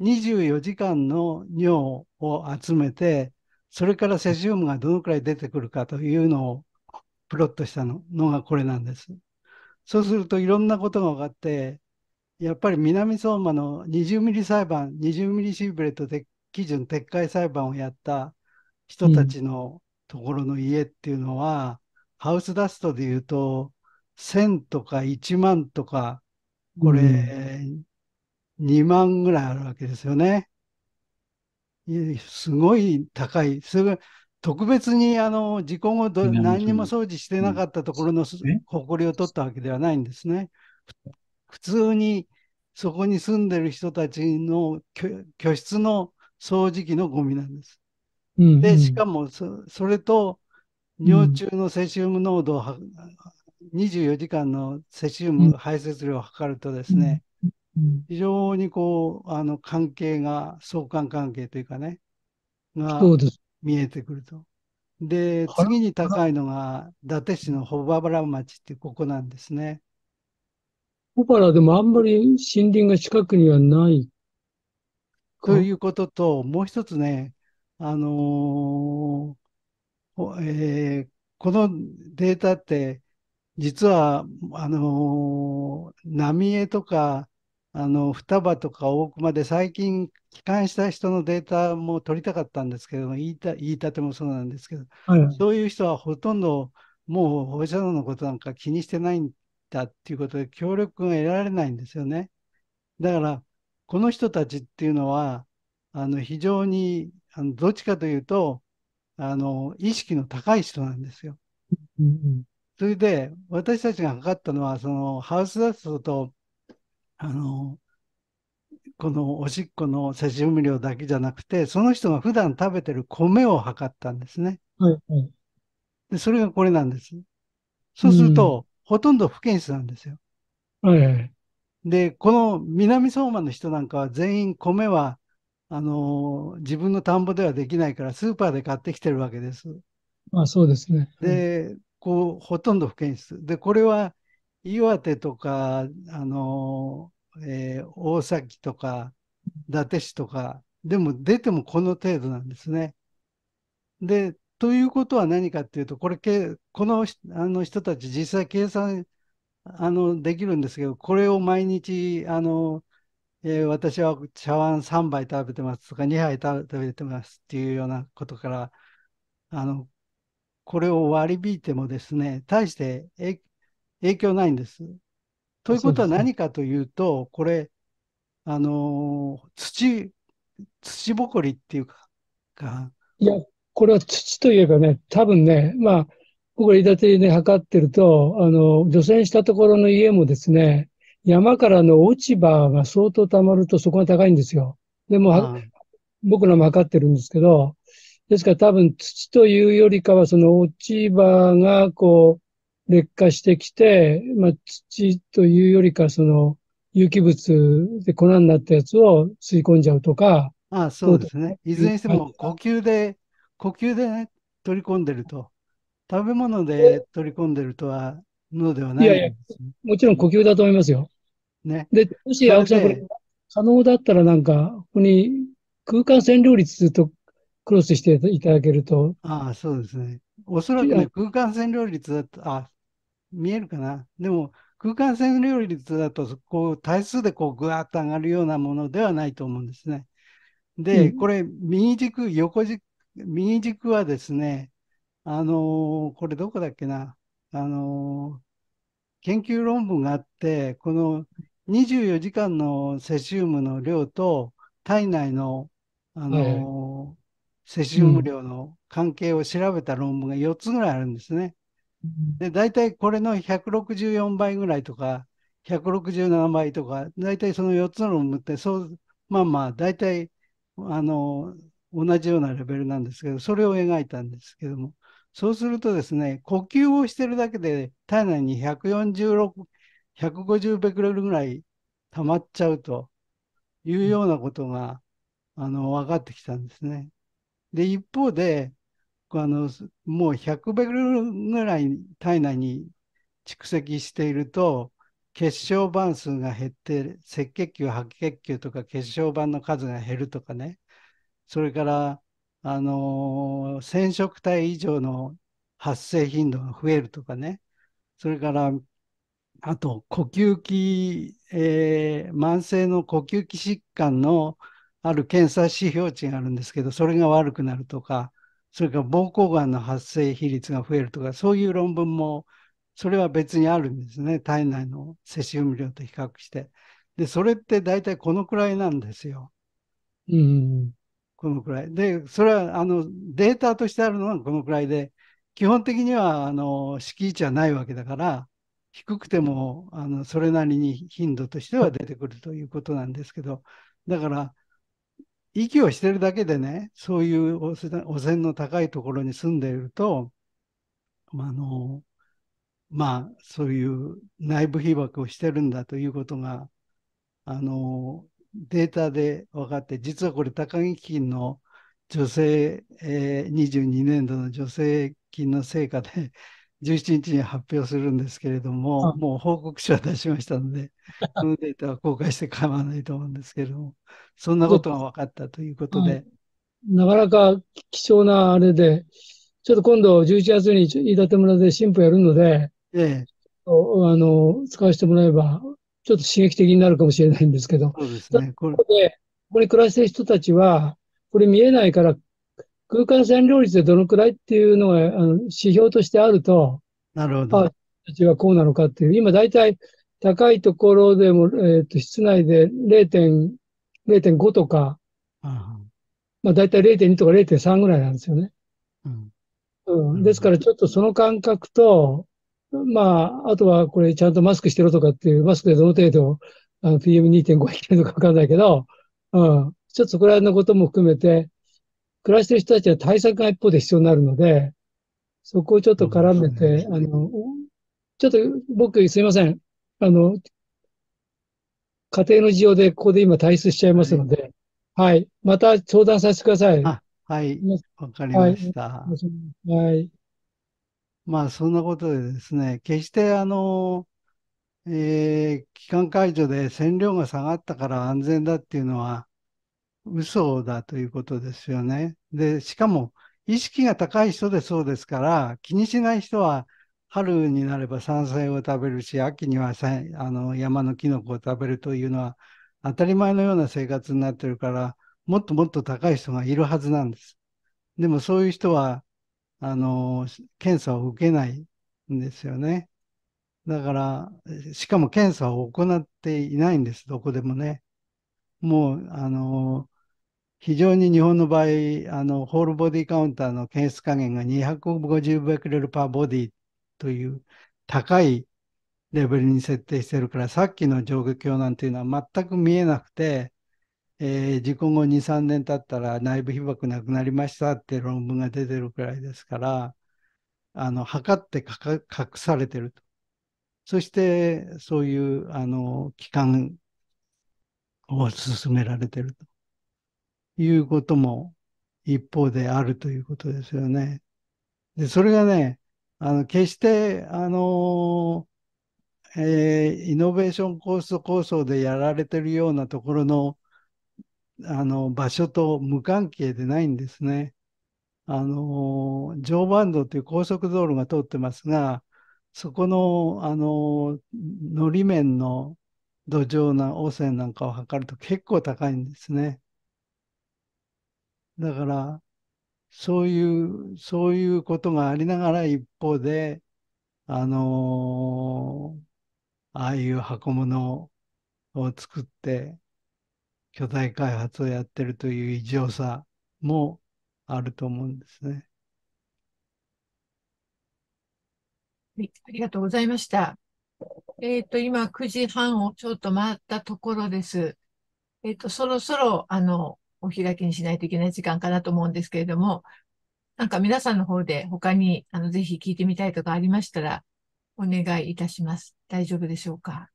24時間の尿を集めて、それからセシウムがどのくらい出てくるかというのをプロットしたののがこれなんです。そうするといろんなことが分かって、やっぱり南相馬の20ミリ裁判、20ミリシーブレットで基準撤回裁判をやった人たちのところの家っていうのは、うん、ハウスダストでいうと、1000とか1万とか、これ、うん、2万ぐらいあるわけですよね。すごい高い。特別にあの事故後ど、何にも掃除してなかったところの誇りを取ったわけではないんですね。普通にそこに住んでる人たちの居室の掃除機のゴミなんです。うんうん、で、しかもそ、それと、尿中のセシウム濃度を、うん、24時間のセシウム排泄量を測るとですね、うんうん、非常にこう、あの、関係が、相関関係というかね、が見えてくると。で次に高いのが、伊達市の保原町っていうここなんですね。小原でもあんまり森林が近くにはないということと、もう一つね、あのーえー、このデータって、実は、あのー、浪江とか、あの、双葉とか大熊で最近帰還した人のデータも取りたかったんですけども、言いた言いたてもそうなんですけど、はい、そういう人はほとんどもう放射能のことなんか気にしてないたっていうことで協力が得られないんですよね。だから、この人たちっていうのは、あの非常にあのどっちかというと、あの意識の高い人なんですよ。それで私たちが測ったのはそのハウスダストとあのこのおしっこの摂取量だけじゃなくてその人が普段食べてる米を測ったんですね。はいはい、でそれがこれなんです。そうすると、ほとんど不検出なんですよ。はい、で、この南相馬の人なんかは全員米は、あのー、自分の田んぼではできないからスーパーで買ってきてるわけです。まあそうですね。で、こう、ほとんど不検出。で、これは岩手とか、あのー、えー、大崎とか、伊達市とか、でも出てもこの程度なんですね。で、ということは何かっていうと、これけ、このあの人たち、実際計算あのできるんですけど、これを毎日、あのえー、私は茶碗3杯食べてますとか、2杯食べてますっていうようなことから、あのこれを割り引いてもですね、大して影響ないんです。ということは何かというと、うね、これ、あの土、土ぼこりっていうか、いや、これは土といえばね、多分ね、まあ、僕は伊てで、測ってると、あの、除染したところの家もですね、山からの落ち葉が相当溜まるとそこが高いんですよ。でも、僕らも測ってるんですけど、ですから多分土というよりかはその落ち葉がこう劣化してきて、まあ土というよりかその有機物で粉になったやつを吸い込んじゃうとか。ああそうですね。いずれにしても呼吸で呼吸で、ね、取り込んでると、食べ物で取り込んでるとは、のではない、ね、いやいや、もちろん呼吸だと思いますよ。ね。で、もし青木さん、これ、可能だったらなんか、ここに空間占領率とクロスしていただけると。ああ、そうですね。おそらく、ね、空間占領率だと、あ、見えるかな。でも、空間占領率だと、こう、対数でこう、ぐわっと上がるようなものではないと思うんですね。で、これ、右軸、横軸右軸はですね、あのこれどこだっけな、あの研究論文があって、この24時間のセシウムの量と体内の、あのセシウム量の関係を調べた論文が4つぐらいあるんですね。で、大体これの164倍ぐらいとか、167倍とか、大体その4つの論文って、そう、まあまあ、大体、あの、同じようなレベルなんですけど、それを描いたんですけども、そうするとですね、呼吸をしてるだけで体内に146、150ベクレルぐらい溜まっちゃうというようなことが、うん、あの、分かってきたんですね。で、一方で、あの、もう100ベクレルぐらい体内に蓄積していると、血小板数が減って、赤血球、白血球とか血小板の数が減るとかね、それから、あの染色体以上の発生頻度が増えるとかね、それから、あと、呼吸器、えー、慢性の呼吸器疾患のある検査指標値があるんですけど、それが悪くなるとか、それから膀胱がんの発生比率が増えるとか、そういう論文も、それは別にあるんですね、体内の摂取量と比較して。で、それって大体このくらいなんですよ。うん、このくらい。で、それはあのデータとしてあるのはこのくらいで、基本的にはあの敷地はないわけだから、低くてもあのそれなりに頻度としては出てくるということなんですけど、だから、息をしてるだけでね、そういう汚染の高いところに住んでいると、あの、まあ、そういう内部被曝をしてるんだということが、あの、データで分かって、実はこれ、高木基金の女性、えー、22年度の助成金の成果で、17日に発表するんですけれども、もう報告書は出しましたので、こ のデータは公開して構わないと思うんですけれども、そんなことが分かったということで。うん、なかなか貴重なあれで、ちょっと今度11月に飯舘村で新婦やるので、ええ、あの使わせてもらえばちょっと刺激的になるかもしれないんですけど、そうですね、こでここに暮らしてる人たちは、これ見えないから、空間占領率でどのくらいっていうのがあの指標としてあると、なるほど。たちはこうなのかっていう、今大体高いところでも、えっ、ー、と、室内で0.5とか、あまあ大体0.2とか0.3ぐらいなんですよね。うん、うん、ですからちょっとその感覚と、まあ、あとはこれちゃんとマスクしてろとかっていう、マスクでどの程度 PM2.5 がいけるのかわかんないけど、うん、ちょっとそこら辺のことも含めて、暮らしてる人たちは対策が一方で必要になるので、そこをちょっと絡めて、あの、ちょっと僕すいません。あの、家庭の事情でここで今退出しちゃいますので、はい。はい、また相談させてください。はい。わかりました。はい。はいまあそんなことでですね、決してあの、えー、機関解除で線量が下がったから安全だっていうのは嘘だということですよね。で、しかも意識が高い人でそうですから、気にしない人は春になれば山菜を食べるし、秋にはさあの山のキノコを食べるというのは当たり前のような生活になってるから、もっともっと高い人がいるはずなんです。でもそういう人はあの、検査を受けないんですよね。だから、しかも検査を行っていないんです、どこでもね。もう、あの、非常に日本の場合、あの、ホールボディカウンターの検出加減が250ベクレルパーボディという高いレベルに設定してるから、さっきの上下鏡なんていうのは全く見えなくて、えー、事故後2、3年経ったら内部被曝なくなりましたって論文が出てるくらいですから、あの、測って隠されてると。そして、そういう、あの、期間を進められてるということも一方であるということですよね。で、それがね、あの、決して、あのえー、イノベーションコース構想でやられてるようなところのあの場所と無関係でないんですね。あの、常磐道という高速道路が通ってますが、そこの、あの、のり面の土壌な汚染なんかを測ると結構高いんですね。だから、そういう、そういうことがありながら一方で、あのー、ああいう箱物を作って、巨大開発をやってるという異常さもあると思うんですね。はい、ありがとうございました。えっ、ー、と、今9時半をちょっと回ったところです。えっ、ー、と、そろそろ、あの、お開きにしないといけない時間かなと思うんですけれども、なんか皆さんの方で他に、あの、ぜひ聞いてみたいとかありましたら、お願いいたします。大丈夫でしょうか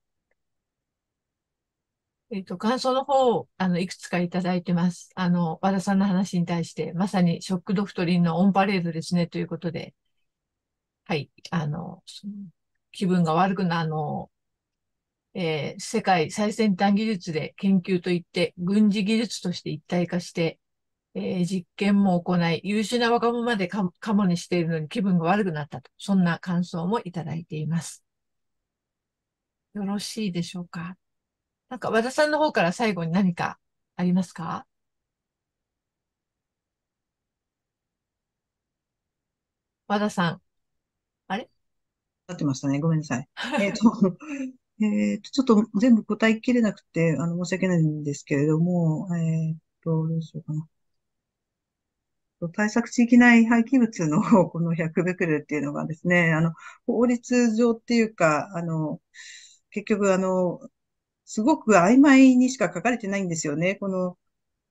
えっ、と、感想の方を、あの、いくつかいただいてます。あの、和田さんの話に対して、まさにショックドクトリンのオンパレードですね、ということで。はい、あの、気分が悪くな、あの、えー、世界最先端技術で研究といって、軍事技術として一体化して、えー、実験も行い、優秀な若者までカモにしているのに気分が悪くなったと、そんな感想もいただいています。よろしいでしょうかなんか和田さんの方から最後に何かありますか和田さん。あれなってましたね。ごめんなさい。えっと、えっと、ちょっと全部答えきれなくて、あの、申し訳ないんですけれども、えっ、ー、と、どうしようかな。対策地域内廃棄物のこの100ベクレルっていうのがですね、あの、法律上っていうか、あの、結局あの、すごく曖昧にしか書かれてないんですよね。この、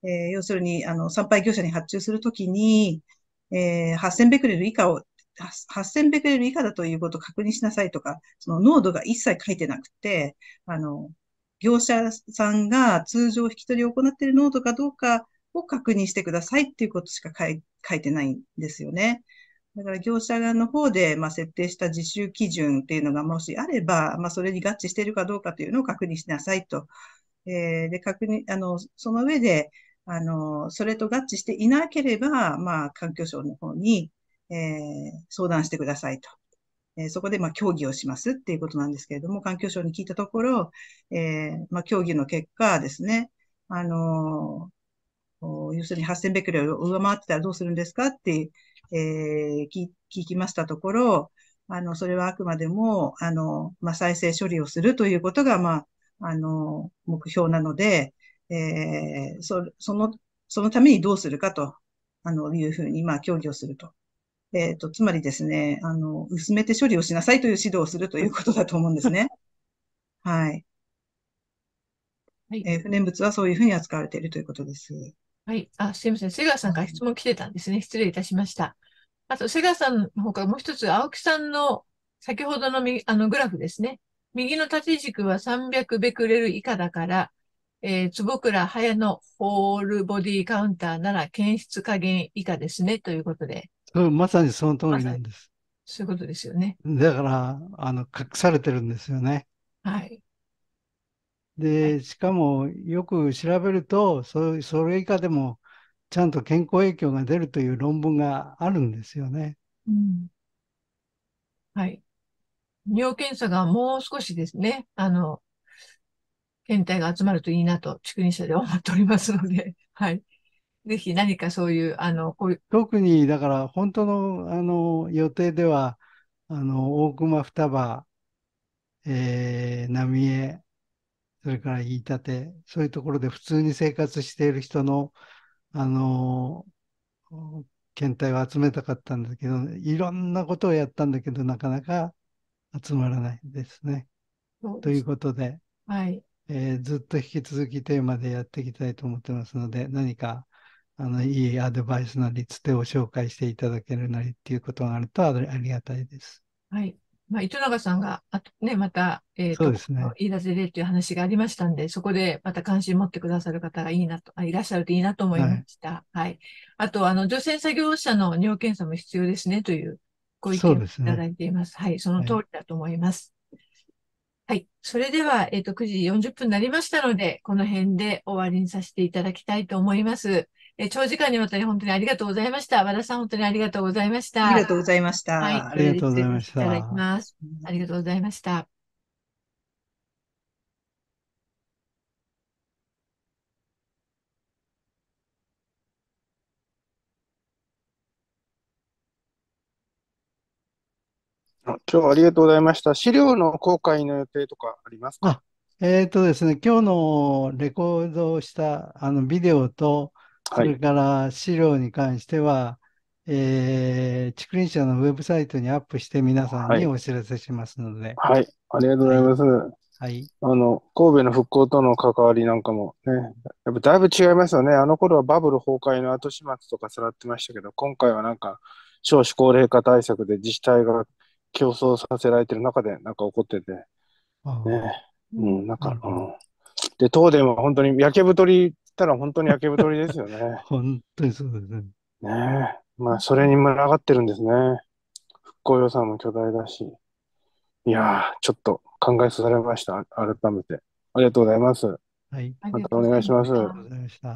えー、要するに、あの、参拝業者に発注するときに、えー、8000ベクレル以下を、8000ベクレル以下だということを確認しなさいとか、その濃度が一切書いてなくて、あの、業者さんが通常引き取りを行っている濃度かどうかを確認してくださいっていうことしか書いてないんですよね。だから業者側の方で、まあ、設定した自習基準っていうのがもしあれば、まあ、それに合致しているかどうかというのを確認しなさいと。えー、で、確認、あの、その上で、あの、それと合致していなければ、まあ、環境省の方に、えー、相談してくださいと。えー、そこで、まあ、協議をしますっていうことなんですけれども、環境省に聞いたところ、えー、まあ、協議の結果ですね、あの、要するに8000ベクレルを上回ってたらどうするんですかってえー、聞きましたところ、あの、それはあくまでも、あの、まあ、再生処理をするということが、まあ、あの、目標なので、えー、そ、その、そのためにどうするかと、あの、いうふうに、まあ、協議をすると。えっ、ー、と、つまりですね、あの、薄めて処理をしなさいという指導をするということだと思うんですね。はい。はい、えー、不燃物はそういうふうに扱われているということです。はい。あ、すみません。瀬川さんから質問来てたんですね。失礼いたしました。あと、瀬川さんのうからもう一つ、青木さんの先ほどのあのグラフですね。右の縦軸は300ベクレル以下だから、えー、坪倉早のホールボディカウンターなら検出加減以下ですね、ということで。うん、まさにその通りなんです。ま、そういうことですよね。だから、あの、隠されてるんですよね。はい。で、しかもよく調べるとそ、それ以下でもちゃんと健康影響が出るという論文があるんですよね。うん、はい。尿検査がもう少しですね、あの、検体が集まるといいなと、竹林社では思っておりますので、はい。ぜひ何かそういう、あの、こういう。特に、だから、本当の、あの、予定では、あの、大熊双葉、えー、浪江、それから言いて、そういうところで普通に生活している人の、あの、検体を集めたかったんだけど、いろんなことをやったんだけど、なかなか集まらないですね。ということで、はい、えー、ずっと引き続きテーマでやっていきたいと思ってますので、何かあのいいアドバイスなり、つてを紹介していただけるなりっていうことがあるとありがたいです。はいまあ、糸永さんが、あとね、また、えー、そうですね。言い出せでっていう話がありましたんで、そこでまた関心持ってくださる方がいいなと、あいらっしゃるといいなと思いました。はい。はい、あと、あの、女性作業者の尿検査も必要ですねというご意見をいただいています。すね、はい、その通りだと思います。はい、はい。それでは、えっ、ー、と、9時40分になりましたので、この辺で終わりにさせていただきたいと思います。え長時間にわたり本当にありがとうございました。和田さん、本当にありがとうございました。ありがとうございました。はい、ありがとうございました。いただきます。ありがとうございました。今日はありがとうございました。資料の公開の予定とかありますかあ、えっ、ー、とですね、今日のレコードしたあのビデオと、それから資料に関しては、えー、竹林社のウェブサイトにアップして皆さんにお知らせしますので。はい、はい、ありがとうございます。はい、はい、あの神戸の復興との関わりなんかもね、やっぱだいぶ違いますよね。あの頃はバブル崩壊の後始末とかさらってましたけど、今回はなんか少子高齢化対策で自治体が競争させられてる中でなんか起こってて、ね、うん、なんか、うん、で、東電は本当に焼け太りったら本当に焼け太りですよね。本当にそうですね。ねえ。まあ、それに群がってるんですね。復興予算も巨大だし。いやちょっと考えさせられました。改めて。ありがとうございます。はい。またお願いします。ありがとうございました。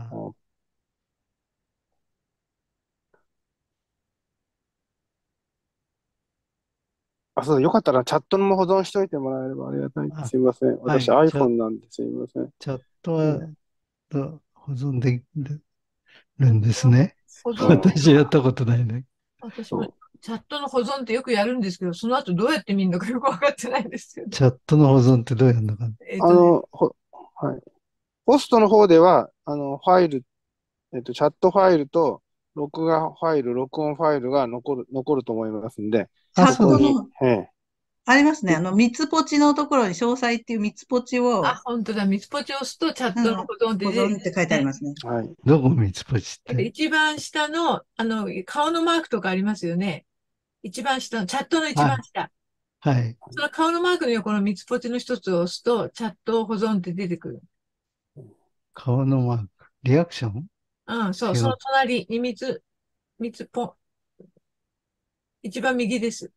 あ、そうだ、よかったらチャットも保存しておいてもらえればありがたい。すいません。私、はい、iPhone なんですいません。チャットは、うん、保存できるんですね。私やったことないね。私もチャットの保存ってよくやるんですけど、その後どうやって見るのかよく分かってないですよ、ね、チャットの保存ってどうやるのか、ね、あの、はい。ホストの方では、あの、ファイル、えっ、と、チャットファイルと、録画ファイル、録音ファイルが残る、残ると思いますんで。チャットの、ええ、ありますね。あの、三つポチのところに詳細っていう三つポチを。あ、本当だ。三つポチを押すとチャットの保存で、ね、保存って書いてありますね。はい。どこ三つポチって。一番下の、あの、顔のマークとかありますよね。一番下の、チャットの一番下。はい。その顔のマークの横の三つポチの一つを押すと、チャットを保存って出てくる。顔のマーク。リアクションうん、そう。その隣に三つ、三つポ一番右です。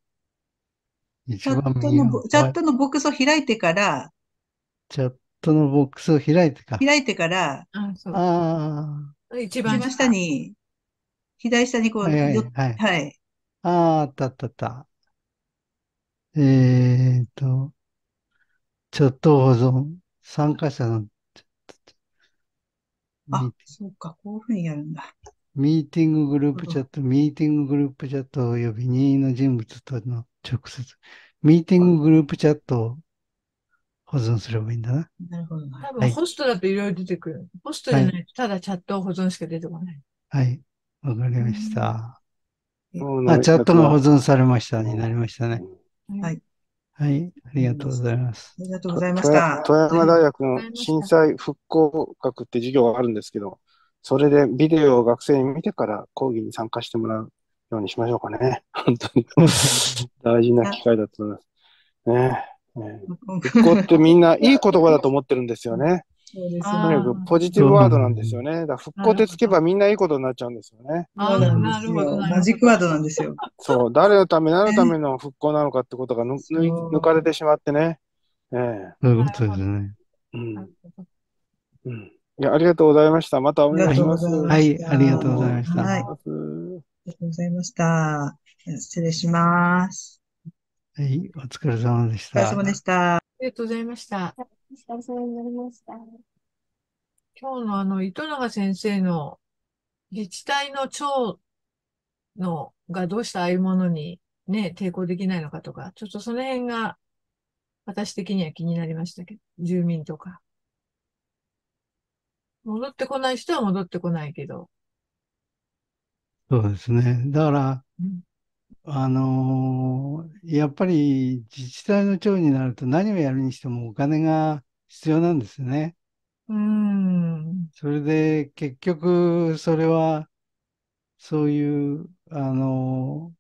チャットの、チャットのボックスを開いてから、チャットのボックスを開いてから。開いてから、ああ一番下に、左下にこう、はい、はいはいはい、ああ、あったあったあった。えーと、チャット保存、参加者の、あ、そうか、こういうふうにやるんだ。ミーティンググループチャット、ミーティンググループチャット及び任意の人物との直接、ミーティンググループチャットを保存すればいいんだな。なるほど。多分ホストだといろいろ出てくる。はい、ホストじゃないとただチャットを保存しか出てこない。はい。わ、かりました。うん、あ、チャットが保存されましたになりましたね。はい。はい。ありがとうございます。ありがとうございました。富山大学の震災復興学って授業があるんですけど、それでビデオを学生に見てから講義に参加してもらうようにしましょうかね。本当に 大事な機会だと思います。ねね、復興ってみんな いい言葉だと思ってるんですよね。そうですポジティブワードなんですよね。だ復興ってつけばみんないいことになっちゃうんですよね。ああ、なるほど。マジックワードなんですよ。そう、誰のため、何のための復興なのかってことが抜かれてしまってね。ええ。そういうことですね。うん。うんいや、ありがとうございました。またお願いします。はい、ありがとうございました。はい。ありがとうございました。失礼します。はい、お疲れ様でした。お疲れ様でした。ありがとうございました。お疲れ様になりました。今日のあの、糸永先生の自治体の長のがどうしてああいうものにね、抵抗できないのかとか、ちょっとその辺が私的には気になりましたけど、住民とか。戻ってこない人は戻ってこないけど。そうですね。だから、うん、あのー、やっぱり自治体の長になると何をやるにしてもお金が必要なんですね。うん。それで結局それはそういう、あの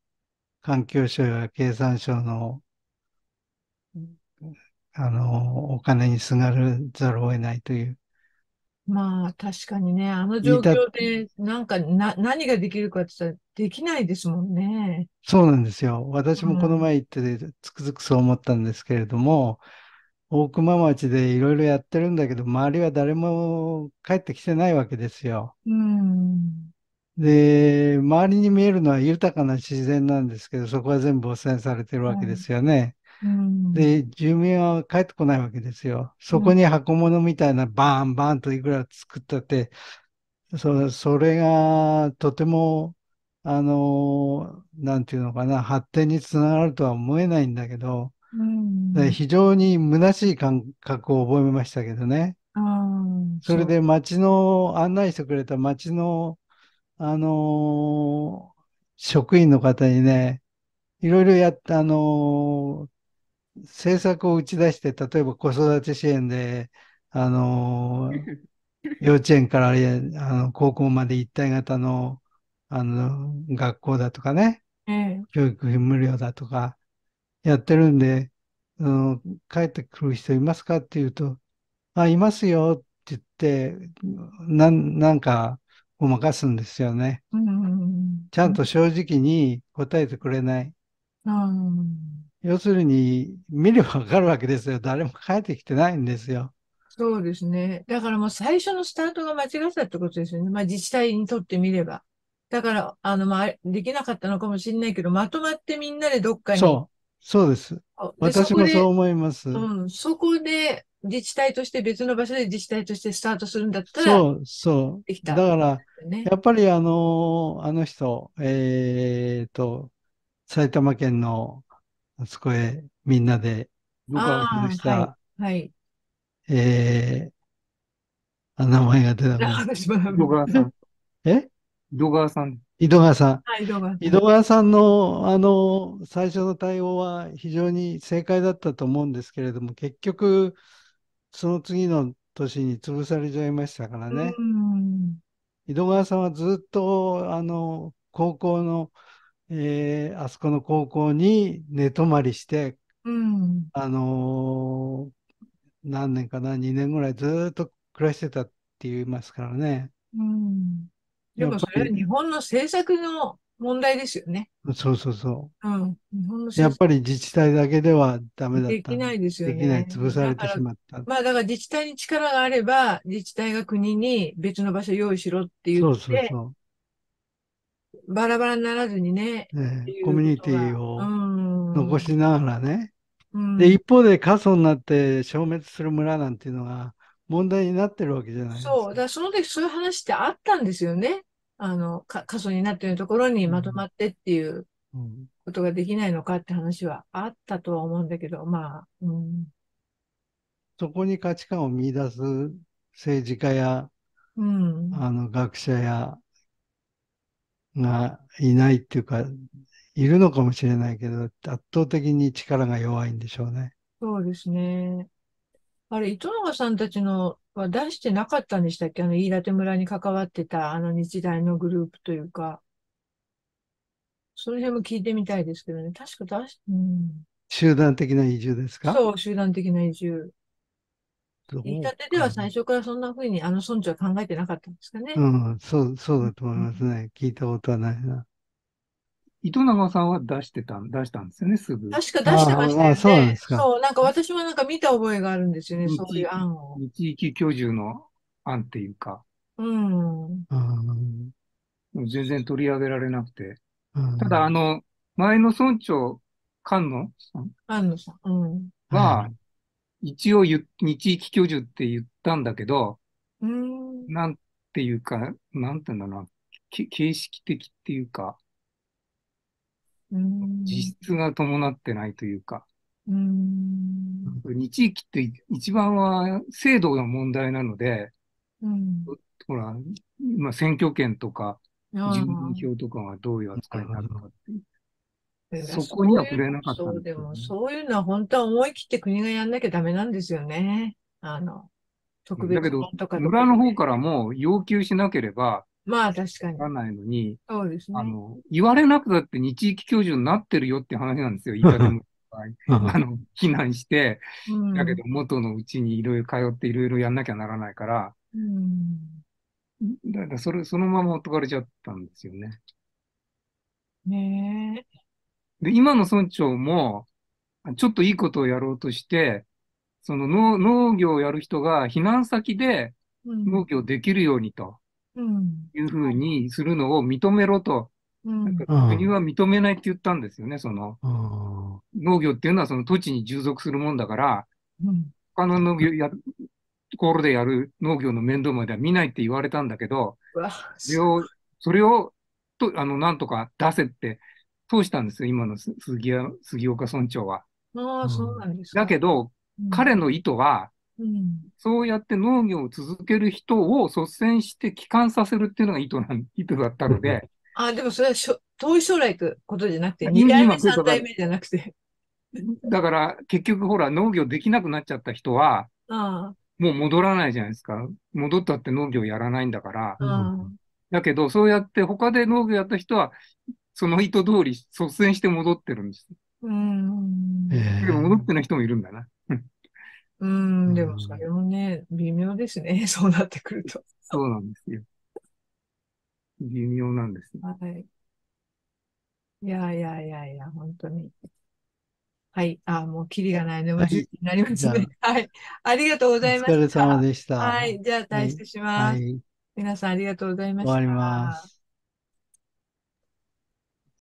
環境省や経産省の、あのお金にすがるざるを得ないというまあ確かにね、あの状況で、なんかな、何ができるかって言ったら、できないですもんね。そうなんですよ。私もこの前行ってて、つくづくそう思ったんですけれども、うん、大熊町でいろいろやってるんだけど、周りは誰も帰ってきてないわけですよ。うん、で、周りに見えるのは豊かな自然なんですけど、そこは全部汚染されてるわけですよね。で、住民は帰ってこないわけですよ。そこに箱物みたいなバンバンといくら作ったって、そそれがとても、あの、なんていうのかな、発展につながるとは思えないんだけど、うん、非常に虚しい感覚を覚えましたけどね。それで町の、案内してくれた町の、あのー、職員の方にね、いろいろやった、あのー、政策を打ち出して、例えば子育て支援で、あの、幼稚園からあの高校まで一体型のあの学校だとかね、教育費無料だとかやってるんで、うん、帰ってくる人いますかっていうと、あ、いますよって言って、ななんかごまかすんですよね、ちゃんと正直に答えてくれない。うん要するに見ればわかるわけですよ。誰も帰ってきてないんですよ。そうですね。だからもう最初のスタートが間違ったってことですよね。まあ自治体にとってみれば。だから、あの、まあ、できなかったのかもしれないけど、まとまってみんなでどっかに。そう。そうです。で私もそう思います。うん。そこで自治体として別の場所で自治体としてスタートするんだったら。そう、そう。できた、だから、やっぱりあの、あの人、えー、っと、埼玉県のあそこへみんなで僕はました、はいはい、えー、あ、名前が出なかった。井戸川さん。え井戸川さん。井戸川さん。井戸川さん。井戸川さんの、あの、最初の対応は非常に正解だったと思うんですけれども、結局、その次の年に潰されちゃいましたからね。井戸川さんはずっと、あの、高校のえー、あそこの高校に寝泊まりして、うん、あのー、何年かな、2年ぐらいずっと暮らしてたって言いますからね。うん、でもそれは日本の政策の問題ですよね。そうそうそう。うん、日本のやっぱり自治体だけではダメだった。できないですよね。できない、潰されてしまった。まあだから自治体に力があれば、自治体が国に別の場所用意しろって言って、そうそうそうバラバラにならずにね。ねコミュニティを残しながらね。うん、で、一方で過疎になって消滅する村なんていうのが問題になってるわけじゃないですか。そう。だからその時そういう話ってあったんですよね。あの、過疎になってるところにまとまってっていうことができないのかって話はあったとは思うんだけど、まあ、うん。そこに価値観を見出す政治家や、うん、あの学者やがいないっていうか、いるのかもしれないけど、圧倒的に力が弱いんでしょうね。そうですね。あれ、糸永さんたちのは出してなかったんでしたっけあの、飯舘村に関わってた、あの日大のグループというか。その辺も聞いてみたいですけどね。確か出し、うん。集団的な移住ですかそう、集団的な移住。言い立てでは最初からそんなふうにあの村長は考えてなかったんですかね。うん、そう、そうだと思いますね。聞いたことはないな。糸永さんは出してた、出したんですよね、すぐ。確か出してましたよね。そうなんですか。そう、なんか私もなんか見た覚えがあるんですよね、そういう案を。地域居住の案っていうか。うん。全然取り上げられなくて。ただ、あの、前の村長、菅野さん菅野さん。うん。は、一応日域居住って言ったんだけど、なんていうか、なんていうんだろうな、形式的っていうか、うん、実質が伴ってないというか、うん、日域って一番は制度の問題なので、うん、ほら、今選挙権とか、住民票とかがどういう扱いになるかっていう。そこには触れなかった、ね、そうでも、そういうのは本当は思い切って国がやんなきゃダメなんですよね。あの、特別とかだけど、村の方からも要求しなければ、まあ確かに。ならないのに、そうですね。あの、言われなくたって日域教授になってるよって話なんですよ、イタリも あの、避難して、だけど元のうちにいろいろ通っていろいろやんなきゃならないから、うん、だからそれ、そのまま解かれちゃったんですよね。ねえ。で、今の村長も、ちょっといいことをやろうとして、その農農業をやる人が避難先で農業できるようにと、いうふうにするのを認めろと、うん、国は認めないって言ったんですよね、その。農業っていうのはその土地に従属するもんだから、うん、他の農業や、ところでやる農業の面倒までは見ないって言われたんだけど、それを、それをとあのなんとか出せって通したんですよ、今の杉杉岡村長は。ああ、そうなんですだけど、彼の意図は、うん、そうやって農業を続ける人を率先して帰還させるっていうのが意図なん意図だったので。あでもそれはしょ遠い将来行くことじゃなくて、2代目、3代目じゃなくて。だから結局ほら農業できなくなっちゃった人は、ああもう戻らないじゃないですか。戻ったって農業やらないんだから。だけど、そうやって他で農業やった人は、その意図通り率先して戻ってるんです。うん。でも戻ってない人もいるんだな。うん、でもそれもね、微妙ですね。そうなってくると。そうなんですよ。微妙なんですね。はい。いやいやいやいや、本当に。はい。あ、もうキリがないの、マジになりますね。はい。ありがとうございました。お疲れ様でした。はい。じゃあ、退出します。はい、皆さんありがとうございました。終わります。